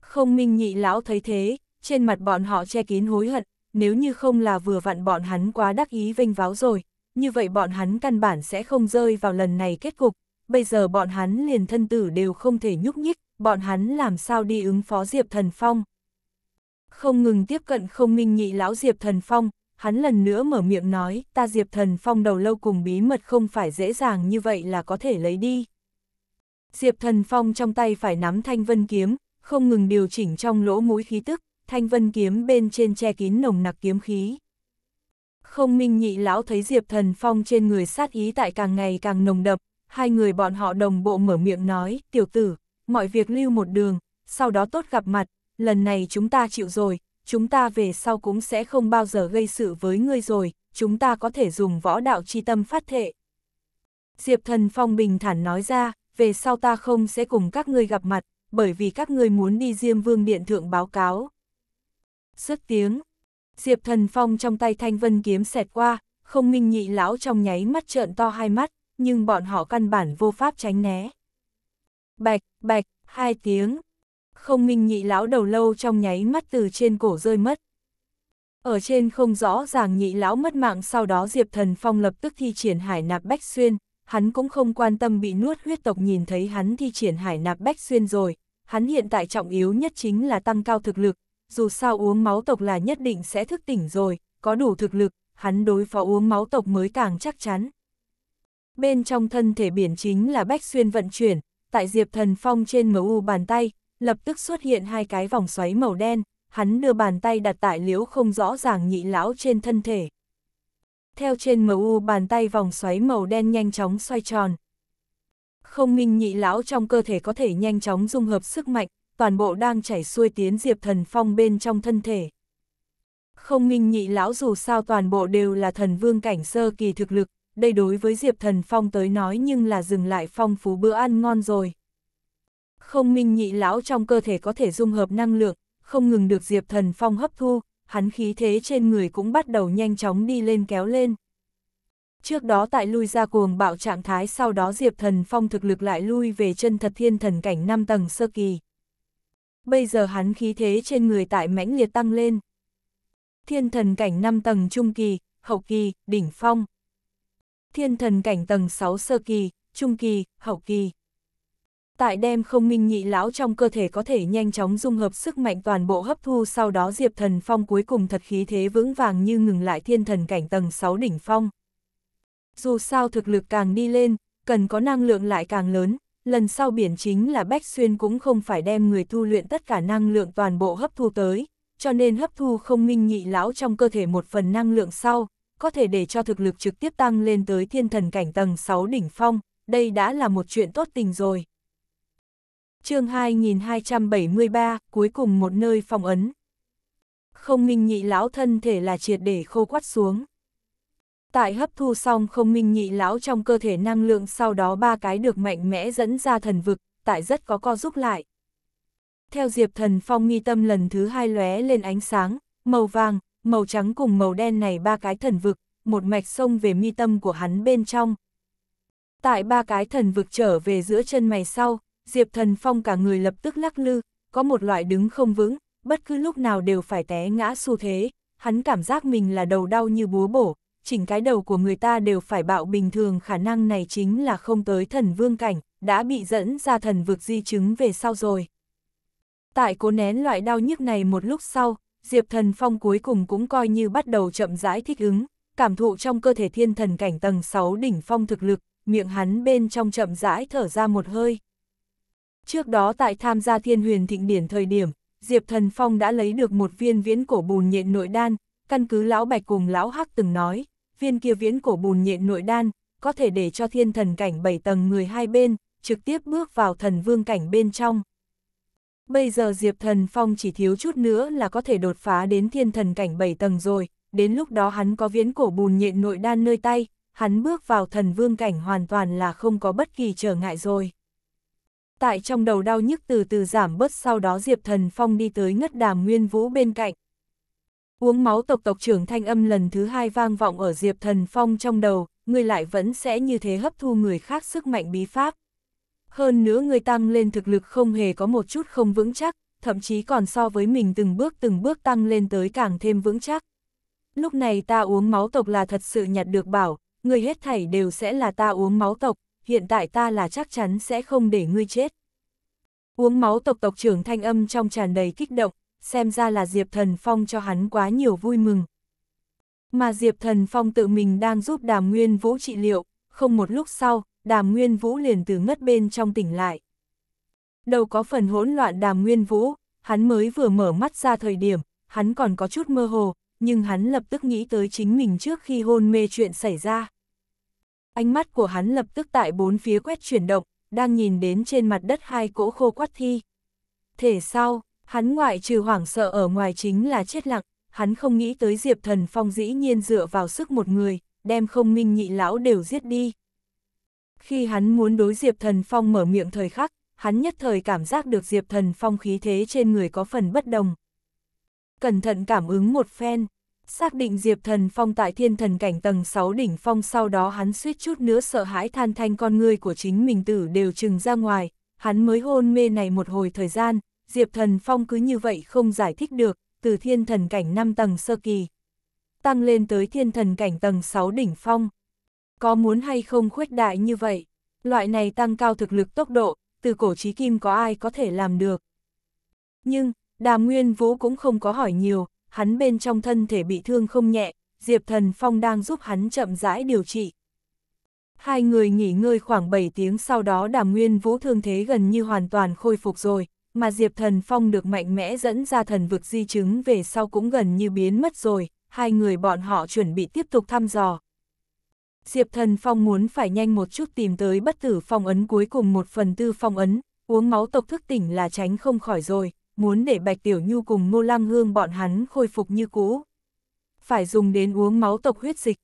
Speaker 1: Không minh nhị lão thấy thế, trên mặt bọn họ che kín hối hận, nếu như không là vừa vặn bọn hắn quá đắc ý vênh váo rồi, như vậy bọn hắn căn bản sẽ không rơi vào lần này kết cục, bây giờ bọn hắn liền thân tử đều không thể nhúc nhích, bọn hắn làm sao đi ứng phó Diệp Thần Phong. Không ngừng tiếp cận không minh nhị lão Diệp Thần Phong, hắn lần nữa mở miệng nói, ta Diệp Thần Phong đầu lâu cùng bí mật không phải dễ dàng như vậy là có thể lấy đi. Diệp Thần Phong trong tay phải nắm thanh vân kiếm, không ngừng điều chỉnh trong lỗ mũi khí tức, thanh vân kiếm bên trên che kín nồng nặc kiếm khí. Không minh nhị lão thấy Diệp Thần Phong trên người sát ý tại càng ngày càng nồng đậm, hai người bọn họ đồng bộ mở miệng nói, tiểu tử, mọi việc lưu một đường, sau đó tốt gặp mặt, lần này chúng ta chịu rồi, chúng ta về sau cũng sẽ không bao giờ gây sự với ngươi rồi, chúng ta có thể dùng võ đạo chi tâm phát thệ. Diệp Thần Phong bình thản nói ra, về sau ta không sẽ cùng các ngươi gặp mặt, bởi vì các ngươi muốn đi Diêm Vương Điện Thượng báo cáo. Dứt tiếng, Diệp Thần Phong trong tay Thanh Vân Kiếm xẹt qua, không minh nhị lão trong nháy mắt trợn to hai mắt, nhưng bọn họ căn bản vô pháp tránh né bạch, bạch, hai tiếng. Không minh nhị lão đầu lâu trong nháy mắt từ trên cổ rơi mất. Ở trên không rõ ràng nhị lão mất mạng sau đó Diệp Thần Phong lập tức thi triển hải nạp bách xuyên, hắn cũng không quan tâm bị nuốt huyết tộc nhìn thấy hắn thi triển hải nạp bách xuyên rồi, hắn hiện tại trọng yếu nhất chính là tăng cao thực lực, dù sao uống máu tộc là nhất định sẽ thức tỉnh rồi, có đủ thực lực, hắn đối phó uống máu tộc mới càng chắc chắn. Bên trong thân thể biển chính là bách xuyên vận chuyển, tại Diệp Thần Phong trên MU bàn tay, lập tức xuất hiện hai cái vòng xoáy màu đen, hắn đưa bàn tay đặt tại liễu không rõ ràng nhị lão trên thân thể. Theo trên MU bàn tay vòng xoáy màu đen nhanh chóng xoay tròn. Không minh nhị lão trong cơ thể có thể nhanh chóng dung hợp sức mạnh, toàn bộ đang chảy xuôi tiến Diệp Thần Phong bên trong thân thể. Không minh nhị lão dù sao toàn bộ đều là thần vương cảnh sơ kỳ thực lực, đây đối với Diệp Thần Phong tới nói nhưng là dừng lại phong phú bữa ăn ngon rồi. Không minh nhị lão trong cơ thể có thể dung hợp năng lượng, không ngừng được Diệp Thần Phong hấp thu, hắn khí thế trên người cũng bắt đầu nhanh chóng đi lên kéo lên. Trước đó tại lui ra cuồng bạo trạng thái sau đó Diệp Thần Phong thực lực lại lui về chân thật thiên thần cảnh 5 tầng sơ kỳ. Bây giờ hắn khí thế trên người tại mãnh liệt tăng lên. Thiên thần cảnh 5 tầng trung kỳ, hậu kỳ, đỉnh phong, thiên thần cảnh tầng 6 sơ kỳ, trung kỳ, hậu kỳ. Tại đem không minh nhị lão trong cơ thể có thể nhanh chóng dung hợp sức mạnh toàn bộ hấp thu sau đó Diệp Thần Phong cuối cùng thật khí thế vững vàng như ngừng lại thiên thần cảnh tầng 6 đỉnh phong. Dù sao thực lực càng đi lên, cần có năng lượng lại càng lớn, lần sau biển chính là Bách Xuyên cũng không phải đem người thu luyện tất cả năng lượng toàn bộ hấp thu tới, cho nên hấp thu không minh nhị lão trong cơ thể một phần năng lượng sau, có thể để cho thực lực trực tiếp tăng lên tới thiên thần cảnh tầng 6 đỉnh phong, đây đã là một chuyện tốt tình rồi. chương 2273, cuối cùng một nơi phong ấn. Không minh nhị lão thân thể là triệt để khô quắt xuống. Tại hấp thu xong không minh nhị lão trong cơ thể năng lượng sau đó ba cái được mạnh mẽ dẫn ra thần vực, tại rất có co giúp lại. Theo diệp thần phong nghi tâm lần thứ hai lóe lên ánh sáng, màu vàng, màu trắng cùng màu đen này ba cái thần vực, một mạch sông về mi tâm của hắn bên trong. Tại ba cái thần vực trở về giữa chân mày sau, Diệp Thần Phong cả người lập tức lắc lư, có một loại đứng không vững, bất cứ lúc nào đều phải té ngã xu thế, hắn cảm giác mình là đầu đau như búa bổ, chỉnh cái đầu của người ta đều phải bạo bình thường khả năng này chính là không tới thần vương cảnh, đã bị dẫn ra thần vực di chứng về sau rồi. Tại cố nén loại đau nhức này một lúc sau, Diệp Thần Phong cuối cùng cũng coi như bắt đầu chậm rãi thích ứng, cảm thụ trong cơ thể thiên thần cảnh tầng 6 đỉnh phong thực lực, miệng hắn bên trong chậm rãi thở ra một hơi. Trước đó tại tham gia thiên huyền thịnh điển thời điểm, Diệp Thần Phong đã lấy được một viên viễn cổ bùn nhện nội đan, căn cứ lão bạch cùng lão hắc từng nói, viên kia viễn cổ bùn nhện nội đan, có thể để cho thiên thần cảnh 7 tầng người hai bên, trực tiếp bước vào thần vương cảnh bên trong bây giờ Diệp Thần Phong chỉ thiếu chút nữa là có thể đột phá đến thiên thần cảnh 7 tầng rồi, đến lúc đó hắn có viễn cổ bùn nhện nội đan nơi tay, hắn bước vào thần vương cảnh hoàn toàn là không có bất kỳ trở ngại rồi. Tại trong đầu đau nhức từ từ giảm bớt sau đó Diệp Thần Phong đi tới ngất đàm nguyên vũ bên cạnh. Uống máu tộc tộc trưởng thanh âm lần thứ hai vang vọng ở Diệp Thần Phong trong đầu, người lại vẫn sẽ như thế hấp thu người khác sức mạnh bí pháp. Hơn nữa người tăng lên thực lực không hề có một chút không vững chắc, thậm chí còn so với mình từng bước từng bước tăng lên tới càng thêm vững chắc. Lúc này ta uống máu tộc là thật sự nhặt được bảo, người hết thảy đều sẽ là ta uống máu tộc, hiện tại ta là chắc chắn sẽ không để ngươi chết. Uống máu tộc tộc trưởng thanh âm trong tràn đầy kích động, xem ra là Diệp Thần Phong cho hắn quá nhiều vui mừng. Mà Diệp Thần Phong tự mình đang giúp đàm nguyên vũ trị liệu, không một lúc sau, đàm nguyên vũ liền từ ngất bên trong tỉnh lại. Đầu có phần hỗn loạn đàm nguyên vũ, hắn mới vừa mở mắt ra thời điểm, hắn còn có chút mơ hồ, nhưng hắn lập tức nghĩ tới chính mình trước khi hôn mê chuyện xảy ra. Ánh mắt của hắn lập tức tại bốn phía quét chuyển động, đang nhìn đến trên mặt đất hai cỗ khô quắt thi. Thể sau, hắn ngoại trừ hoảng sợ ở ngoài chính là chết lặng, hắn không nghĩ tới Diệp Thần Phong dĩ nhiên dựa vào sức một người, đem không minh nhị lão đều giết đi. Khi hắn muốn đối Diệp Thần Phong mở miệng thời khắc, hắn nhất thời cảm giác được Diệp Thần Phong khí thế trên người có phần bất đồng. Cẩn thận cảm ứng một phen, xác định Diệp Thần Phong tại thiên thần cảnh tầng 6 đỉnh phong sau đó hắn suýt chút nữa sợ hãi than thanh con người của chính mình tử đều trừng ra ngoài, hắn mới hôn mê này một hồi thời gian, Diệp Thần Phong cứ như vậy không giải thích được, từ thiên thần cảnh 5 tầng sơ kỳ. Tăng lên tới thiên thần cảnh tầng 6 đỉnh phong. Có muốn hay không khuếch đại như vậy? Loại này tăng cao thực lực tốc độ, từ cổ trí kim có ai có thể làm được. Nhưng, đàm nguyên vũ cũng không có hỏi nhiều, hắn bên trong thân thể bị thương không nhẹ, Diệp Thần Phong đang giúp hắn chậm rãi điều trị. Hai người nghỉ ngơi khoảng 7 tiếng sau đó đàm nguyên vũ thương thế gần như hoàn toàn khôi phục rồi, mà Diệp Thần Phong được mạnh mẽ dẫn ra thần vực di chứng về sau cũng gần như biến mất rồi, hai người bọn họ chuẩn bị tiếp tục thăm dò, Diệp Thần Phong muốn phải nhanh một chút tìm tới bất tử phong ấn cuối cùng một phần tư phong ấn, uống máu tộc thức tỉnh là tránh không khỏi rồi, muốn để Bạch Tiểu Nhu cùng Ngô Lăng Hương bọn hắn khôi phục như cũ. Phải dùng đến uống máu tộc huyết dịch.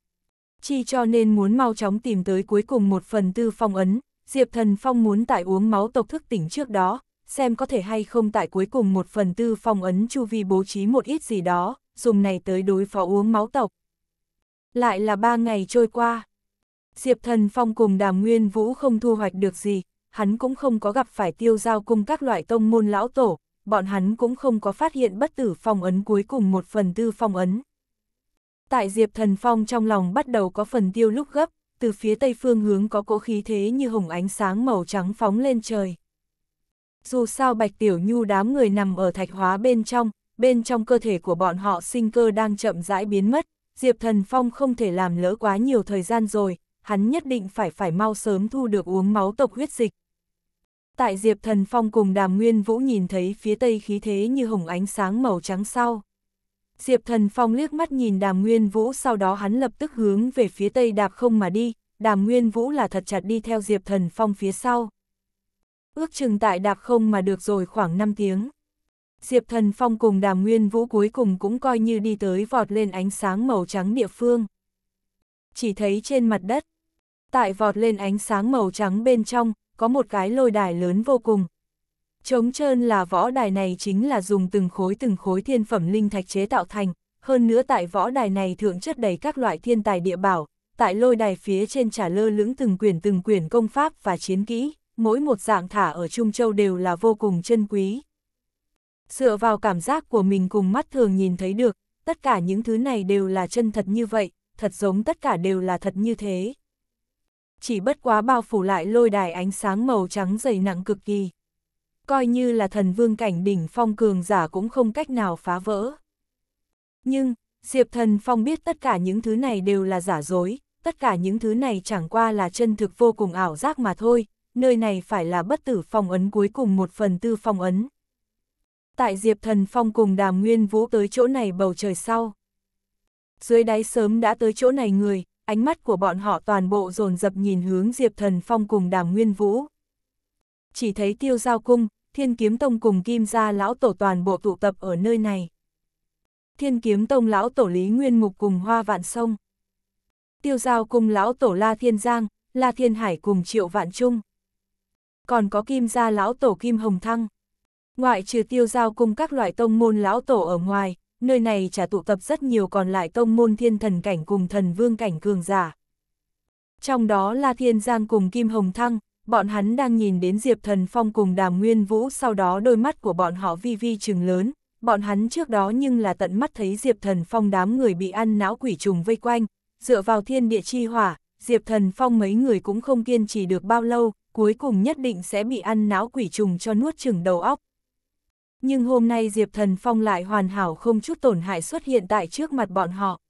Speaker 1: Chi cho nên muốn mau chóng tìm tới cuối cùng một phần tư phong ấn, Diệp Thần Phong muốn tại uống máu tộc thức tỉnh trước đó, xem có thể hay không tại cuối cùng một phần tư phong ấn chu vi bố trí một ít gì đó, dùng này tới đối phó uống máu tộc. Lại là ba ngày trôi qua. Diệp Thần Phong cùng Đàm Nguyên Vũ không thu hoạch được gì, hắn cũng không có gặp phải tiêu giao cùng các loại tông môn lão tổ, bọn hắn cũng không có phát hiện bất tử phong ấn cuối cùng một phần tư phong ấn. Tại Diệp Thần Phong trong lòng bắt đầu có phần tiêu lúc gấp, từ phía tây phương hướng có cỗ khí thế như hồng ánh sáng màu trắng phóng lên trời. Dù sao Bạch Tiểu Nhu đám người nằm ở thạch hóa bên trong, bên trong cơ thể của bọn họ sinh cơ đang chậm rãi biến mất. Diệp Thần Phong không thể làm lỡ quá nhiều thời gian rồi, hắn nhất định phải phải mau sớm thu được uống máu tộc huyết dịch. Tại Diệp Thần Phong cùng Đàm Nguyên Vũ nhìn thấy phía tây khí thế như hồng ánh sáng màu trắng sau. Diệp Thần Phong liếc mắt nhìn Đàm Nguyên Vũ sau đó hắn lập tức hướng về phía tây đạp không mà đi, Đàm Nguyên Vũ là thật chặt đi theo Diệp Thần Phong phía sau. Ước chừng tại đạp không mà được rồi khoảng 5 tiếng. Diệp Thần Phong cùng Đàm Nguyên Vũ cuối cùng cũng coi như đi tới vọt lên ánh sáng màu trắng địa phương. Chỉ thấy trên mặt đất, tại vọt lên ánh sáng màu trắng bên trong, có một cái lôi đài lớn vô cùng. Trống trơn là võ đài này chính là dùng từng khối từng khối thiên phẩm linh thạch chế tạo thành, hơn nữa tại võ đài này thượng chất đầy các loại thiên tài địa bảo, tại lôi đài phía trên trả lơ lưỡng từng quyển từng quyển công pháp và chiến kỹ, mỗi một dạng thả ở Trung Châu đều là vô cùng chân quý. Dựa vào cảm giác của mình cùng mắt thường nhìn thấy được, tất cả những thứ này đều là chân thật như vậy, thật giống tất cả đều là thật như thế. Chỉ bất quá bao phủ lại lôi đài ánh sáng màu trắng dày nặng cực kỳ. Coi như là thần vương cảnh đỉnh phong cường giả cũng không cách nào phá vỡ. Nhưng, Diệp Thần Phong biết tất cả những thứ này đều là giả dối, tất cả những thứ này chẳng qua là chân thực vô cùng ảo giác mà thôi, nơi này phải là bất tử phong ấn cuối cùng một phần tư phong ấn tại Diệp Thần Phong cùng Đàm Nguyên Vũ tới chỗ này bầu trời sau. Dưới đáy sớm đã tới chỗ này người, ánh mắt của bọn họ toàn bộ dồn dập nhìn hướng Diệp Thần Phong cùng Đàm Nguyên Vũ. Chỉ thấy tiêu giao cung, Thiên Kiếm Tông cùng Kim Gia Lão Tổ toàn bộ tụ tập ở nơi này. Thiên Kiếm Tông Lão Tổ Lý Nguyên Mục cùng Hoa Vạn Sông. Tiêu giao cung Lão Tổ La Thiên Giang, La Thiên Hải cùng Triệu Vạn Trung. Còn có Kim Gia Lão Tổ Kim Hồng Thăng. Ngoại trừ tiêu giao cùng các loại tông môn lão tổ ở ngoài, nơi này chả tụ tập rất nhiều còn lại tông môn thiên thần cảnh cùng thần vương cảnh cường giả. Trong đó là Thiên Giang cùng Kim Hồng Thăng, bọn hắn đang nhìn đến Diệp Thần Phong cùng Đàm Nguyên Vũ sau đó đôi mắt của bọn họ vi vi trừng lớn, bọn hắn trước đó nhưng là tận mắt thấy Diệp Thần Phong đám người bị ăn não quỷ trùng vây quanh, dựa vào thiên địa chi hỏa, Diệp Thần Phong mấy người cũng không kiên trì được bao lâu, cuối cùng nhất định sẽ bị ăn não quỷ trùng cho nuốt chừng đầu óc, nhưng hôm nay Diệp Thần Phong lại hoàn hảo không chút tổn hại xuất hiện tại trước mặt bọn họ.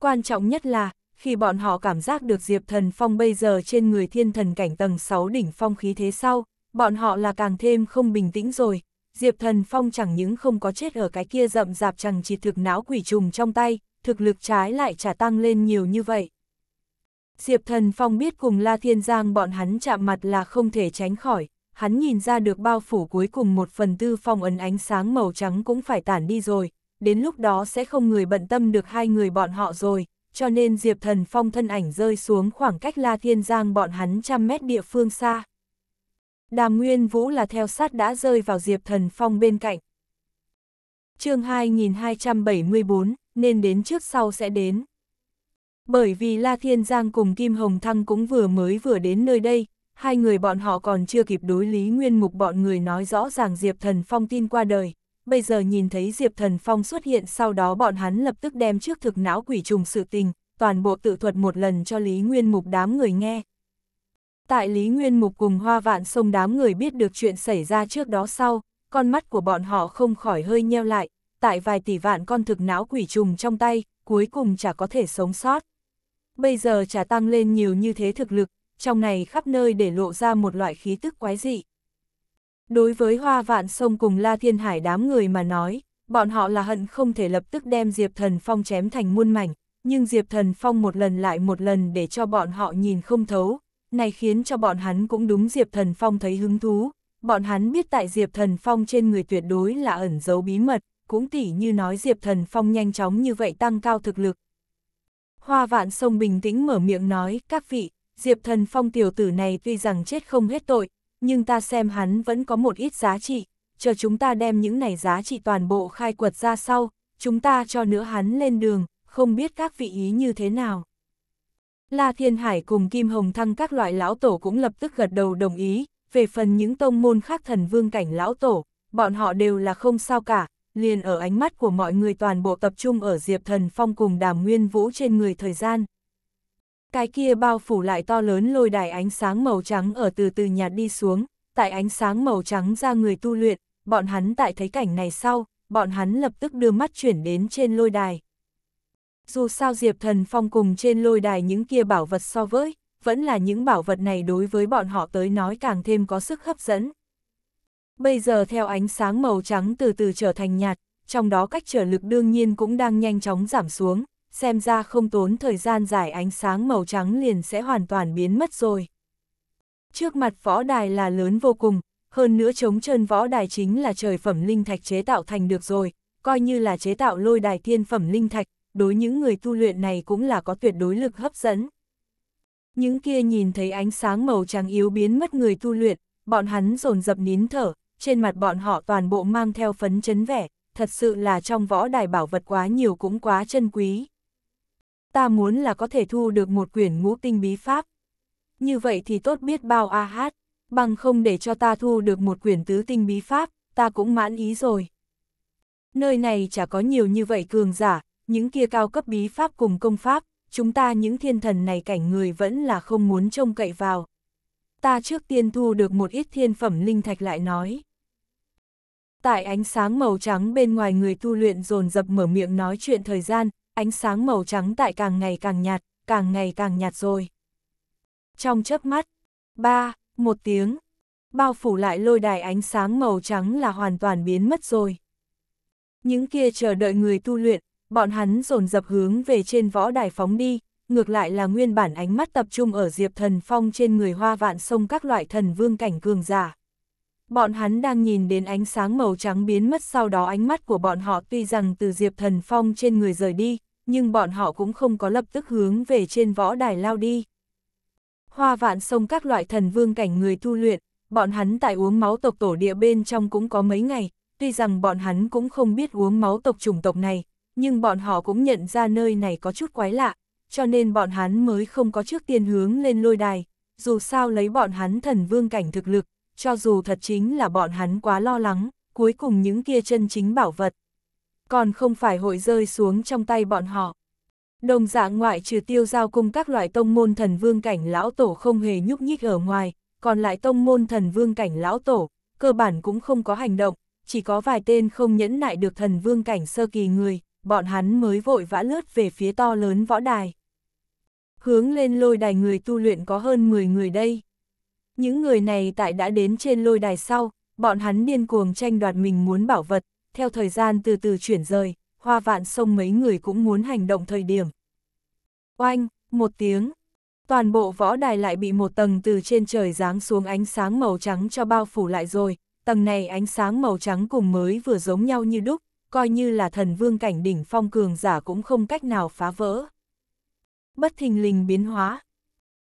Speaker 1: Quan trọng nhất là, khi bọn họ cảm giác được Diệp Thần Phong bây giờ trên người thiên thần cảnh tầng 6 đỉnh phong khí thế sau, bọn họ là càng thêm không bình tĩnh rồi. Diệp Thần Phong chẳng những không có chết ở cái kia rậm rạp chẳng chỉ thực não quỷ trùng trong tay, thực lực trái lại trả tăng lên nhiều như vậy. Diệp Thần Phong biết cùng La Thiên Giang bọn hắn chạm mặt là không thể tránh khỏi, hắn nhìn ra được bao phủ cuối cùng một phần tư phong ấn ánh sáng màu trắng cũng phải tản đi rồi, đến lúc đó sẽ không người bận tâm được hai người bọn họ rồi, cho nên Diệp Thần Phong thân ảnh rơi xuống khoảng cách La Thiên Giang bọn hắn trăm mét địa phương xa. Đàm Nguyên Vũ là theo sát đã rơi vào Diệp Thần Phong bên cạnh. chương 2274, nên đến trước sau sẽ đến. Bởi vì La Thiên Giang cùng Kim Hồng Thăng cũng vừa mới vừa đến nơi đây, hai người bọn họ còn chưa kịp đối lý nguyên mục bọn người nói rõ ràng Diệp Thần Phong tin qua đời. Bây giờ nhìn thấy Diệp Thần Phong xuất hiện sau đó bọn hắn lập tức đem trước thực não quỷ trùng sự tình, toàn bộ tự thuật một lần cho Lý Nguyên Mục đám người nghe. Tại Lý Nguyên Mục cùng hoa vạn sông đám người biết được chuyện xảy ra trước đó sau, con mắt của bọn họ không khỏi hơi nheo lại, tại vài tỷ vạn con thực não quỷ trùng trong tay, cuối cùng chả có thể sống sót. Bây giờ chả tăng lên nhiều như thế thực lực, trong này khắp nơi để lộ ra một loại khí tức quái dị. Đối với hoa vạn sông cùng La Thiên Hải đám người mà nói, bọn họ là hận không thể lập tức đem Diệp Thần Phong chém thành muôn mảnh, nhưng Diệp Thần Phong một lần lại một lần để cho bọn họ nhìn không thấu, này khiến cho bọn hắn cũng đúng Diệp Thần Phong thấy hứng thú, bọn hắn biết tại Diệp Thần Phong trên người tuyệt đối là ẩn giấu bí mật, cũng tỉ như nói Diệp Thần Phong nhanh chóng như vậy tăng cao thực lực. Hoa vạn sông bình tĩnh mở miệng nói, các vị, Diệp Thần Phong tiểu tử này tuy rằng chết không hết tội, nhưng ta xem hắn vẫn có một ít giá trị, chờ chúng ta đem những này giá trị toàn bộ khai quật ra sau, chúng ta cho nữa hắn lên đường, không biết các vị ý như thế nào. La Thiên Hải cùng Kim Hồng Thăng các loại lão tổ cũng lập tức gật đầu đồng ý, về phần những tông môn khác thần vương cảnh lão tổ, bọn họ đều là không sao cả, liền ở ánh mắt của mọi người toàn bộ tập trung ở Diệp Thần Phong cùng Đàm Nguyên Vũ trên người thời gian. Cái kia bao phủ lại to lớn lôi đài ánh sáng màu trắng ở từ từ nhạt đi xuống, tại ánh sáng màu trắng ra người tu luyện, bọn hắn tại thấy cảnh này sau, bọn hắn lập tức đưa mắt chuyển đến trên lôi đài. Dù sao Diệp Thần Phong cùng trên lôi đài những kia bảo vật so với, vẫn là những bảo vật này đối với bọn họ tới nói càng thêm có sức hấp dẫn. Bây giờ theo ánh sáng màu trắng từ từ trở thành nhạt, trong đó cách trở lực đương nhiên cũng đang nhanh chóng giảm xuống, xem ra không tốn thời gian giải ánh sáng màu trắng liền sẽ hoàn toàn biến mất rồi. Trước mặt võ đài là lớn vô cùng, hơn nữa chống chân võ đài chính là trời phẩm linh thạch chế tạo thành được rồi, coi như là chế tạo lôi đài thiên phẩm linh thạch, đối những người tu luyện này cũng là có tuyệt đối lực hấp dẫn. Những kia nhìn thấy ánh sáng màu trắng yếu biến mất người tu luyện, bọn hắn dồn dập nín thở, trên mặt bọn họ toàn bộ mang theo phấn chấn vẻ, thật sự là trong võ đài bảo vật quá nhiều cũng quá chân quý ta muốn là có thể thu được một quyển ngũ tinh bí pháp. Như vậy thì tốt biết bao a hát, bằng không để cho ta thu được một quyển tứ tinh bí pháp, ta cũng mãn ý rồi. Nơi này chả có nhiều như vậy cường giả, những kia cao cấp bí pháp cùng công pháp, chúng ta những thiên thần này cảnh người vẫn là không muốn trông cậy vào. Ta trước tiên thu được một ít thiên phẩm linh thạch lại nói. Tại ánh sáng màu trắng bên ngoài người tu luyện dồn dập mở miệng nói chuyện thời gian, ánh sáng màu trắng tại càng ngày càng nhạt, càng ngày càng nhạt rồi. Trong chớp mắt, ba, một tiếng, bao phủ lại lôi đài ánh sáng màu trắng là hoàn toàn biến mất rồi. Những kia chờ đợi người tu luyện, bọn hắn dồn dập hướng về trên võ đài phóng đi, ngược lại là nguyên bản ánh mắt tập trung ở Diệp Thần Phong trên người hoa vạn sông các loại thần vương cảnh cường giả bọn hắn đang nhìn đến ánh sáng màu trắng biến mất sau đó ánh mắt của bọn họ tuy rằng từ Diệp Thần Phong trên người rời đi, nhưng bọn họ cũng không có lập tức hướng về trên võ đài lao đi. Hoa vạn sông các loại thần vương cảnh người tu luyện, bọn hắn tại uống máu tộc tổ địa bên trong cũng có mấy ngày, tuy rằng bọn hắn cũng không biết uống máu tộc chủng tộc này, nhưng bọn họ cũng nhận ra nơi này có chút quái lạ, cho nên bọn hắn mới không có trước tiên hướng lên lôi đài, dù sao lấy bọn hắn thần vương cảnh thực lực, cho dù thật chính là bọn hắn quá lo lắng, cuối cùng những kia chân chính bảo vật. Còn không phải hội rơi xuống trong tay bọn họ. Đồng dạng ngoại trừ tiêu giao cung các loại tông môn thần vương cảnh lão tổ không hề nhúc nhích ở ngoài, còn lại tông môn thần vương cảnh lão tổ, cơ bản cũng không có hành động, chỉ có vài tên không nhẫn nại được thần vương cảnh sơ kỳ người, bọn hắn mới vội vã lướt về phía to lớn võ đài. Hướng lên lôi đài người tu luyện có hơn 10 người đây. Những người này tại đã đến trên lôi đài sau, bọn hắn điên cuồng tranh đoạt mình muốn bảo vật, theo thời gian từ từ chuyển rời, hoa vạn sông mấy người cũng muốn hành động thời điểm. Oanh, một tiếng, toàn bộ võ đài lại bị một tầng từ trên trời giáng xuống ánh sáng màu trắng cho bao phủ lại rồi, tầng này ánh sáng màu trắng cùng mới vừa giống nhau như đúc, coi như là thần vương cảnh đỉnh phong cường giả cũng không cách nào phá vỡ. Bất thình lình biến hóa,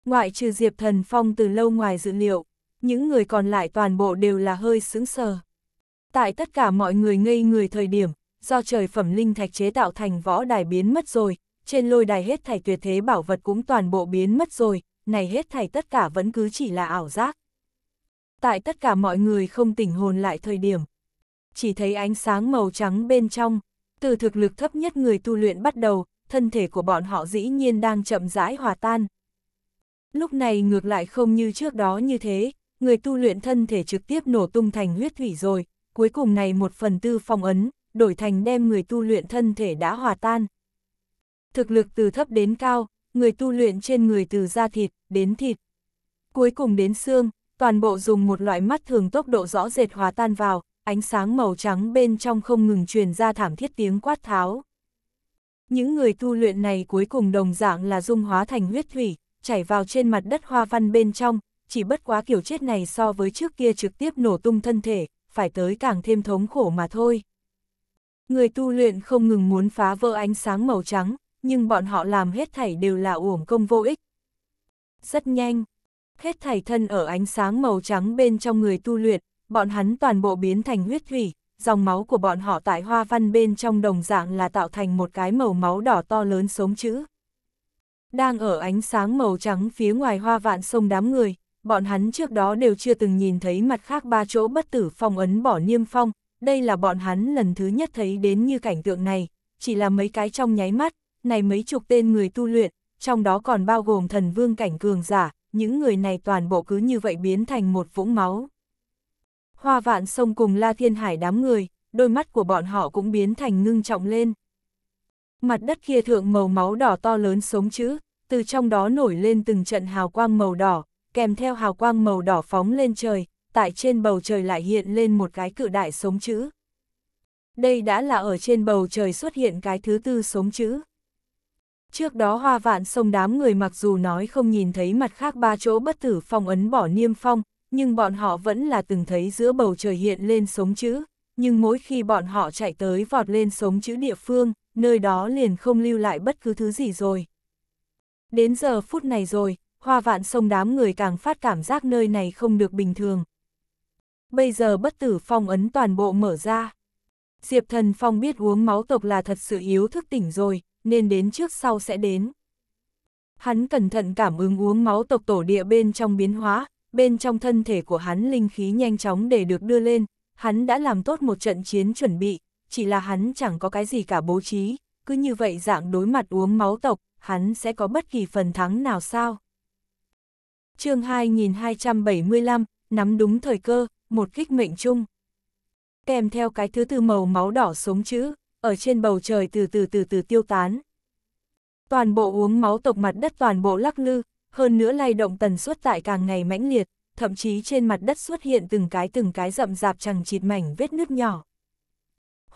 Speaker 1: ngoại trừ Diệp Thần Phong từ lâu ngoài dự liệu, những người còn lại toàn bộ đều là hơi sững sờ. Tại tất cả mọi người ngây người thời điểm, do trời phẩm linh thạch chế tạo thành võ đài biến mất rồi, trên lôi đài hết thảy tuyệt thế bảo vật cũng toàn bộ biến mất rồi, này hết thảy tất cả vẫn cứ chỉ là ảo giác. Tại tất cả mọi người không tỉnh hồn lại thời điểm, chỉ thấy ánh sáng màu trắng bên trong, từ thực lực thấp nhất người tu luyện bắt đầu, thân thể của bọn họ dĩ nhiên đang chậm rãi hòa tan, Lúc này ngược lại không như trước đó như thế, người tu luyện thân thể trực tiếp nổ tung thành huyết thủy rồi, cuối cùng này một phần tư phong ấn, đổi thành đem người tu luyện thân thể đã hòa tan. Thực lực từ thấp đến cao, người tu luyện trên người từ da thịt đến thịt, cuối cùng đến xương, toàn bộ dùng một loại mắt thường tốc độ rõ rệt hòa tan vào, ánh sáng màu trắng bên trong không ngừng truyền ra thảm thiết tiếng quát tháo. Những người tu luyện này cuối cùng đồng dạng là dung hóa thành huyết thủy, chảy vào trên mặt đất hoa văn bên trong, chỉ bất quá kiểu chết này so với trước kia trực tiếp nổ tung thân thể, phải tới càng thêm thống khổ mà thôi. Người tu luyện không ngừng muốn phá vỡ ánh sáng màu trắng, nhưng bọn họ làm hết thảy đều là uổng công vô ích. Rất nhanh, hết thảy thân ở ánh sáng màu trắng bên trong người tu luyện, bọn hắn toàn bộ biến thành huyết thủy, dòng máu của bọn họ tại hoa văn bên trong đồng dạng là tạo thành một cái màu máu đỏ to lớn sống chữ. Đang ở ánh sáng màu trắng phía ngoài hoa vạn sông đám người, bọn hắn trước đó đều chưa từng nhìn thấy mặt khác ba chỗ bất tử phong ấn bỏ niêm phong, đây là bọn hắn lần thứ nhất thấy đến như cảnh tượng này, chỉ là mấy cái trong nháy mắt, này mấy chục tên người tu luyện, trong đó còn bao gồm thần vương cảnh cường giả, những người này toàn bộ cứ như vậy biến thành một vũng máu. Hoa vạn sông cùng La Thiên Hải đám người, đôi mắt của bọn họ cũng biến thành ngưng trọng lên. Mặt đất kia thượng màu máu đỏ to lớn sống chữ, từ trong đó nổi lên từng trận hào quang màu đỏ, kèm theo hào quang màu đỏ phóng lên trời, tại trên bầu trời lại hiện lên một cái cự đại sống chữ. Đây đã là ở trên bầu trời xuất hiện cái thứ tư sống chữ. Trước đó hoa vạn sông đám người mặc dù nói không nhìn thấy mặt khác ba chỗ bất tử phong ấn bỏ niêm phong, nhưng bọn họ vẫn là từng thấy giữa bầu trời hiện lên sống chữ, nhưng mỗi khi bọn họ chạy tới vọt lên sống chữ địa phương, nơi đó liền không lưu lại bất cứ thứ gì rồi. Đến giờ phút này rồi, hoa vạn sông đám người càng phát cảm giác nơi này không được bình thường. Bây giờ bất tử phong ấn toàn bộ mở ra. Diệp thần phong biết uống máu tộc là thật sự yếu thức tỉnh rồi, nên đến trước sau sẽ đến. Hắn cẩn thận cảm ứng uống máu tộc tổ địa bên trong biến hóa, bên trong thân thể của hắn linh khí nhanh chóng để được đưa lên, hắn đã làm tốt một trận chiến chuẩn bị, chỉ là hắn chẳng có cái gì cả bố trí, cứ như vậy dạng đối mặt uống máu tộc, hắn sẽ có bất kỳ phần thắng nào sao. chương 2275, nắm đúng thời cơ, một kích mệnh chung. Kèm theo cái thứ từ màu máu đỏ sống chữ, ở trên bầu trời từ từ từ từ tiêu tán. Toàn bộ uống máu tộc mặt đất toàn bộ lắc lư, hơn nữa lay động tần suất tại càng ngày mãnh liệt, thậm chí trên mặt đất xuất hiện từng cái từng cái rậm rạp chẳng chịt mảnh vết nứt nhỏ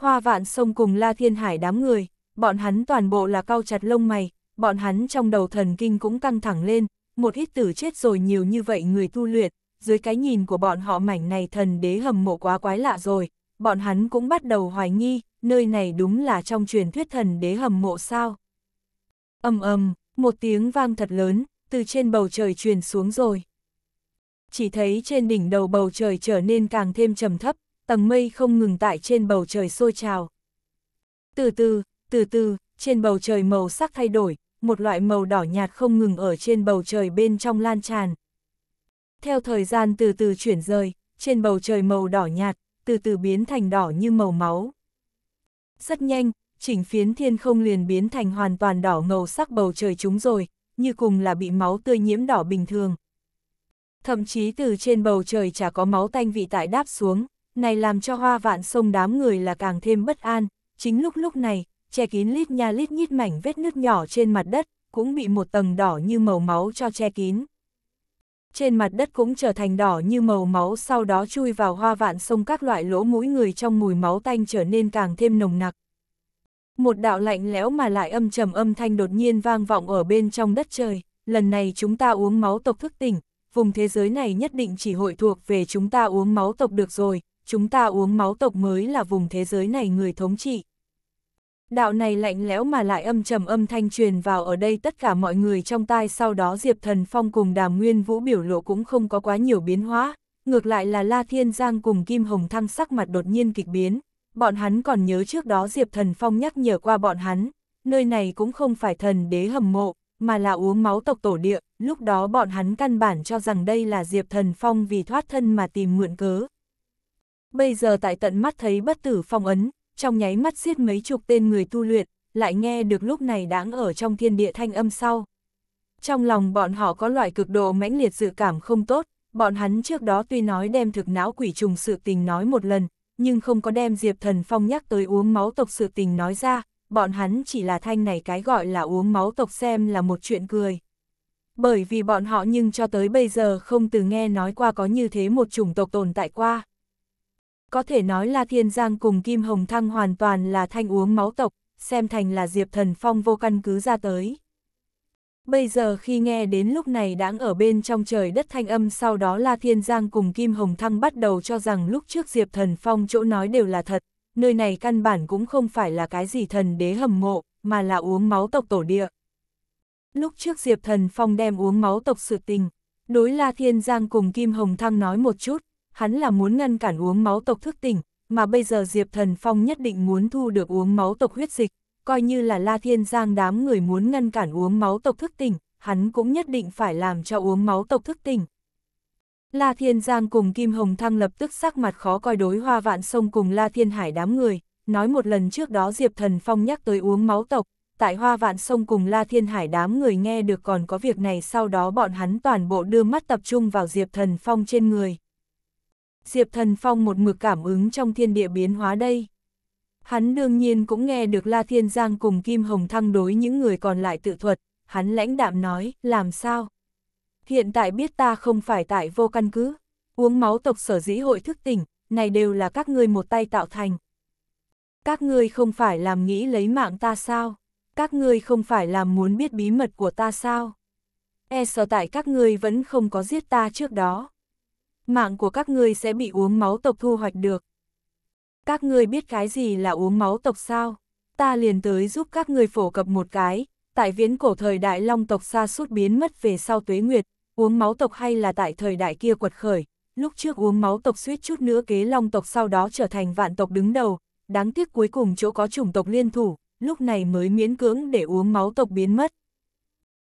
Speaker 1: hoa vạn sông cùng la thiên hải đám người, bọn hắn toàn bộ là cau chặt lông mày, bọn hắn trong đầu thần kinh cũng căng thẳng lên, một ít tử chết rồi nhiều như vậy người tu luyện, dưới cái nhìn của bọn họ mảnh này thần đế hầm mộ quá quái lạ rồi, bọn hắn cũng bắt đầu hoài nghi, nơi này đúng là trong truyền thuyết thần đế hầm mộ sao. ầm ầm, một tiếng vang thật lớn, từ trên bầu trời truyền xuống rồi. Chỉ thấy trên đỉnh đầu bầu trời trở nên càng thêm trầm thấp, tầng mây không ngừng tại trên bầu trời sôi trào. Từ từ, từ từ, trên bầu trời màu sắc thay đổi, một loại màu đỏ nhạt không ngừng ở trên bầu trời bên trong lan tràn. Theo thời gian từ từ chuyển rời, trên bầu trời màu đỏ nhạt, từ từ biến thành đỏ như màu máu. Rất nhanh, chỉnh phiến thiên không liền biến thành hoàn toàn đỏ ngầu sắc bầu trời chúng rồi, như cùng là bị máu tươi nhiễm đỏ bình thường. Thậm chí từ trên bầu trời chả có máu tanh vị tại đáp xuống, này làm cho hoa vạn sông đám người là càng thêm bất an, chính lúc lúc này, che kín lít nha lít nhít mảnh vết nước nhỏ trên mặt đất, cũng bị một tầng đỏ như màu máu cho che kín. Trên mặt đất cũng trở thành đỏ như màu máu sau đó chui vào hoa vạn sông các loại lỗ mũi người trong mùi máu tanh trở nên càng thêm nồng nặc. Một đạo lạnh lẽo mà lại âm trầm âm thanh đột nhiên vang vọng ở bên trong đất trời, lần này chúng ta uống máu tộc thức tỉnh, vùng thế giới này nhất định chỉ hội thuộc về chúng ta uống máu tộc được rồi, chúng ta uống máu tộc mới là vùng thế giới này người thống trị. Đạo này lạnh lẽo mà lại âm trầm âm thanh truyền vào ở đây tất cả mọi người trong tai sau đó Diệp Thần Phong cùng Đàm Nguyên Vũ biểu lộ cũng không có quá nhiều biến hóa, ngược lại là La Thiên Giang cùng Kim Hồng Thăng sắc mặt đột nhiên kịch biến, bọn hắn còn nhớ trước đó Diệp Thần Phong nhắc nhở qua bọn hắn, nơi này cũng không phải thần đế hầm mộ, mà là uống máu tộc tổ địa, lúc đó bọn hắn căn bản cho rằng đây là Diệp Thần Phong vì thoát thân mà tìm mượn cớ, bây giờ tại tận mắt thấy bất tử phong ấn, trong nháy mắt giết mấy chục tên người tu luyện, lại nghe được lúc này đáng ở trong thiên địa thanh âm sau. Trong lòng bọn họ có loại cực độ mãnh liệt dự cảm không tốt, bọn hắn trước đó tuy nói đem thực não quỷ trùng sự tình nói một lần, nhưng không có đem Diệp Thần Phong nhắc tới uống máu tộc sự tình nói ra, bọn hắn chỉ là thanh này cái gọi là uống máu tộc xem là một chuyện cười. Bởi vì bọn họ nhưng cho tới bây giờ không từ nghe nói qua có như thế một chủng tộc tồn tại qua có thể nói là Thiên Giang cùng Kim Hồng Thăng hoàn toàn là thanh uống máu tộc, xem thành là Diệp Thần Phong vô căn cứ ra tới. Bây giờ khi nghe đến lúc này đáng ở bên trong trời đất thanh âm sau đó La Thiên Giang cùng Kim Hồng Thăng bắt đầu cho rằng lúc trước Diệp Thần Phong chỗ nói đều là thật, nơi này căn bản cũng không phải là cái gì thần đế hầm mộ, mà là uống máu tộc tổ địa. Lúc trước Diệp Thần Phong đem uống máu tộc sự tình, đối La Thiên Giang cùng Kim Hồng Thăng nói một chút, hắn là muốn ngăn cản uống máu tộc thức tỉnh, mà bây giờ Diệp Thần Phong nhất định muốn thu được uống máu tộc huyết dịch, coi như là La Thiên Giang đám người muốn ngăn cản uống máu tộc thức tỉnh, hắn cũng nhất định phải làm cho uống máu tộc thức tỉnh. La Thiên Giang cùng Kim Hồng Thăng lập tức sắc mặt khó coi đối hoa vạn sông cùng La Thiên Hải đám người, nói một lần trước đó Diệp Thần Phong nhắc tới uống máu tộc, tại hoa vạn sông cùng La Thiên Hải đám người nghe được còn có việc này sau đó bọn hắn toàn bộ đưa mắt tập trung vào Diệp Thần Phong trên người. Diệp Thần Phong một mực cảm ứng trong thiên địa biến hóa đây. Hắn đương nhiên cũng nghe được La Thiên Giang cùng Kim Hồng Thăng đối những người còn lại tự thuật, hắn lãnh đạm nói, làm sao? Hiện tại biết ta không phải tại vô căn cứ, uống máu tộc sở dĩ hội thức tỉnh, này đều là các ngươi một tay tạo thành. Các ngươi không phải làm nghĩ lấy mạng ta sao? Các ngươi không phải làm muốn biết bí mật của ta sao? E sợ tại các ngươi vẫn không có giết ta trước đó mạng của các ngươi sẽ bị uống máu tộc thu hoạch được. Các ngươi biết cái gì là uống máu tộc sao? Ta liền tới giúp các ngươi phổ cập một cái, tại viễn cổ thời đại long tộc xa suốt biến mất về sau tuế nguyệt, uống máu tộc hay là tại thời đại kia quật khởi, lúc trước uống máu tộc suýt chút nữa kế long tộc sau đó trở thành vạn tộc đứng đầu, đáng tiếc cuối cùng chỗ có chủng tộc liên thủ, lúc này mới miễn cưỡng để uống máu tộc biến mất.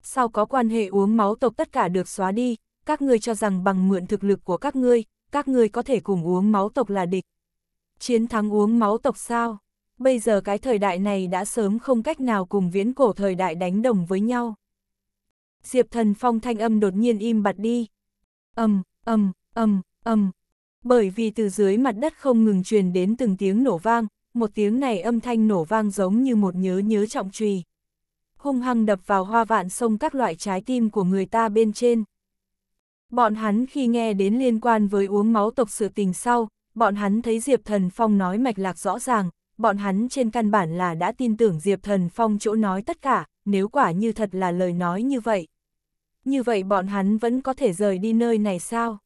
Speaker 1: Sau có quan hệ uống máu tộc tất cả được xóa đi, các ngươi cho rằng bằng mượn thực lực của các ngươi, các ngươi có thể cùng uống máu tộc là địch. Chiến thắng uống máu tộc sao? Bây giờ cái thời đại này đã sớm không cách nào cùng viễn cổ thời đại đánh đồng với nhau. Diệp thần phong thanh âm đột nhiên im bặt đi. Âm, âm, âm, âm. Bởi vì từ dưới mặt đất không ngừng truyền đến từng tiếng nổ vang, một tiếng này âm thanh nổ vang giống như một nhớ nhớ trọng trùy. Hung hăng đập vào hoa vạn sông các loại trái tim của người ta bên trên. Bọn hắn khi nghe đến liên quan với uống máu tộc sự tình sau, bọn hắn thấy Diệp Thần Phong nói mạch lạc rõ ràng, bọn hắn trên căn bản là đã tin tưởng Diệp Thần Phong chỗ nói tất cả, nếu quả như thật là lời nói như vậy. Như vậy bọn hắn vẫn có thể rời đi nơi này sao?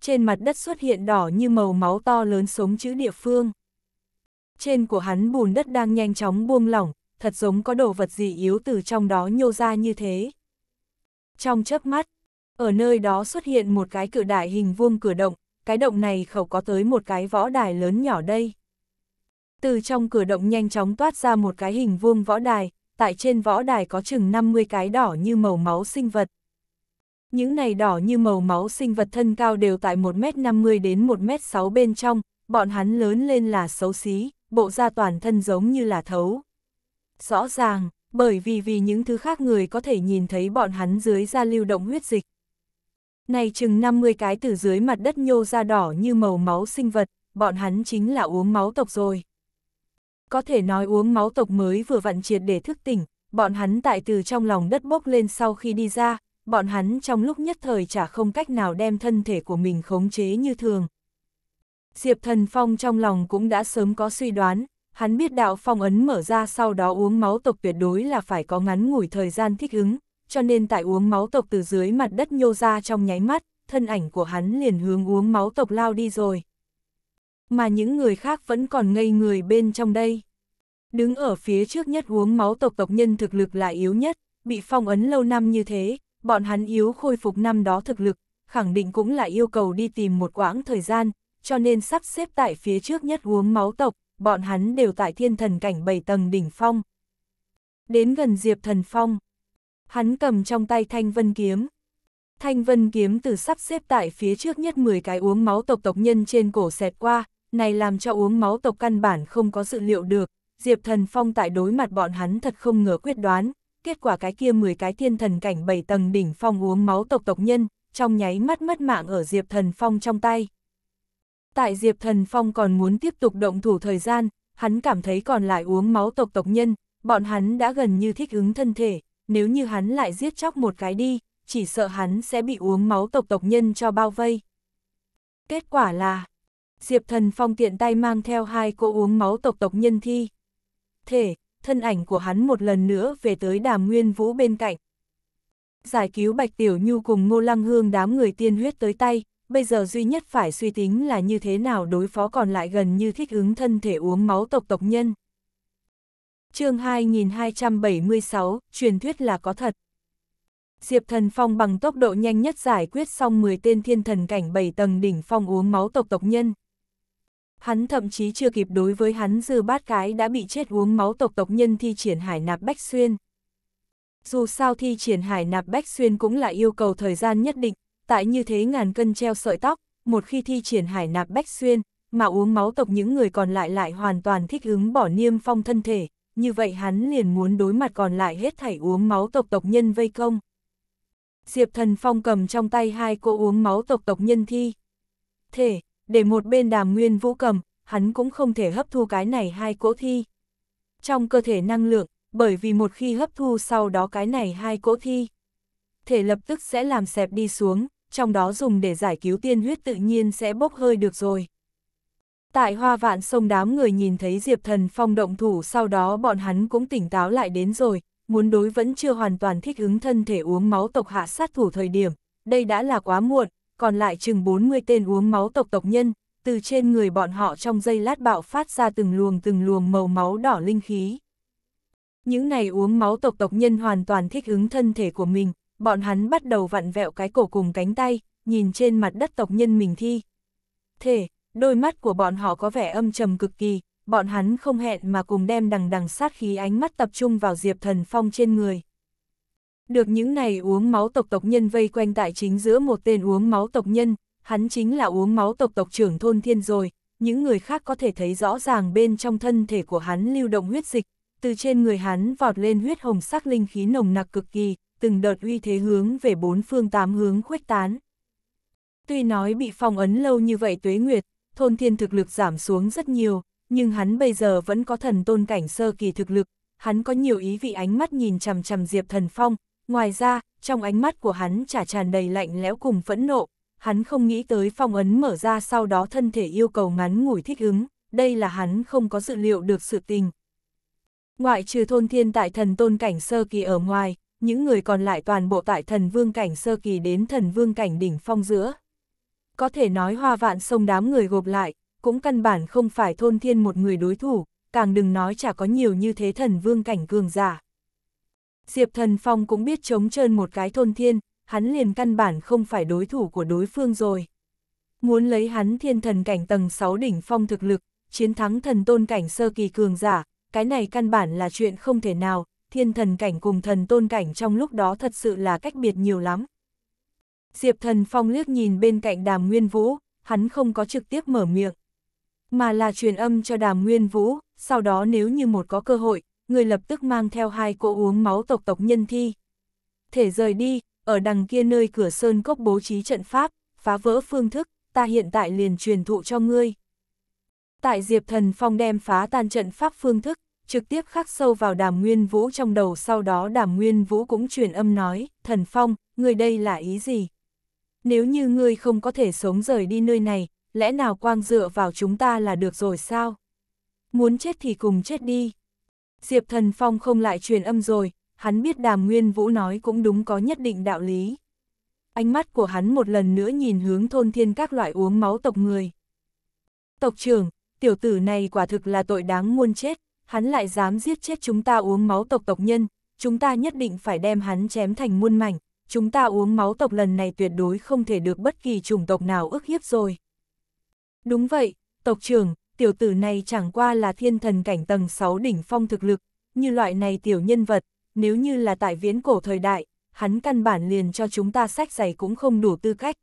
Speaker 1: Trên mặt đất xuất hiện đỏ như màu máu to lớn sống chữ địa phương. Trên của hắn bùn đất đang nhanh chóng buông lỏng, thật giống có đồ vật gì yếu từ trong đó nhô ra như thế. Trong chớp mắt, ở nơi đó xuất hiện một cái cửa đại hình vuông cửa động, cái động này khẩu có tới một cái võ đài lớn nhỏ đây. Từ trong cửa động nhanh chóng toát ra một cái hình vuông võ đài, tại trên võ đài có chừng 50 cái đỏ như màu máu sinh vật. Những này đỏ như màu máu sinh vật thân cao đều tại 1m50 đến 1m6 bên trong, bọn hắn lớn lên là xấu xí, bộ da toàn thân giống như là thấu. Rõ ràng, bởi vì vì những thứ khác người có thể nhìn thấy bọn hắn dưới da lưu động huyết dịch. Này chừng 50 cái từ dưới mặt đất nhô ra đỏ như màu máu sinh vật, bọn hắn chính là uống máu tộc rồi. Có thể nói uống máu tộc mới vừa vặn triệt để thức tỉnh, bọn hắn tại từ trong lòng đất bốc lên sau khi đi ra, bọn hắn trong lúc nhất thời chả không cách nào đem thân thể của mình khống chế như thường. Diệp Thần Phong trong lòng cũng đã sớm có suy đoán, hắn biết đạo phong ấn mở ra sau đó uống máu tộc tuyệt đối là phải có ngắn ngủi thời gian thích ứng, cho nên tại uống máu tộc từ dưới mặt đất nhô ra trong nháy mắt, thân ảnh của hắn liền hướng uống máu tộc lao đi rồi. Mà những người khác vẫn còn ngây người bên trong đây. Đứng ở phía trước nhất uống máu tộc tộc nhân thực lực là yếu nhất, bị phong ấn lâu năm như thế, bọn hắn yếu khôi phục năm đó thực lực, khẳng định cũng là yêu cầu đi tìm một quãng thời gian, cho nên sắp xếp tại phía trước nhất uống máu tộc, bọn hắn đều tại thiên thần cảnh 7 tầng đỉnh phong. Đến gần Diệp Thần Phong, Hắn cầm trong tay thanh vân kiếm. Thanh vân kiếm từ sắp xếp tại phía trước nhất 10 cái uống máu tộc tộc nhân trên cổ xẹt qua, này làm cho uống máu tộc căn bản không có dự liệu được. Diệp Thần Phong tại đối mặt bọn hắn thật không ngờ quyết đoán, kết quả cái kia 10 cái thiên thần cảnh 7 tầng đỉnh phong uống máu tộc tộc nhân, trong nháy mắt mất mạng ở Diệp Thần Phong trong tay. Tại Diệp Thần Phong còn muốn tiếp tục động thủ thời gian, hắn cảm thấy còn lại uống máu tộc tộc nhân, bọn hắn đã gần như thích ứng thân thể, nếu như hắn lại giết chóc một cái đi, chỉ sợ hắn sẽ bị uống máu tộc tộc nhân cho bao vây. Kết quả là, Diệp Thần Phong tiện tay mang theo hai cô uống máu tộc tộc nhân thi. Thể, thân ảnh của hắn một lần nữa về tới đàm nguyên vũ bên cạnh. Giải cứu Bạch Tiểu Nhu cùng Ngô Lăng Hương đám người tiên huyết tới tay, bây giờ duy nhất phải suy tính là như thế nào đối phó còn lại gần như thích ứng thân thể uống máu tộc tộc nhân chương 2276, truyền thuyết là có thật. Diệp Thần Phong bằng tốc độ nhanh nhất giải quyết xong 10 tên thiên thần cảnh 7 tầng đỉnh phong uống máu tộc tộc nhân. Hắn thậm chí chưa kịp đối với hắn dư bát cái đã bị chết uống máu tộc tộc nhân thi triển hải nạp bách xuyên. Dù sao thi triển hải nạp bách xuyên cũng là yêu cầu thời gian nhất định, tại như thế ngàn cân treo sợi tóc, một khi thi triển hải nạp bách xuyên, mà uống máu tộc những người còn lại lại hoàn toàn thích ứng bỏ niêm phong thân thể, như vậy hắn liền muốn đối mặt còn lại hết thảy uống máu tộc tộc nhân vây công. Diệp Thần Phong cầm trong tay hai cô uống máu tộc tộc nhân thi. Thể, để một bên đàm nguyên vũ cầm, hắn cũng không thể hấp thu cái này hai cỗ thi. Trong cơ thể năng lượng, bởi vì một khi hấp thu sau đó cái này hai cỗ thi, thể lập tức sẽ làm xẹp đi xuống, trong đó dùng để giải cứu tiên huyết tự nhiên sẽ bốc hơi được rồi. Tại hoa vạn sông đám người nhìn thấy Diệp Thần Phong động thủ sau đó bọn hắn cũng tỉnh táo lại đến rồi, muốn đối vẫn chưa hoàn toàn thích ứng thân thể uống máu tộc hạ sát thủ thời điểm, đây đã là quá muộn, còn lại chừng 40 tên uống máu tộc tộc nhân, từ trên người bọn họ trong giây lát bạo phát ra từng luồng từng luồng màu máu đỏ linh khí. Những này uống máu tộc tộc nhân hoàn toàn thích ứng thân thể của mình, bọn hắn bắt đầu vặn vẹo cái cổ cùng cánh tay, nhìn trên mặt đất tộc nhân mình thi. Thể, đôi mắt của bọn họ có vẻ âm trầm cực kỳ, bọn hắn không hẹn mà cùng đem đằng đằng sát khí ánh mắt tập trung vào Diệp Thần Phong trên người. Được những này uống máu tộc tộc nhân vây quanh tại chính giữa một tên uống máu tộc nhân, hắn chính là uống máu tộc tộc trưởng thôn thiên rồi, những người khác có thể thấy rõ ràng bên trong thân thể của hắn lưu động huyết dịch, từ trên người hắn vọt lên huyết hồng sắc linh khí nồng nặc cực kỳ, từng đợt uy thế hướng về bốn phương tám hướng khuếch tán. Tuy nói bị phong ấn lâu như vậy tuế nguyệt, thôn thiên thực lực giảm xuống rất nhiều, nhưng hắn bây giờ vẫn có thần tôn cảnh sơ kỳ thực lực, hắn có nhiều ý vị ánh mắt nhìn chằm chằm Diệp Thần Phong, ngoài ra, trong ánh mắt của hắn chả tràn đầy lạnh lẽo cùng phẫn nộ, hắn không nghĩ tới phong ấn mở ra sau đó thân thể yêu cầu ngắn ngủi thích ứng, đây là hắn không có dự liệu được sự tình. Ngoại trừ thôn thiên tại thần tôn cảnh sơ kỳ ở ngoài, những người còn lại toàn bộ tại thần vương cảnh sơ kỳ đến thần vương cảnh đỉnh phong giữa có thể nói hoa vạn sông đám người gộp lại, cũng căn bản không phải thôn thiên một người đối thủ, càng đừng nói chả có nhiều như thế thần vương cảnh cường giả. Diệp thần phong cũng biết chống trơn một cái thôn thiên, hắn liền căn bản không phải đối thủ của đối phương rồi. Muốn lấy hắn thiên thần cảnh tầng 6 đỉnh phong thực lực, chiến thắng thần tôn cảnh sơ kỳ cường giả, cái này căn bản là chuyện không thể nào, thiên thần cảnh cùng thần tôn cảnh trong lúc đó thật sự là cách biệt nhiều lắm. Diệp Thần Phong liếc nhìn bên cạnh Đàm Nguyên Vũ, hắn không có trực tiếp mở miệng, mà là truyền âm cho Đàm Nguyên Vũ, sau đó nếu như một có cơ hội, người lập tức mang theo hai cỗ uống máu tộc tộc nhân thi. Thể rời đi, ở đằng kia nơi cửa sơn cốc bố trí trận pháp, phá vỡ phương thức, ta hiện tại liền truyền thụ cho ngươi. Tại Diệp Thần Phong đem phá tan trận pháp phương thức, trực tiếp khắc sâu vào đàm nguyên vũ trong đầu sau đó đàm nguyên vũ cũng truyền âm nói, Thần Phong, người đây là ý gì? nếu như ngươi không có thể sống rời đi nơi này, lẽ nào quang dựa vào chúng ta là được rồi sao? Muốn chết thì cùng chết đi. Diệp Thần Phong không lại truyền âm rồi, hắn biết đàm nguyên vũ nói cũng đúng có nhất định đạo lý. Ánh mắt của hắn một lần nữa nhìn hướng thôn thiên các loại uống máu tộc người. Tộc trưởng, tiểu tử này quả thực là tội đáng muôn chết, hắn lại dám giết chết chúng ta uống máu tộc tộc nhân, chúng ta nhất định phải đem hắn chém thành muôn mảnh, chúng ta uống máu tộc lần này tuyệt đối không thể được bất kỳ chủng tộc nào ức hiếp rồi. Đúng vậy, tộc trưởng, tiểu tử này chẳng qua là thiên thần cảnh tầng 6 đỉnh phong thực lực, như loại này tiểu nhân vật, nếu như là tại viễn cổ thời đại, hắn căn bản liền cho chúng ta sách giày cũng không đủ tư cách.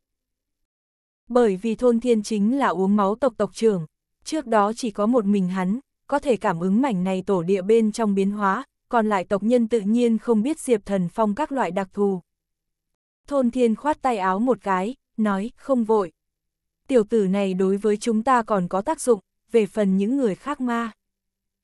Speaker 1: Bởi vì thôn thiên chính là uống máu tộc tộc trưởng, trước đó chỉ có một mình hắn, có thể cảm ứng mảnh này tổ địa bên trong biến hóa, còn lại tộc nhân tự nhiên không biết Diệp Thần Phong các loại đặc thù. Thôn thiên khoát tay áo một cái, nói, không vội. Tiểu tử này đối với chúng ta còn có tác dụng, về phần những người khác ma.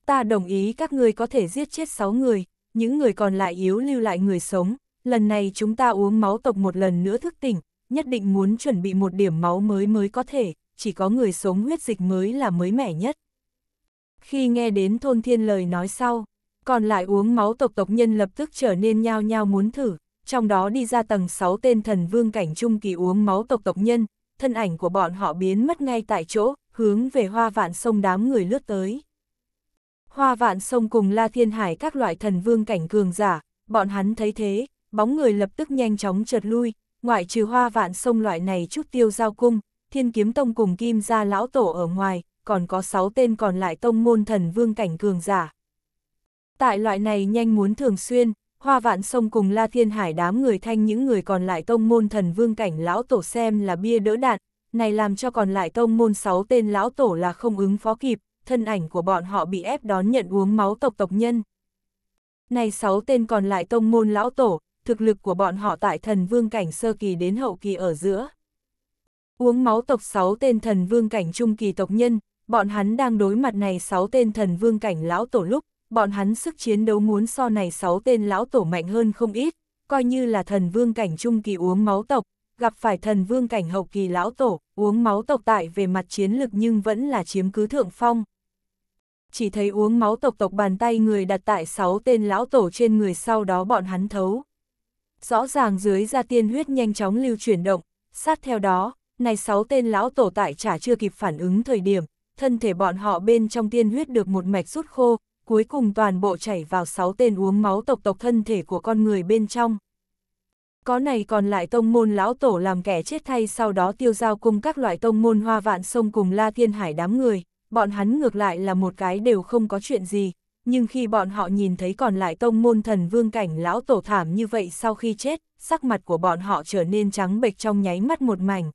Speaker 1: Ta đồng ý các ngươi có thể giết chết sáu người, những người còn lại yếu lưu lại người sống, lần này chúng ta uống máu tộc một lần nữa thức tỉnh, nhất định muốn chuẩn bị một điểm máu mới mới có thể, chỉ có người sống huyết dịch mới là mới mẻ nhất. Khi nghe đến thôn thiên lời nói sau, còn lại uống máu tộc tộc nhân lập tức trở nên nhao nhao muốn thử, trong đó đi ra tầng 6 tên thần vương cảnh trung kỳ uống máu tộc tộc nhân, thân ảnh của bọn họ biến mất ngay tại chỗ, hướng về hoa vạn sông đám người lướt tới. Hoa vạn sông cùng La Thiên Hải các loại thần vương cảnh cường giả, bọn hắn thấy thế, bóng người lập tức nhanh chóng trượt lui, ngoại trừ hoa vạn sông loại này chút tiêu giao cung, thiên kiếm tông cùng kim gia lão tổ ở ngoài, còn có 6 tên còn lại tông môn thần vương cảnh cường giả. Tại loại này nhanh muốn thường xuyên, hoa vạn sông cùng La Thiên Hải đám người thanh những người còn lại tông môn thần vương cảnh lão tổ xem là bia đỡ đạn, này làm cho còn lại tông môn sáu tên lão tổ là không ứng phó kịp, thân ảnh của bọn họ bị ép đón nhận uống máu tộc tộc nhân. Này sáu tên còn lại tông môn lão tổ, thực lực của bọn họ tại thần vương cảnh sơ kỳ đến hậu kỳ ở giữa. Uống máu tộc sáu tên thần vương cảnh trung kỳ tộc nhân, bọn hắn đang đối mặt này sáu tên thần vương cảnh lão tổ lúc, bọn hắn sức chiến đấu muốn so này sáu tên lão tổ mạnh hơn không ít, coi như là thần vương cảnh trung kỳ uống máu tộc, gặp phải thần vương cảnh hậu kỳ lão tổ, uống máu tộc tại về mặt chiến lực nhưng vẫn là chiếm cứ thượng phong. Chỉ thấy uống máu tộc tộc bàn tay người đặt tại sáu tên lão tổ trên người sau đó bọn hắn thấu. Rõ ràng dưới ra tiên huyết nhanh chóng lưu chuyển động, sát theo đó, này sáu tên lão tổ tại chả chưa kịp phản ứng thời điểm, thân thể bọn họ bên trong tiên huyết được một mạch rút khô, cuối cùng toàn bộ chảy vào sáu tên uống máu tộc tộc thân thể của con người bên trong. Có này còn lại tông môn lão tổ làm kẻ chết thay sau đó tiêu giao cùng các loại tông môn hoa vạn sông cùng la thiên hải đám người, bọn hắn ngược lại là một cái đều không có chuyện gì, nhưng khi bọn họ nhìn thấy còn lại tông môn thần vương cảnh lão tổ thảm như vậy sau khi chết, sắc mặt của bọn họ trở nên trắng bệch trong nháy mắt một mảnh.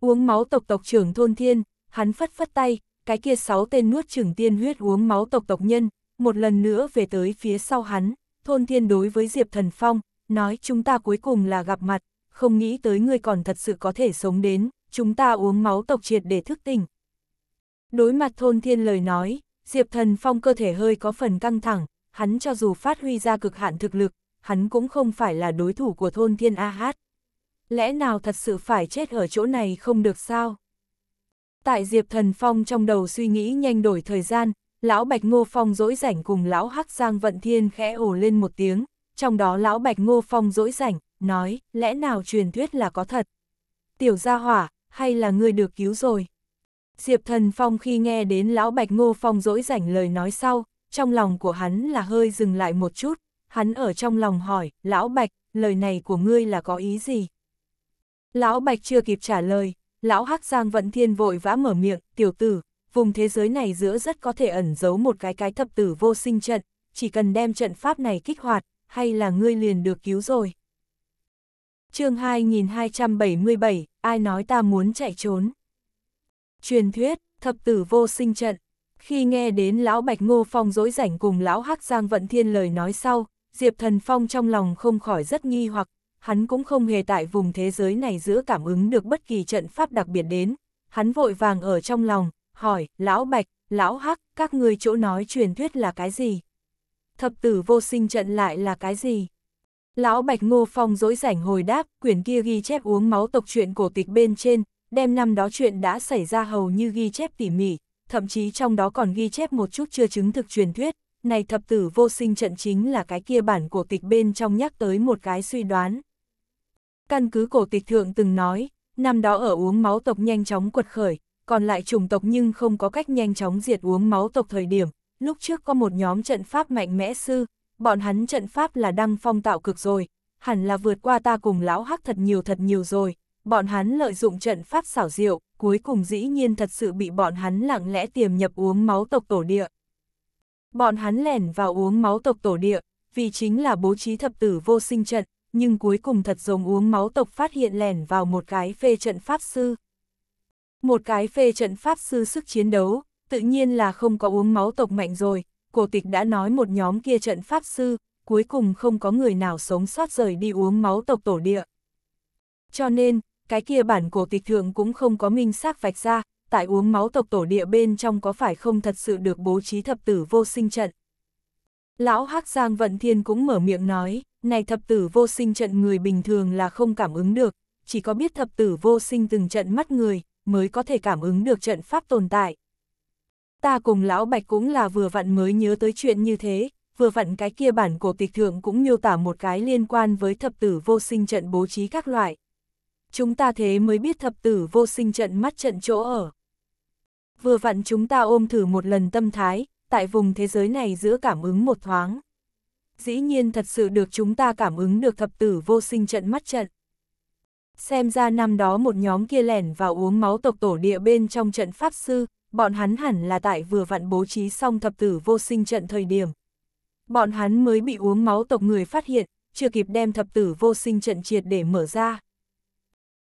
Speaker 1: Uống máu tộc tộc trưởng thôn thiên, hắn phất phất tay, cái kia sáu tên nuốt chừng tiên huyết uống máu tộc tộc nhân, một lần nữa về tới phía sau hắn, thôn thiên đối với Diệp Thần Phong, nói chúng ta cuối cùng là gặp mặt, không nghĩ tới ngươi còn thật sự có thể sống đến, chúng ta uống máu tộc triệt để thức tỉnh. Đối mặt thôn thiên lời nói, Diệp Thần Phong cơ thể hơi có phần căng thẳng, hắn cho dù phát huy ra cực hạn thực lực, hắn cũng không phải là đối thủ của thôn thiên A Hát. Lẽ nào thật sự phải chết ở chỗ này không được sao? Tại Diệp Thần Phong trong đầu suy nghĩ nhanh đổi thời gian, lão Bạch Ngô Phong dỗi rảnh cùng lão Hắc Giang Vận Thiên khẽ ồ lên một tiếng, trong đó lão Bạch Ngô Phong dỗi rảnh, nói, lẽ nào truyền thuyết là có thật? Tiểu gia hỏa, hay là ngươi được cứu rồi? Diệp Thần Phong khi nghe đến lão Bạch Ngô Phong dỗi rảnh lời nói sau, trong lòng của hắn là hơi dừng lại một chút, hắn ở trong lòng hỏi, lão Bạch, lời này của ngươi là có ý gì? Lão Bạch chưa kịp trả lời, Lão Hắc Giang Vận Thiên vội vã mở miệng, tiểu tử, vùng thế giới này giữa rất có thể ẩn giấu một cái cái thập tử vô sinh trận, chỉ cần đem trận pháp này kích hoạt, hay là ngươi liền được cứu rồi. chương 2277, ai nói ta muốn chạy trốn? Truyền thuyết, thập tử vô sinh trận. Khi nghe đến Lão Bạch Ngô Phong dối rảnh cùng Lão Hắc Giang Vận Thiên lời nói sau, Diệp Thần Phong trong lòng không khỏi rất nghi hoặc, hắn cũng không hề tại vùng thế giới này giữa cảm ứng được bất kỳ trận pháp đặc biệt đến. Hắn vội vàng ở trong lòng, hỏi, lão bạch, lão hắc, các người chỗ nói truyền thuyết là cái gì? Thập tử vô sinh trận lại là cái gì? Lão Bạch Ngô Phong dỗi rảnh hồi đáp, quyển kia ghi chép uống máu tộc chuyện cổ tịch bên trên, đem năm đó chuyện đã xảy ra hầu như ghi chép tỉ mỉ, thậm chí trong đó còn ghi chép một chút chưa chứng thực truyền thuyết, này thập tử vô sinh trận chính là cái kia bản cổ tịch bên trong nhắc tới một cái suy đoán. Căn cứ cổ tịch thượng từng nói, năm đó ở uống máu tộc nhanh chóng quật khởi, còn lại chủng tộc nhưng không có cách nhanh chóng diệt uống máu tộc thời điểm. Lúc trước có một nhóm trận pháp mạnh mẽ sư, bọn hắn trận pháp là đăng phong tạo cực rồi, hẳn là vượt qua ta cùng lão hắc thật nhiều thật nhiều rồi. Bọn hắn lợi dụng trận pháp xảo diệu, cuối cùng dĩ nhiên thật sự bị bọn hắn lặng lẽ tiềm nhập uống máu tộc tổ địa. Bọn hắn lẻn vào uống máu tộc tổ địa, vì chính là bố trí thập tử vô sinh trận, nhưng cuối cùng thật giống uống máu tộc phát hiện lẻn vào một cái phê trận pháp sư. Một cái phê trận pháp sư sức chiến đấu, tự nhiên là không có uống máu tộc mạnh rồi, cổ tịch đã nói một nhóm kia trận pháp sư, cuối cùng không có người nào sống sót rời đi uống máu tộc tổ địa. Cho nên, cái kia bản cổ tịch thượng cũng không có minh xác vạch ra, tại uống máu tộc tổ địa bên trong có phải không thật sự được bố trí thập tử vô sinh trận. Lão Hắc Giang Vận Thiên cũng mở miệng nói, này thập tử vô sinh trận người bình thường là không cảm ứng được, chỉ có biết thập tử vô sinh từng trận mắt người, mới có thể cảm ứng được trận pháp tồn tại. Ta cùng Lão Bạch cũng là vừa vặn mới nhớ tới chuyện như thế, vừa vặn cái kia bản cổ tịch thượng cũng miêu tả một cái liên quan với thập tử vô sinh trận bố trí các loại. Chúng ta thế mới biết thập tử vô sinh trận mắt trận chỗ ở. Vừa vặn chúng ta ôm thử một lần tâm thái, tại vùng thế giới này giữa cảm ứng một thoáng. Dĩ nhiên thật sự được chúng ta cảm ứng được thập tử vô sinh trận mắt trận. Xem ra năm đó một nhóm kia lẻn vào uống máu tộc tổ địa bên trong trận Pháp Sư, bọn hắn hẳn là tại vừa vặn bố trí xong thập tử vô sinh trận thời điểm. Bọn hắn mới bị uống máu tộc người phát hiện, chưa kịp đem thập tử vô sinh trận triệt để mở ra.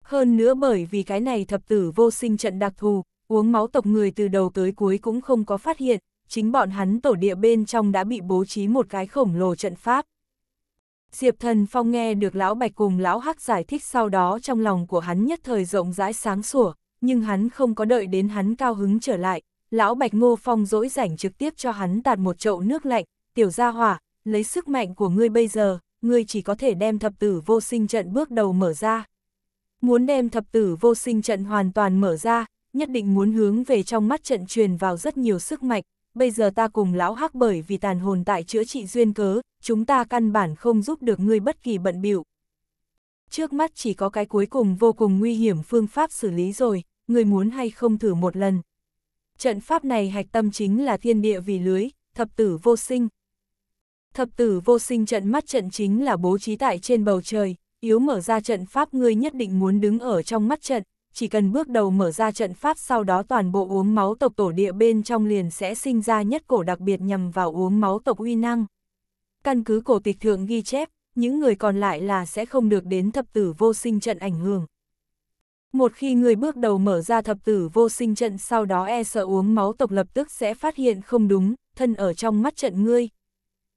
Speaker 1: Hơn nữa bởi vì cái này thập tử vô sinh trận đặc thù, uống máu tộc người từ đầu tới cuối cũng không có phát hiện, chính bọn hắn tổ địa bên trong đã bị bố trí một cái khổng lồ trận pháp. Diệp Thần Phong nghe được Lão Bạch cùng Lão Hắc giải thích sau đó trong lòng của hắn nhất thời rộng rãi sáng sủa, nhưng hắn không có đợi đến hắn cao hứng trở lại, Lão Bạch Ngô Phong dỗi rảnh trực tiếp cho hắn tạt một chậu nước lạnh, tiểu gia hỏa, lấy sức mạnh của ngươi bây giờ, ngươi chỉ có thể đem thập tử vô sinh trận bước đầu mở ra. Muốn đem thập tử vô sinh trận hoàn toàn mở ra, nhất định muốn hướng về trong mắt trận truyền vào rất nhiều sức mạnh, bây giờ ta cùng lão hắc bởi vì tàn hồn tại chữa trị duyên cớ, chúng ta căn bản không giúp được ngươi bất kỳ bận biểu. Trước mắt chỉ có cái cuối cùng vô cùng nguy hiểm phương pháp xử lý rồi, ngươi muốn hay không thử một lần. Trận pháp này hạch tâm chính là thiên địa vì lưới, thập tử vô sinh. Thập tử vô sinh trận mắt trận chính là bố trí tại trên bầu trời, yếu mở ra trận pháp ngươi nhất định muốn đứng ở trong mắt trận, chỉ cần bước đầu mở ra trận pháp sau đó toàn bộ uống máu tộc tổ địa bên trong liền sẽ sinh ra nhất cổ đặc biệt nhằm vào uống máu tộc uy năng. Căn cứ cổ tịch thượng ghi chép, những người còn lại là sẽ không được đến thập tử vô sinh trận ảnh hưởng. Một khi người bước đầu mở ra thập tử vô sinh trận sau đó e sợ uống máu tộc lập tức sẽ phát hiện không đúng, thân ở trong mắt trận ngươi.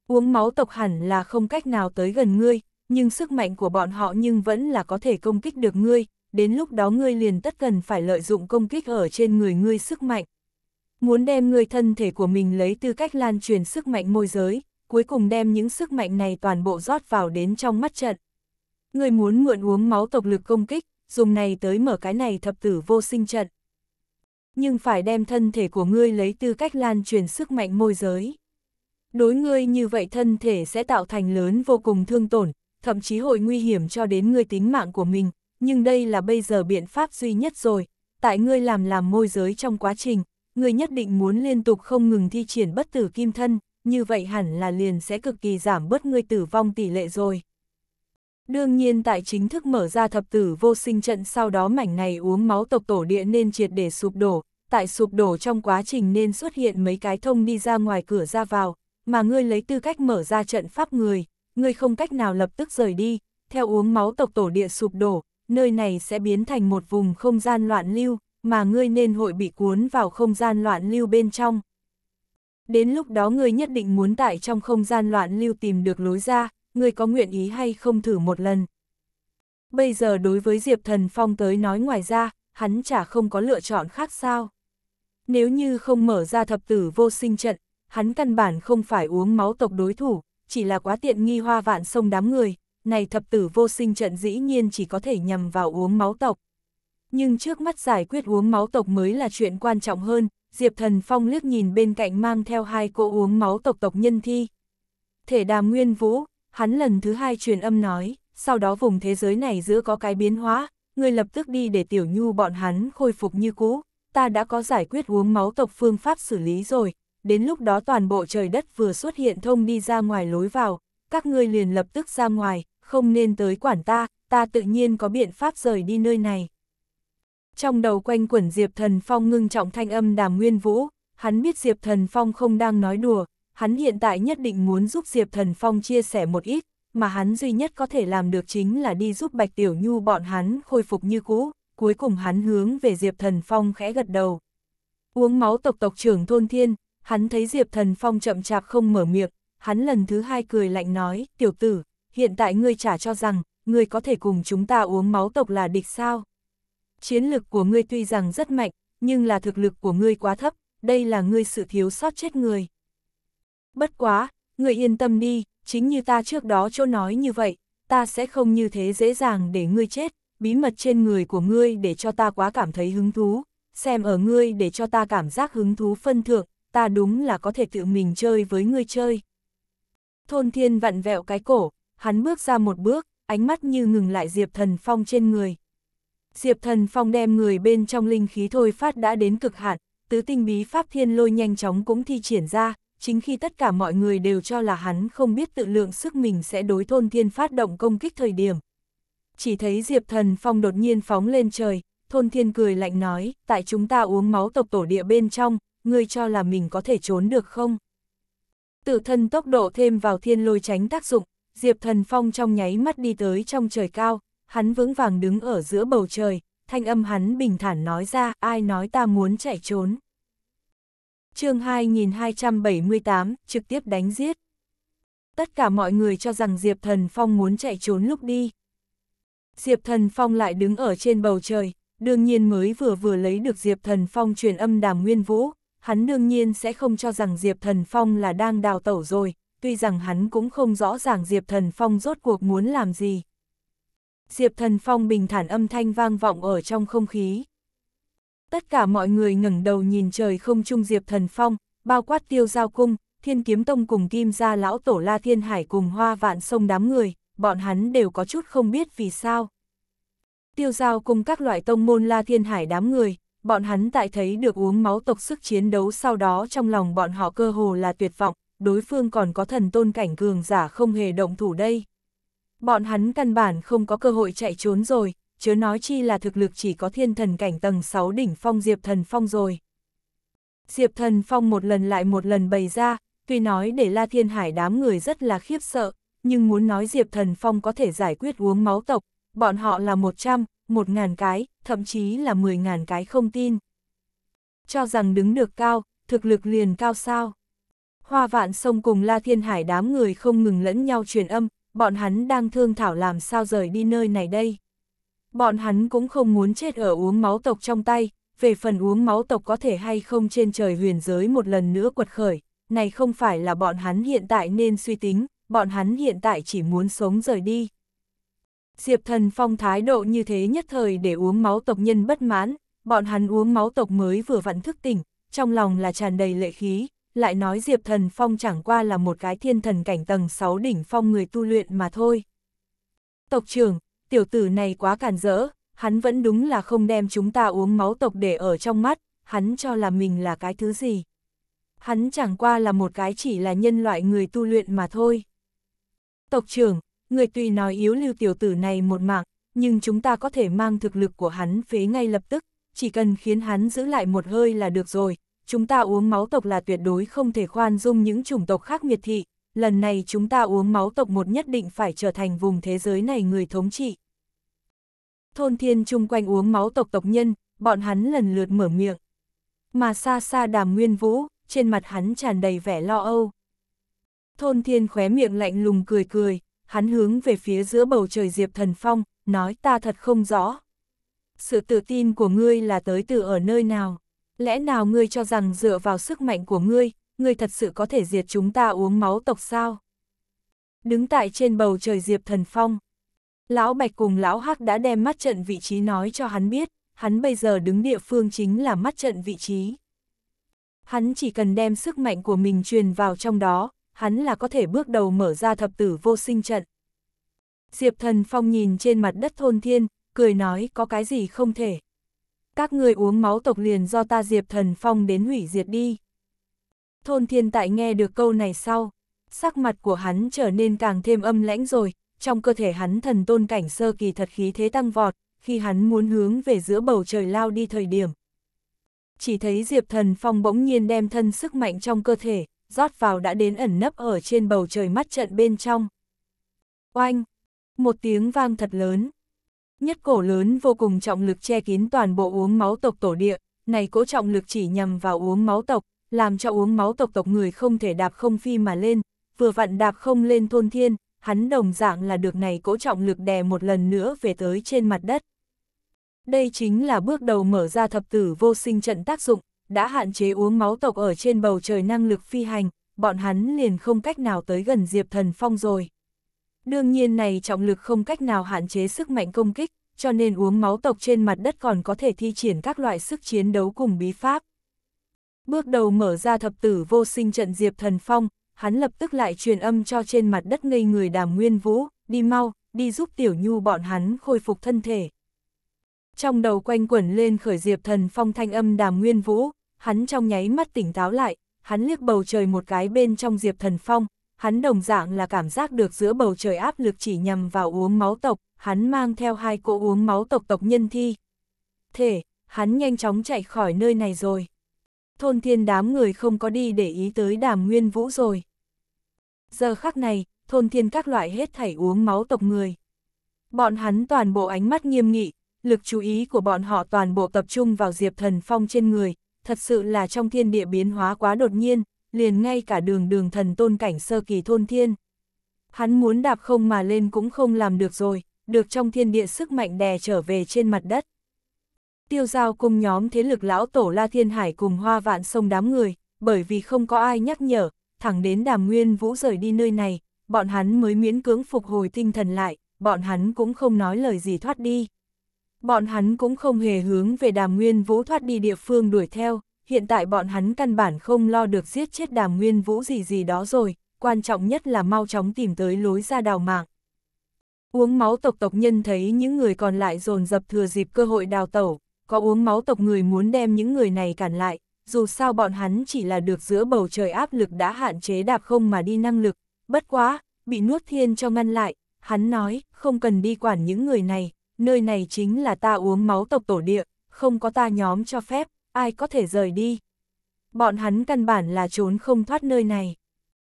Speaker 1: Uống máu tộc hẳn là không cách nào tới gần ngươi, nhưng sức mạnh của bọn họ nhưng vẫn là có thể công kích được ngươi, đến lúc đó ngươi liền tất cần phải lợi dụng công kích ở trên người ngươi sức mạnh. Muốn đem ngươi thân thể của mình lấy tư cách lan truyền sức mạnh môi giới, cuối cùng đem những sức mạnh này toàn bộ rót vào đến trong mắt trận. Ngươi muốn mượn uống máu tộc lực công kích, dùng này tới mở cái này thập tử vô sinh trận. Nhưng phải đem thân thể của ngươi lấy tư cách lan truyền sức mạnh môi giới. Đối ngươi như vậy thân thể sẽ tạo thành lớn vô cùng thương tổn, thậm chí hội nguy hiểm cho đến ngươi tính mạng của mình, nhưng đây là bây giờ biện pháp duy nhất rồi, tại ngươi làm làm môi giới trong quá trình, ngươi nhất định muốn liên tục không ngừng thi triển bất tử kim thân, như vậy hẳn là liền sẽ cực kỳ giảm bớt ngươi tử vong tỷ lệ rồi. Đương nhiên tại chính thức mở ra thập tử vô sinh trận sau đó mảnh này uống máu tộc tổ địa nên triệt để sụp đổ, tại sụp đổ trong quá trình nên xuất hiện mấy cái thông đi ra ngoài cửa ra vào, mà ngươi lấy tư cách mở ra trận pháp người, ngươi không cách nào lập tức rời đi, theo uống máu tộc tổ địa sụp đổ, nơi này sẽ biến thành một vùng không gian loạn lưu, mà ngươi nên hội bị cuốn vào không gian loạn lưu bên trong. Đến lúc đó ngươi nhất định muốn tại trong không gian loạn lưu tìm được lối ra, ngươi có nguyện ý hay không thử một lần. Bây giờ đối với Diệp Thần Phong tới nói ngoài ra, hắn chả không có lựa chọn khác sao. Nếu như không mở ra thập tử vô sinh trận, hắn căn bản không phải uống máu tộc đối thủ, chỉ là quá tiện nghi hoa vạn sông đám người, này thập tử vô sinh trận dĩ nhiên chỉ có thể nhằm vào uống máu tộc. Nhưng trước mắt giải quyết uống máu tộc mới là chuyện quan trọng hơn, Diệp Thần Phong liếc nhìn bên cạnh mang theo hai cỗ uống máu tộc tộc nhân thi. Thể đàm nguyên vũ, hắn lần thứ hai truyền âm nói, sau đó vùng thế giới này giữa có cái biến hóa, người lập tức đi để tiểu nhu bọn hắn khôi phục như cũ, ta đã có giải quyết uống máu tộc phương pháp xử lý rồi, đến lúc đó toàn bộ trời đất vừa xuất hiện thông đi ra ngoài lối vào, các ngươi liền lập tức ra ngoài, không nên tới quản ta, ta tự nhiên có biện pháp rời đi nơi này. Trong đầu quanh quẩn Diệp Thần Phong ngưng trọng thanh âm đàm nguyên vũ, hắn biết Diệp Thần Phong không đang nói đùa, hắn hiện tại nhất định muốn giúp Diệp Thần Phong chia sẻ một ít, mà hắn duy nhất có thể làm được chính là đi giúp Bạch Tiểu Nhu bọn hắn khôi phục như cũ, cuối cùng hắn hướng về Diệp Thần Phong khẽ gật đầu. Uống máu tộc tộc trưởng thôn thiên, hắn thấy Diệp Thần Phong chậm chạp không mở miệng, hắn lần thứ hai cười lạnh nói, tiểu tử, hiện tại ngươi trả cho rằng, ngươi có thể cùng chúng ta uống máu tộc là địch sao? Chiến lực của ngươi tuy rằng rất mạnh, nhưng là thực lực của ngươi quá thấp, đây là ngươi sự thiếu sót chết người. Bất quá, ngươi yên tâm đi, chính như ta trước đó chỗ nói như vậy, ta sẽ không như thế dễ dàng để ngươi chết, bí mật trên người của ngươi để cho ta quá cảm thấy hứng thú, xem ở ngươi để cho ta cảm giác hứng thú phân thượng, ta đúng là có thể tự mình chơi với ngươi chơi. Thôn thiên vặn vẹo cái cổ, hắn bước ra một bước, ánh mắt như ngừng lại Diệp Thần Phong trên người. Diệp Thần Phong đem người bên trong linh khí thôi phát đã đến cực hạn, tứ tinh bí pháp thiên lôi nhanh chóng cũng thi triển ra, chính khi tất cả mọi người đều cho là hắn không biết tự lượng sức mình sẽ đối thôn thiên phát động công kích thời điểm. Chỉ thấy Diệp Thần Phong đột nhiên phóng lên trời, thôn thiên cười lạnh nói, tại chúng ta uống máu tộc tổ địa bên trong, ngươi cho là mình có thể trốn được không? Tự thân tốc độ thêm vào thiên lôi tránh tác dụng, Diệp Thần Phong trong nháy mắt đi tới trong trời cao, hắn vững vàng đứng ở giữa bầu trời, thanh âm hắn bình thản nói ra, ai nói ta muốn chạy trốn. chương 2278, trực tiếp đánh giết. Tất cả mọi người cho rằng Diệp Thần Phong muốn chạy trốn lúc đi. Diệp Thần Phong lại đứng ở trên bầu trời, đương nhiên mới vừa vừa lấy được Diệp Thần Phong truyền âm đàm nguyên vũ, hắn đương nhiên sẽ không cho rằng Diệp Thần Phong là đang đào tẩu rồi, tuy rằng hắn cũng không rõ ràng Diệp Thần Phong rốt cuộc muốn làm gì. Diệp Thần Phong bình thản âm thanh vang vọng ở trong không khí. Tất cả mọi người ngẩng đầu nhìn trời không trung Diệp Thần Phong, bao quát tiêu giao cung, thiên kiếm tông cùng kim gia lão tổ la thiên hải cùng hoa vạn sông đám người, bọn hắn đều có chút không biết vì sao. Tiêu giao cùng các loại tông môn la thiên hải đám người, bọn hắn tại thấy được uống máu tộc sức chiến đấu sau đó trong lòng bọn họ cơ hồ là tuyệt vọng, đối phương còn có thần tôn cảnh cường giả không hề động thủ đây. Bọn hắn căn bản không có cơ hội chạy trốn rồi, chớ nói chi là thực lực chỉ có thiên thần cảnh tầng 6 đỉnh phong Diệp Thần Phong rồi. Diệp Thần Phong một lần lại một lần bày ra, tuy nói để La Thiên Hải đám người rất là khiếp sợ, nhưng muốn nói Diệp Thần Phong có thể giải quyết uống máu tộc, bọn họ là 100, 1.000 cái, thậm chí là 10.000 cái không tin. Cho rằng đứng được cao, thực lực liền cao sao hoa vạn sông cùng La Thiên Hải đám người không ngừng lẫn nhau truyền âm, bọn hắn đang thương thảo làm sao rời đi nơi này đây. Bọn hắn cũng không muốn chết ở uống máu tộc trong tay, về phần uống máu tộc có thể hay không trên trời huyền giới một lần nữa quật khởi, này không phải là bọn hắn hiện tại nên suy tính, bọn hắn hiện tại chỉ muốn sống rời đi. Diệp thần phong thái độ như thế nhất thời để uống máu tộc nhân bất mãn, bọn hắn uống máu tộc mới vừa vặn thức tỉnh, trong lòng là tràn đầy lệ khí, lại nói Diệp Thần Phong chẳng qua là một cái thiên thần cảnh tầng 6 đỉnh phong người tu luyện mà thôi. Tộc trưởng, tiểu tử này quá cản rỡ, hắn vẫn đúng là không đem chúng ta uống máu tộc để ở trong mắt, hắn cho là mình là cái thứ gì. Hắn chẳng qua là một cái chỉ là nhân loại người tu luyện mà thôi. Tộc trưởng, người tùy nói yếu lưu tiểu tử này một mạng, nhưng chúng ta có thể mang thực lực của hắn phế ngay lập tức, chỉ cần khiến hắn giữ lại một hơi là được rồi, chúng ta uống máu tộc là tuyệt đối không thể khoan dung những chủng tộc khác miệt thị, lần này chúng ta uống máu tộc một nhất định phải trở thành vùng thế giới này người thống trị. Thôn thiên chung quanh uống máu tộc tộc nhân, bọn hắn lần lượt mở miệng. Mà xa xa đàm nguyên vũ, trên mặt hắn tràn đầy vẻ lo âu. Thôn thiên khóe miệng lạnh lùng cười cười, hắn hướng về phía giữa bầu trời Diệp Thần Phong, nói ta thật không rõ. Sự tự tin của ngươi là tới từ ở nơi nào? Lẽ nào ngươi cho rằng dựa vào sức mạnh của ngươi, ngươi thật sự có thể diệt chúng ta uống máu tộc sao? Đứng tại trên bầu trời Diệp Thần Phong, Lão Bạch cùng Lão Hắc đã đem mắt trận vị trí nói cho hắn biết, hắn bây giờ đứng địa phương chính là mắt trận vị trí. Hắn chỉ cần đem sức mạnh của mình truyền vào trong đó, hắn là có thể bước đầu mở ra thập tử vô sinh trận. Diệp Thần Phong nhìn trên mặt đất thôn thiên, cười nói có cái gì không thể các người uống máu tộc liền do ta Diệp Thần Phong đến hủy diệt đi. Thôn thiên tại nghe được câu này sau, sắc mặt của hắn trở nên càng thêm âm lãnh rồi, trong cơ thể hắn thần tôn cảnh sơ kỳ thật khí thế tăng vọt, khi hắn muốn hướng về giữa bầu trời lao đi thời điểm. Chỉ thấy Diệp Thần Phong bỗng nhiên đem thân sức mạnh trong cơ thể, rót vào đã đến ẩn nấp ở trên bầu trời mắt trận bên trong. Oanh! Một tiếng vang thật lớn, Nhất cổ lớn vô cùng trọng lực che kín toàn bộ uống máu tộc tổ địa, này cỗ trọng lực chỉ nhằm vào uống máu tộc, làm cho uống máu tộc tộc người không thể đạp không phi mà lên, vừa vặn đạp không lên thôn thiên, hắn đồng dạng là được này cỗ trọng lực đè một lần nữa về tới trên mặt đất. Đây chính là bước đầu mở ra thập tử vô sinh trận tác dụng, đã hạn chế uống máu tộc ở trên bầu trời năng lực phi hành, bọn hắn liền không cách nào tới gần Diệp Thần Phong rồi. Đương nhiên này trọng lực không cách nào hạn chế sức mạnh công kích, cho nên uống máu tộc trên mặt đất còn có thể thi triển các loại sức chiến đấu cùng bí pháp. Bước đầu mở ra thập tử vô sinh trận Diệp Thần Phong, hắn lập tức lại truyền âm cho trên mặt đất ngây người đàm nguyên vũ, đi mau, đi giúp tiểu nhu bọn hắn khôi phục thân thể. Trong đầu quanh quẩn lên khởi Diệp Thần Phong thanh âm đàm nguyên vũ, hắn trong nháy mắt tỉnh táo lại, hắn liếc bầu trời một cái bên trong Diệp Thần Phong, hắn đồng dạng là cảm giác được giữa bầu trời áp lực chỉ nhằm vào uống máu tộc, hắn mang theo hai cỗ uống máu tộc tộc nhân thi. Thể, hắn nhanh chóng chạy khỏi nơi này rồi. Thôn thiên đám người không có đi để ý tới đàm nguyên vũ rồi. Giờ khắc này, thôn thiên các loại hết thảy uống máu tộc người. Bọn hắn toàn bộ ánh mắt nghiêm nghị, lực chú ý của bọn họ toàn bộ tập trung vào Diệp Thần Phong trên người, thật sự là trong thiên địa biến hóa quá đột nhiên, liền ngay cả đường đường thần tôn cảnh sơ kỳ thôn thiên. Hắn muốn đạp không mà lên cũng không làm được rồi, được trong thiên địa sức mạnh đè trở về trên mặt đất. Tiêu giao cùng nhóm thế lực lão tổ La Thiên Hải cùng hoa vạn sông đám người, bởi vì không có ai nhắc nhở, thẳng đến đàm nguyên vũ rời đi nơi này, bọn hắn mới miễn cưỡng phục hồi tinh thần lại, bọn hắn cũng không nói lời gì thoát đi. Bọn hắn cũng không hề hướng về đàm nguyên vũ thoát đi địa phương đuổi theo, hiện tại bọn hắn căn bản không lo được giết chết đàm nguyên vũ gì gì đó rồi, quan trọng nhất là mau chóng tìm tới lối ra đào mạng. Uống máu tộc tộc nhân thấy những người còn lại dồn dập thừa dịp cơ hội đào tẩu, có uống máu tộc người muốn đem những người này cản lại, dù sao bọn hắn chỉ là được giữa bầu trời áp lực đã hạn chế đạp không mà đi năng lực, bất quá, bị nuốt thiên cho ngăn lại, hắn nói, không cần đi quản những người này, nơi này chính là ta uống máu tộc tổ địa, không có ta nhóm cho phép, ai có thể rời đi. Bọn hắn căn bản là trốn không thoát nơi này.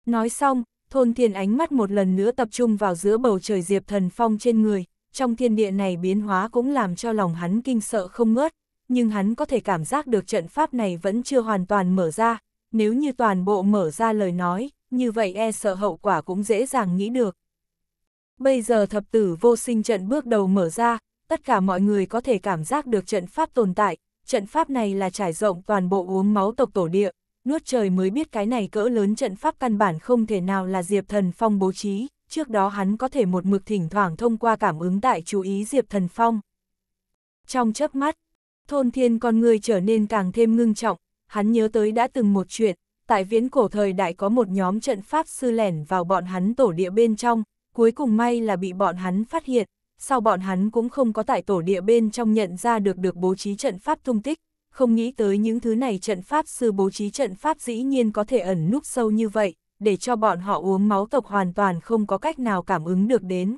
Speaker 1: Nói xong, thôn thiên ánh mắt một lần nữa tập trung vào giữa bầu trời diệp thần phong trên người, trong thiên địa này biến hóa cũng làm cho lòng hắn kinh sợ không ngớt, nhưng hắn có thể cảm giác được trận pháp này vẫn chưa hoàn toàn mở ra, nếu như toàn bộ mở ra lời nói, như vậy e sợ hậu quả cũng dễ dàng nghĩ được. Bây giờ thập tử vô sinh trận bước đầu mở ra, tất cả mọi người có thể cảm giác được trận pháp tồn tại, trận pháp này là trải rộng toàn bộ uống máu tộc tổ địa, nuốt trời mới biết cái này cỡ lớn trận pháp căn bản không thể nào là Diệp Thần Phong bố trí, trước đó hắn có thể một mực thỉnh thoảng thông qua cảm ứng tại chú ý Diệp Thần Phong. Trong chớp mắt, thôn thiên con người trở nên càng thêm ngưng trọng, hắn nhớ tới đã từng một chuyện, tại viễn cổ thời đại có một nhóm trận pháp sư lẻn vào bọn hắn tổ địa bên trong, cuối cùng may là bị bọn hắn phát hiện, sau bọn hắn cũng không có tại tổ địa bên trong nhận ra được được bố trí trận pháp tung tích, không nghĩ tới những thứ này trận pháp sư bố trí trận pháp dĩ nhiên có thể ẩn núp sâu như vậy, để cho bọn họ uống máu tộc hoàn toàn không có cách nào cảm ứng được đến.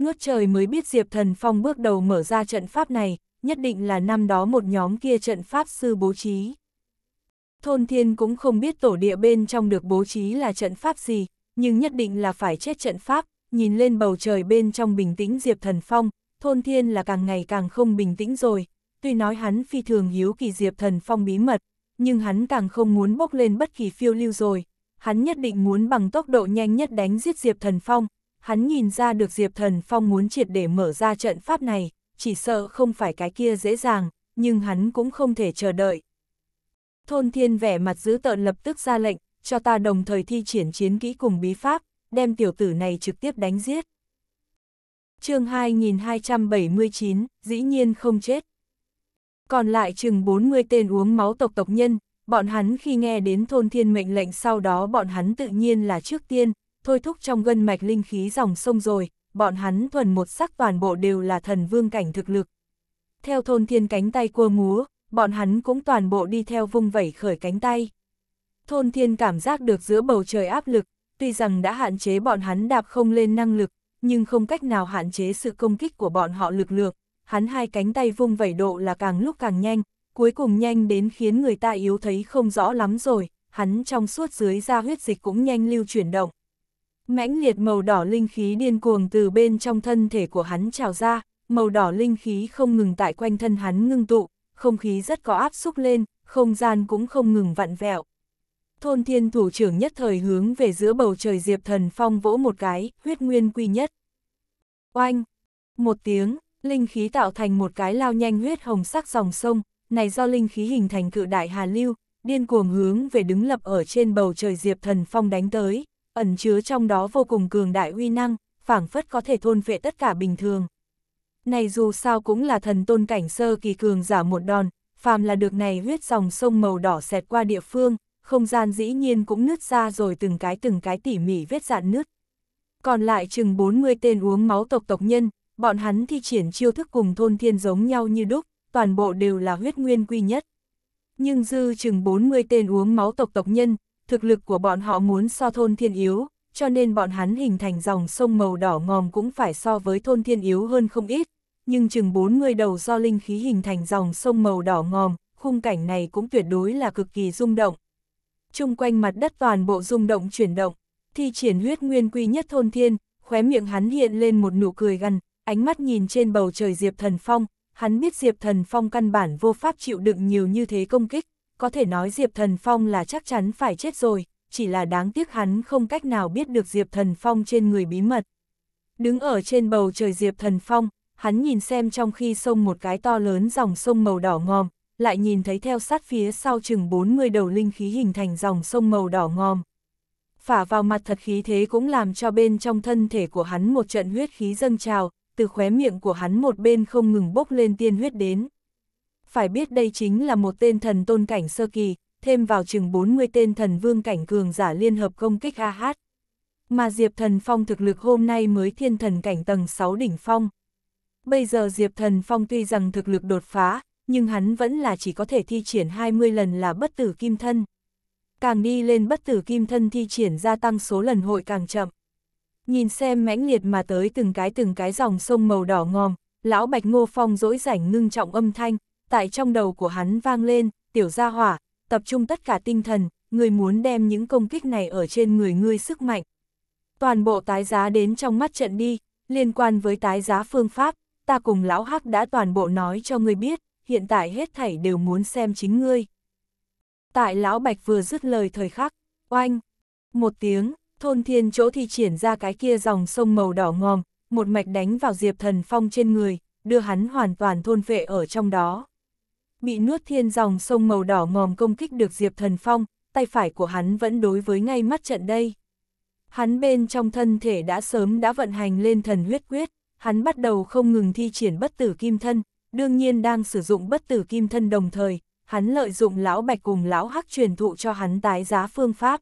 Speaker 1: Nuốt trời mới biết Diệp Thần Phong bước đầu mở ra trận pháp này, nhất định là năm đó một nhóm kia trận pháp sư bố trí. Thôn Thiên cũng không biết tổ địa bên trong được bố trí là trận pháp gì, nhưng nhất định là phải chết trận pháp, nhìn lên bầu trời bên trong bình tĩnh Diệp Thần Phong, thôn thiên là càng ngày càng không bình tĩnh rồi. Tuy nói hắn phi thường hiếu kỳ Diệp Thần Phong bí mật, nhưng hắn càng không muốn bốc lên bất kỳ phiêu lưu rồi. Hắn nhất định muốn bằng tốc độ nhanh nhất đánh giết Diệp Thần Phong. Hắn nhìn ra được Diệp Thần Phong muốn triệt để mở ra trận pháp này, chỉ sợ không phải cái kia dễ dàng, nhưng hắn cũng không thể chờ đợi. Thôn thiên vẻ mặt giữ tợn lập tức ra lệnh, cho ta đồng thời thi triển chiến kỹ cùng bí pháp, đem tiểu tử này trực tiếp đánh giết. chương 2279, dĩ nhiên không chết. Còn lại chừng 40 tên uống máu tộc tộc nhân, bọn hắn khi nghe đến thôn thiên mệnh lệnh sau đó bọn hắn tự nhiên là trước tiên, thôi thúc trong gân mạch linh khí dòng sông rồi, bọn hắn thuần một sắc toàn bộ đều là thần vương cảnh thực lực. Theo thôn thiên cánh tay cua múa, bọn hắn cũng toàn bộ đi theo vung vẩy khởi cánh tay. Thôn thiên cảm giác được giữa bầu trời áp lực, tuy rằng đã hạn chế bọn hắn đạp không lên năng lực, nhưng không cách nào hạn chế sự công kích của bọn họ lực lượng, hắn hai cánh tay vung vẩy độ là càng lúc càng nhanh, cuối cùng nhanh đến khiến người ta yếu thấy không rõ lắm rồi, hắn trong suốt dưới da huyết dịch cũng nhanh lưu chuyển động. Mãnh liệt màu đỏ linh khí điên cuồng từ bên trong thân thể của hắn trào ra, màu đỏ linh khí không ngừng tại quanh thân hắn ngưng tụ, không khí rất có áp xúc lên, không gian cũng không ngừng vặn vẹo thôn thiên thủ trưởng nhất thời hướng về giữa bầu trời Diệp Thần Phong vỗ một cái, huyết nguyên quy nhất. Oanh! Một tiếng, linh khí tạo thành một cái lao nhanh huyết hồng sắc dòng sông, này do linh khí hình thành cự đại hà lưu, điên cuồng hướng về đứng lập ở trên bầu trời Diệp Thần Phong đánh tới, ẩn chứa trong đó vô cùng cường đại uy năng, phảng phất có thể thôn vệ tất cả bình thường. Này dù sao cũng là thần tôn cảnh sơ kỳ cường giả một đòn, phàm là được này huyết dòng sông màu đỏ xẹt qua địa phương, không gian dĩ nhiên cũng nứt ra rồi từng cái từng cái tỉ mỉ vết dạn nứt. Còn lại chừng 40 tên uống máu tộc tộc nhân, bọn hắn thi triển chiêu thức cùng thôn thiên giống nhau như đúc, toàn bộ đều là huyết nguyên quy nhất. Nhưng dư chừng 40 tên uống máu tộc tộc nhân, thực lực của bọn họ muốn so thôn thiên yếu, cho nên bọn hắn hình thành dòng sông màu đỏ ngòm cũng phải so với thôn thiên yếu hơn không ít, nhưng chừng 40 đầu do linh khí hình thành dòng sông màu đỏ ngòm, khung cảnh này cũng tuyệt đối là cực kỳ rung động, chung quanh mặt đất toàn bộ rung động chuyển động, thi triển huyết nguyên quy nhất thôn thiên, khóe miệng hắn hiện lên một nụ cười gần, ánh mắt nhìn trên bầu trời Diệp Thần Phong, hắn biết Diệp Thần Phong căn bản vô pháp chịu đựng nhiều như thế công kích, có thể nói Diệp Thần Phong là chắc chắn phải chết rồi, chỉ là đáng tiếc hắn không cách nào biết được Diệp Thần Phong trên người bí mật. Đứng ở trên bầu trời Diệp Thần Phong, hắn nhìn xem trong khi sông một cái to lớn dòng sông màu đỏ ngòm, lại nhìn thấy theo sát phía sau chừng 40 đầu linh khí hình thành dòng sông màu đỏ ngòm. Phả vào mặt thật khí thế cũng làm cho bên trong thân thể của hắn một trận huyết khí dâng trào, từ khóe miệng của hắn một bên không ngừng bốc lên tiên huyết đến. Phải biết đây chính là một tên thần tôn cảnh sơ kỳ, thêm vào chừng 40 tên thần vương cảnh cường giả liên hợp công kích AH. Mà Diệp Thần Phong thực lực hôm nay mới thiên thần cảnh tầng 6 đỉnh phong. Bây giờ Diệp Thần Phong tuy rằng thực lực đột phá, nhưng hắn vẫn là chỉ có thể thi triển 20 lần là bất tử kim thân. Càng đi lên bất tử kim thân thi triển gia tăng số lần hội càng chậm. Nhìn xem mãnh liệt mà tới từng cái từng cái dòng sông màu đỏ ngòm, lão Bạch Ngô Phong dỗi rảnh ngưng trọng âm thanh, tại trong đầu của hắn vang lên, tiểu gia hỏa, tập trung tất cả tinh thần, người muốn đem những công kích này ở trên người ngươi sức mạnh. Toàn bộ tái giá đến trong mắt trận đi, liên quan với tái giá phương pháp, ta cùng lão Hắc đã toàn bộ nói cho ngươi biết hiện tại hết thảy đều muốn xem chính ngươi. Tại lão bạch vừa dứt lời thời khắc, oanh, một tiếng, thôn thiên chỗ thì triển ra cái kia dòng sông màu đỏ ngòm, một mạch đánh vào diệp thần phong trên người, đưa hắn hoàn toàn thôn vệ ở trong đó. Bị nuốt thiên dòng sông màu đỏ ngòm công kích được diệp thần phong, tay phải của hắn vẫn đối với ngay mắt trận đây. Hắn bên trong thân thể đã sớm đã vận hành lên thần huyết quyết, hắn bắt đầu không ngừng thi triển bất tử kim thân, đương nhiên đang sử dụng bất tử kim thân đồng thời, hắn lợi dụng lão bạch cùng lão hắc truyền thụ cho hắn tái giá phương pháp.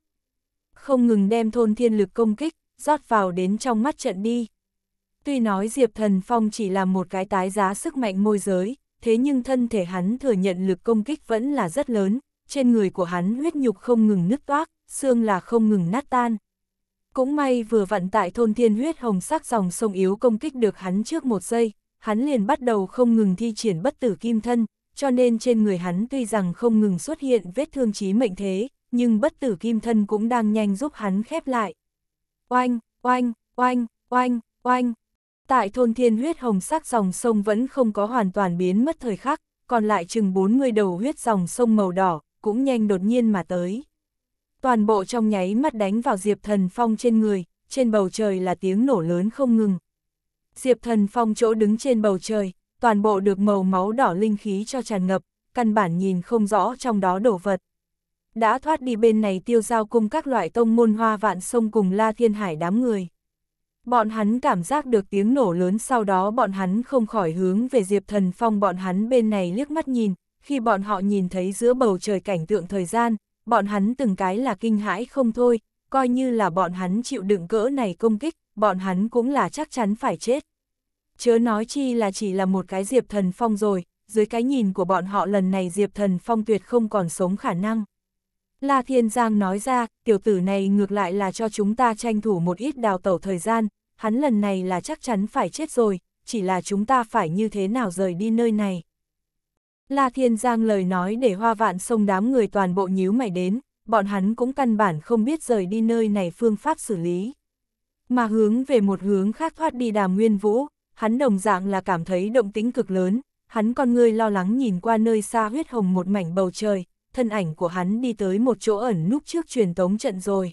Speaker 1: Không ngừng đem thôn thiên lực công kích, rót vào đến trong mắt trận đi. Tuy nói Diệp Thần Phong chỉ là một cái tái giá sức mạnh môi giới, thế nhưng thân thể hắn thừa nhận lực công kích vẫn là rất lớn, trên người của hắn huyết nhục không ngừng nứt toác, xương là không ngừng nát tan. Cũng may vừa vặn tại thôn thiên huyết hồng sắc dòng sông yếu công kích được hắn trước một giây, hắn liền bắt đầu không ngừng thi triển bất tử kim thân, cho nên trên người hắn tuy rằng không ngừng xuất hiện vết thương chí mệnh thế, nhưng bất tử kim thân cũng đang nhanh giúp hắn khép lại. Oanh, oanh, oanh, oanh, oanh. Tại thôn thiên huyết hồng sắc dòng sông vẫn không có hoàn toàn biến mất thời khắc, còn lại chừng 40 đầu huyết dòng sông màu đỏ, cũng nhanh đột nhiên mà tới. Toàn bộ trong nháy mắt đánh vào Diệp Thần Phong trên người, trên bầu trời là tiếng nổ lớn không ngừng, Diệp Thần Phong chỗ đứng trên bầu trời, toàn bộ được màu máu đỏ linh khí cho tràn ngập, căn bản nhìn không rõ trong đó đổ vật. Đã thoát đi bên này tiêu giao cùng các loại tông môn hoa vạn sông cùng la thiên hải đám người. Bọn hắn cảm giác được tiếng nổ lớn sau đó bọn hắn không khỏi hướng về Diệp Thần Phong bọn hắn bên này liếc mắt nhìn, khi bọn họ nhìn thấy giữa bầu trời cảnh tượng thời gian, bọn hắn từng cái là kinh hãi không thôi, coi như là bọn hắn chịu đựng cỡ này công kích, bọn hắn cũng là chắc chắn phải chết. Chớ nói chi là chỉ là một cái Diệp Thần Phong rồi, dưới cái nhìn của bọn họ lần này Diệp Thần Phong tuyệt không còn sống khả năng. La Thiên Giang nói ra, tiểu tử này ngược lại là cho chúng ta tranh thủ một ít đào tẩu thời gian, hắn lần này là chắc chắn phải chết rồi, chỉ là chúng ta phải như thế nào rời đi nơi này. La Thiên Giang lời nói để hoa vạn sông đám người toàn bộ nhíu mày đến, bọn hắn cũng căn bản không biết rời đi nơi này phương pháp xử lý mà hướng về một hướng khác thoát đi đàm nguyên vũ, hắn đồng dạng là cảm thấy động tính cực lớn, hắn con ngươi lo lắng nhìn qua nơi xa huyết hồng một mảnh bầu trời, thân ảnh của hắn đi tới một chỗ ẩn núp trước truyền tống trận rồi.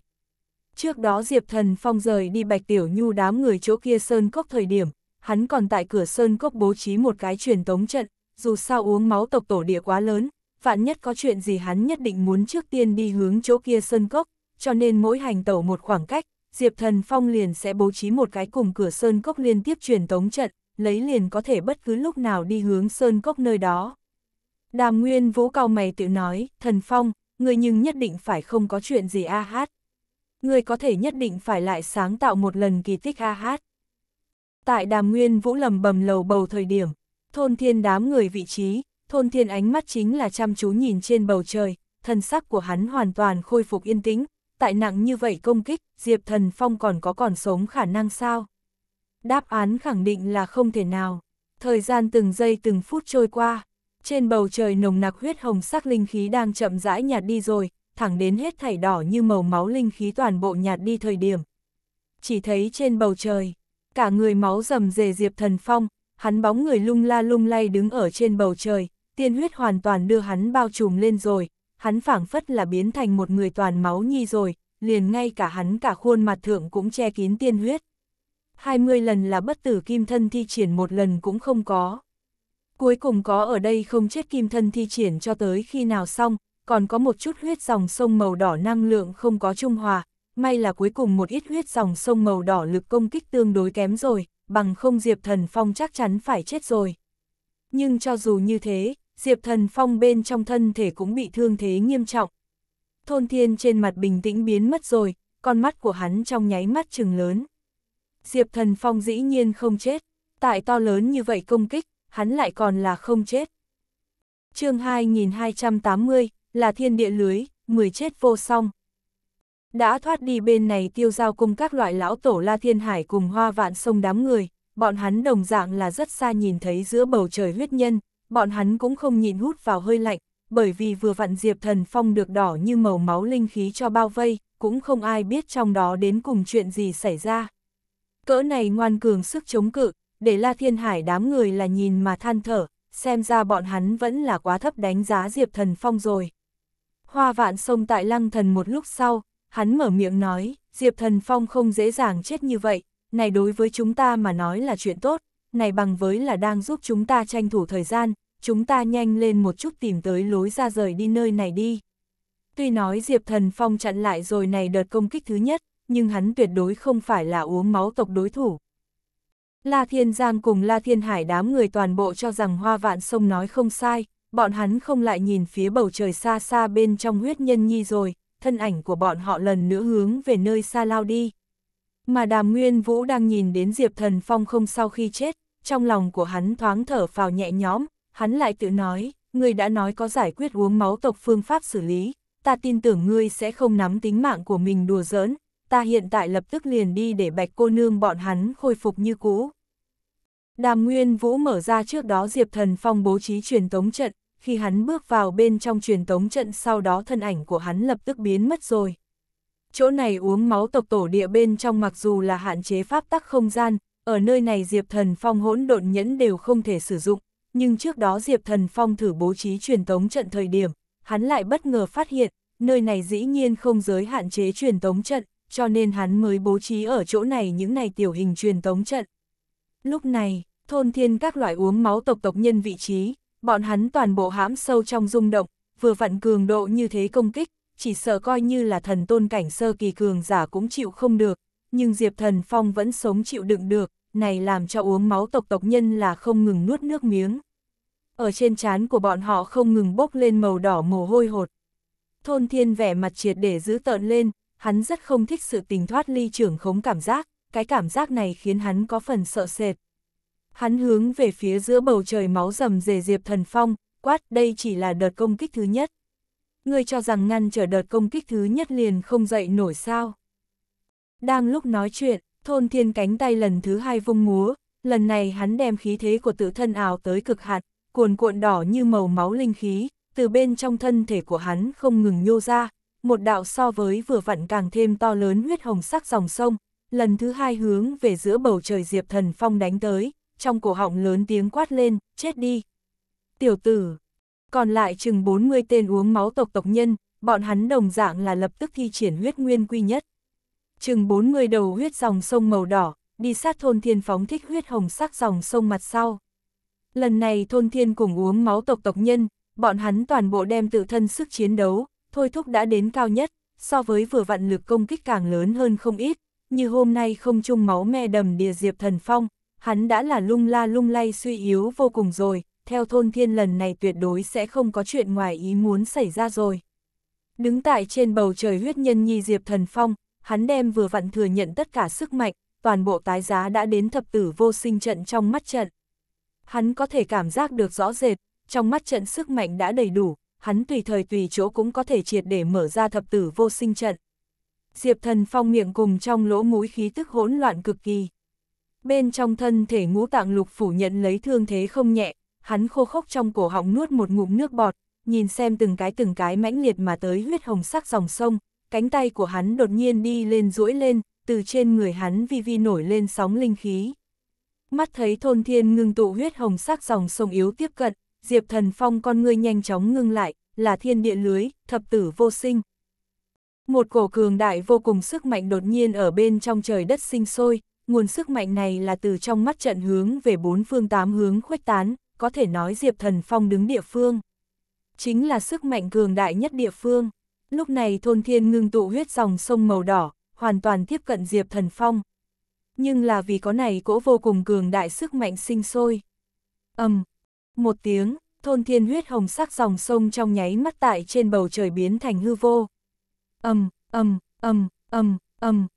Speaker 1: Trước đó Diệp Thần Phong rời đi Bạch Tiểu Nhu đám người chỗ kia Sơn Cốc thời điểm, hắn còn tại cửa Sơn Cốc bố trí một cái truyền tống trận, dù sao uống máu tộc tổ địa quá lớn, vạn nhất có chuyện gì hắn nhất định muốn trước tiên đi hướng chỗ kia Sơn Cốc, cho nên mỗi hành tẩu một khoảng cách, Diệp Thần Phong liền sẽ bố trí một cái cùng cửa sơn cốc liên tiếp truyền tống trận, lấy liền có thể bất cứ lúc nào đi hướng sơn cốc nơi đó. Đàm Nguyên Vũ cao mày tự nói, Thần Phong, người nhưng nhất định phải không có chuyện gì a hát. Người có thể nhất định phải lại sáng tạo một lần kỳ tích a hát. Tại Đàm Nguyên vũ lầm bầm lầu bầu thời điểm, thôn thiên đám người vị trí, thôn thiên ánh mắt chính là chăm chú nhìn trên bầu trời, thần sắc của hắn hoàn toàn khôi phục yên tĩnh, tại nặng như vậy công kích, Diệp Thần Phong còn có còn sống khả năng sao? Đáp án khẳng định là không thể nào. Thời gian từng giây từng phút trôi qua, trên bầu trời nồng nặc huyết hồng sắc linh khí đang chậm rãi nhạt đi rồi, thẳng đến hết thảy đỏ như màu máu linh khí toàn bộ nhạt đi thời điểm. Chỉ thấy trên bầu trời, cả người máu rầm rề Diệp Thần Phong, hắn bóng người lung la lung lay đứng ở trên bầu trời, tiên huyết hoàn toàn đưa hắn bao trùm lên rồi, hắn phảng phất là biến thành một người toàn máu nhi rồi, liền ngay cả hắn cả khuôn mặt thượng cũng che kín tiên huyết. 20 lần là bất tử kim thân thi triển một lần cũng không có. Cuối cùng có ở đây không chết kim thân thi triển cho tới khi nào xong, còn có một chút huyết dòng sông màu đỏ năng lượng không có trung hòa, may là cuối cùng một ít huyết dòng sông màu đỏ lực công kích tương đối kém rồi, bằng không Diệp Thần Phong chắc chắn phải chết rồi. Nhưng cho dù như thế, Diệp Thần Phong bên trong thân thể cũng bị thương thế nghiêm trọng. Thôn Thiên trên mặt bình tĩnh biến mất rồi, con mắt của hắn trong nháy mắt trừng lớn. Diệp Thần Phong dĩ nhiên không chết, tại to lớn như vậy công kích, hắn lại còn là không chết. chương 2280, là thiên địa lưới, 10 chết vô song. Đã thoát đi bên này tiêu giao cùng các loại lão tổ La Thiên Hải cùng hoa vạn sông đám người, bọn hắn đồng dạng là rất xa nhìn thấy giữa bầu trời huyết nhân, bọn hắn cũng không nhịn hút vào hơi lạnh, bởi vì vừa vặn Diệp Thần Phong được đỏ như màu máu linh khí cho bao vây, cũng không ai biết trong đó đến cùng chuyện gì xảy ra. Cỡ này ngoan cường sức chống cự, để La Thiên Hải đám người là nhìn mà than thở, xem ra bọn hắn vẫn là quá thấp đánh giá Diệp Thần Phong rồi. Hoa vạn sông tại lăng thần một lúc sau, hắn mở miệng nói, Diệp Thần Phong không dễ dàng chết như vậy, này đối với chúng ta mà nói là chuyện tốt này bằng với là đang giúp chúng ta tranh thủ thời gian, chúng ta nhanh lên một chút tìm tới lối ra rời đi nơi này đi. Tuy nói Diệp Thần Phong chặn lại rồi này đợt công kích thứ nhất, nhưng hắn tuyệt đối không phải là uống máu tộc đối thủ. La Thiên Giang cùng La Thiên Hải đám người toàn bộ cho rằng hoa vạn sông nói không sai, bọn hắn không lại nhìn phía bầu trời xa xa bên trong huyết nhân nhi rồi, thân ảnh của bọn họ lần nữa hướng về nơi xa lao đi. Mà đàm nguyên vũ đang nhìn đến Diệp Thần Phong không sau khi chết, trong lòng của hắn thoáng thở phào nhẹ nhõm, hắn lại tự nói, ngươi đã nói có giải quyết uống máu tộc phương pháp xử lý, ta tin tưởng ngươi sẽ không nắm tính mạng của mình đùa giỡn, ta hiện tại lập tức liền đi để bạch cô nương bọn hắn khôi phục như cũ. Đàm Nguyên Vũ mở ra trước đó Diệp Thần Phong bố trí truyền tống trận, khi hắn bước vào bên trong truyền tống trận sau đó thân ảnh của hắn lập tức biến mất rồi. Chỗ này uống máu tộc tổ địa bên trong mặc dù là hạn chế pháp tắc không gian, ở nơi này Diệp Thần Phong hỗn độn nhẫn đều không thể sử dụng, nhưng trước đó Diệp Thần Phong thử bố trí truyền tống trận thời điểm, hắn lại bất ngờ phát hiện, nơi này dĩ nhiên không giới hạn chế truyền tống trận, cho nên hắn mới bố trí ở chỗ này những này tiểu hình truyền tống trận. Lúc này, thôn thiên các loại uống máu tộc tộc nhân vị trí, bọn hắn toàn bộ hãm sâu trong rung động, vừa vặn cường độ như thế công kích, chỉ sợ coi như là thần tôn cảnh sơ kỳ cường giả cũng chịu không được, nhưng Diệp Thần Phong vẫn sống chịu đựng được, này làm cho uống máu tộc tộc nhân là không ngừng nuốt nước miếng. Ở trên trán của bọn họ không ngừng bốc lên màu đỏ mồ hôi hột. Thôn thiên vẻ mặt triệt để giữ tợn lên, hắn rất không thích sự tình thoát ly trưởng khống cảm giác, cái cảm giác này khiến hắn có phần sợ sệt. Hắn hướng về phía giữa bầu trời máu rầm rề Diệp Thần Phong, quát đây chỉ là đợt công kích thứ nhất. Ngươi cho rằng ngăn trở đợt công kích thứ nhất liền không dậy nổi sao. Đang lúc nói chuyện, thôn thiên cánh tay lần thứ hai vung múa, lần này hắn đem khí thế của tự thân ảo tới cực hạn, cuồn cuộn đỏ như màu máu linh khí, từ bên trong thân thể của hắn không ngừng nhô ra, một đạo so với vừa vặn càng thêm to lớn huyết hồng sắc dòng sông, lần thứ hai hướng về giữa bầu trời Diệp Thần Phong đánh tới, trong cổ họng lớn tiếng quát lên, chết đi. Tiểu tử, còn lại chừng 40 tên uống máu tộc tộc nhân, bọn hắn đồng dạng là lập tức thi triển huyết nguyên quy nhất chừng bốn người đầu huyết dòng sông màu đỏ, đi sát thôn thiên phóng thích huyết hồng sắc dòng sông mặt sau. Lần này thôn thiên cùng uống máu tộc tộc nhân, bọn hắn toàn bộ đem tự thân sức chiến đấu, thôi thúc đã đến cao nhất, so với vừa vạn lực công kích càng lớn hơn không ít, như hôm nay không chung máu me đầm địa diệp thần phong, hắn đã là lung la lung lay suy yếu vô cùng rồi, theo thôn thiên lần này tuyệt đối sẽ không có chuyện ngoài ý muốn xảy ra rồi. Đứng tại trên bầu trời huyết nhân nhi diệp thần phong, hắn đem vừa vặn thừa nhận tất cả sức mạnh, toàn bộ tái giá đã đến thập tử vô sinh trận trong mắt trận. Hắn có thể cảm giác được rõ rệt, trong mắt trận sức mạnh đã đầy đủ, hắn tùy thời tùy chỗ cũng có thể triệt để mở ra thập tử vô sinh trận. Diệp thần phong miệng cùng trong lỗ mũi khí tức hỗn loạn cực kỳ. Bên trong thân thể ngũ tạng lục phủ nhận lấy thương thế không nhẹ, hắn khô khốc trong cổ họng nuốt một ngụm nước bọt, nhìn xem từng cái từng cái mãnh liệt mà tới huyết hồng sắc dòng sông, cánh tay của hắn đột nhiên đi lên duỗi lên, từ trên người hắn vi vi nổi lên sóng linh khí. Mắt thấy thôn thiên ngưng tụ huyết hồng sắc dòng sông yếu tiếp cận, Diệp Thần Phong con ngươi nhanh chóng ngưng lại, là thiên địa lưới, thập tử vô sinh. Một cổ cường đại vô cùng sức mạnh đột nhiên ở bên trong trời đất sinh sôi, nguồn sức mạnh này là từ trong mắt trận hướng về bốn phương tám hướng khuếch tán, có thể nói Diệp Thần Phong đứng địa phương. Chính là sức mạnh cường đại nhất địa phương. Lúc này thôn thiên ngưng tụ huyết dòng sông màu đỏ, hoàn toàn tiếp cận Diệp Thần Phong. Nhưng là vì có này cỗ vô cùng cường đại sức mạnh sinh sôi. ầm um, một tiếng, thôn thiên huyết hồng sắc dòng sông trong nháy mắt tại trên bầu trời biến thành hư vô. ầm ầm ầm ầm ầm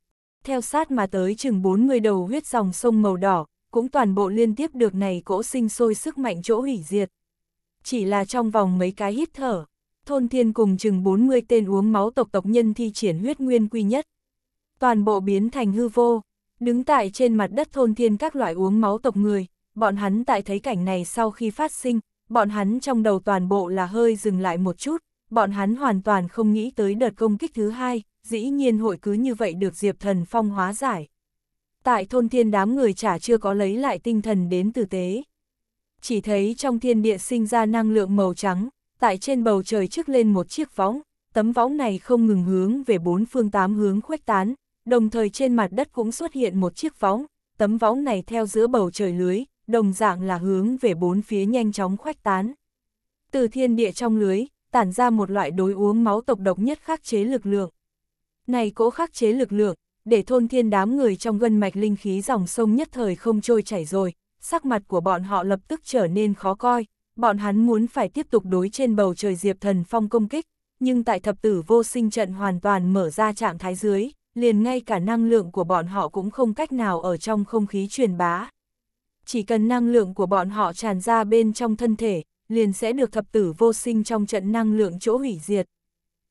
Speaker 1: Theo sát mà tới chừng 40 đầu huyết dòng sông màu đỏ, cũng toàn bộ liên tiếp được này cỗ sinh sôi sức mạnh chỗ hủy diệt. Chỉ là trong vòng mấy cái hít thở, thôn thiên cùng chừng 40 tên uống máu tộc tộc nhân thi triển huyết nguyên quy nhất. Toàn bộ biến thành hư vô, đứng tại trên mặt đất thôn thiên các loại uống máu tộc người, bọn hắn tại thấy cảnh này sau khi phát sinh, bọn hắn trong đầu toàn bộ là hơi dừng lại một chút, bọn hắn hoàn toàn không nghĩ tới đợt công kích thứ hai, dĩ nhiên hội cứ như vậy được Diệp Thần Phong hóa giải. Tại thôn thiên đám người chả chưa có lấy lại tinh thần đến tử tế. Chỉ thấy trong thiên địa sinh ra năng lượng màu trắng, tại trên bầu trời trước lên một chiếc võng, tấm võng này không ngừng hướng về bốn phương tám hướng khuếch tán, đồng thời trên mặt đất cũng xuất hiện một chiếc võng, tấm võng này theo giữa bầu trời lưới, đồng dạng là hướng về bốn phía nhanh chóng khuếch tán. Từ thiên địa trong lưới, tản ra một loại đối uống máu tộc độc nhất khắc chế lực lượng. Này cỗ khắc chế lực lượng, để thôn thiên đám người trong gân mạch linh khí dòng sông nhất thời không trôi chảy rồi, sắc mặt của bọn họ lập tức trở nên khó coi, bọn hắn muốn phải tiếp tục đối trên bầu trời Diệp Thần Phong công kích, nhưng tại thập tử vô sinh trận hoàn toàn mở ra trạng thái dưới, liền ngay cả năng lượng của bọn họ cũng không cách nào ở trong không khí truyền bá. Chỉ cần năng lượng của bọn họ tràn ra bên trong thân thể, liền sẽ được thập tử vô sinh trong trận năng lượng chỗ hủy diệt.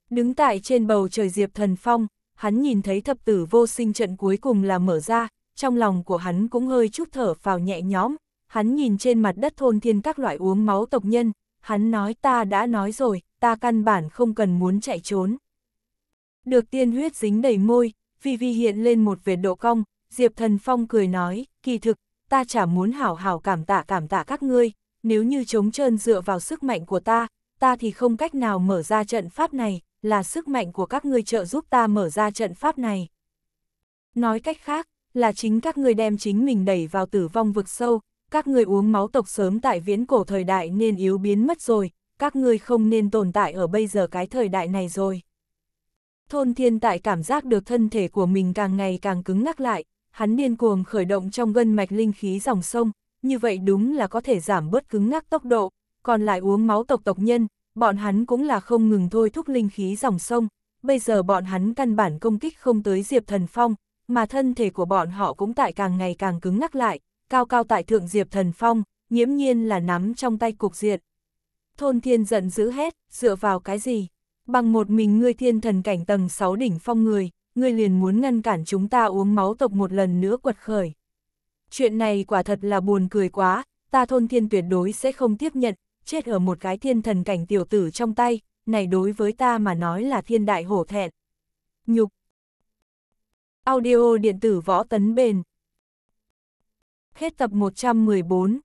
Speaker 1: Đứng tại trên bầu trời Diệp Thần Phong, hắn nhìn thấy thập tử vô sinh trận cuối cùng là mở ra, trong lòng của hắn cũng hơi chút thở vào nhẹ nhõm, hắn nhìn trên mặt đất thôn thiên các loại uống máu tộc nhân, hắn nói ta đã nói rồi, ta căn bản không cần muốn chạy trốn. Được tiên huyết dính đầy môi, vì vi hiện lên một vệt độ cong, Diệp Thần Phong cười nói, kỳ thực, ta chả muốn hảo hảo cảm tạ cảm tạ các ngươi, nếu như chống trơn dựa vào sức mạnh của ta, ta thì không cách nào mở ra trận pháp này, là sức mạnh của các ngươi trợ giúp ta mở ra trận pháp này. Nói cách khác, là chính các ngươi đem chính mình đẩy vào tử vong vực sâu, các ngươi uống máu tộc sớm tại viễn cổ thời đại nên yếu biến mất rồi, các ngươi không nên tồn tại ở bây giờ cái thời đại này rồi. Thôn thiên tại cảm giác được thân thể của mình càng ngày càng cứng ngắc lại, hắn điên cuồng khởi động trong gân mạch linh khí dòng sông, như vậy đúng là có thể giảm bớt cứng ngắc tốc độ, còn lại uống máu tộc tộc nhân, bọn hắn cũng là không ngừng thôi thúc linh khí dòng sông, bây giờ bọn hắn căn bản công kích không tới Diệp Thần Phong, mà thân thể của bọn họ cũng tại càng ngày càng cứng ngắc lại, cao cao tại thượng Diệp Thần Phong, nhiễm nhiên là nắm trong tay cục diện. Thôn thiên giận dữ hết, dựa vào cái gì? Bằng một mình ngươi thiên thần cảnh tầng 6 đỉnh phong người, ngươi liền muốn ngăn cản chúng ta uống máu tộc một lần nữa quật khởi. Chuyện này quả thật là buồn cười quá, ta thôn thiên tuyệt đối sẽ không tiếp nhận, chết ở một cái thiên thần cảnh tiểu tử trong tay, này đối với ta mà nói là thiên đại hổ thẹn. Nhục. Audio điện tử võ tấn bền Hết tập 114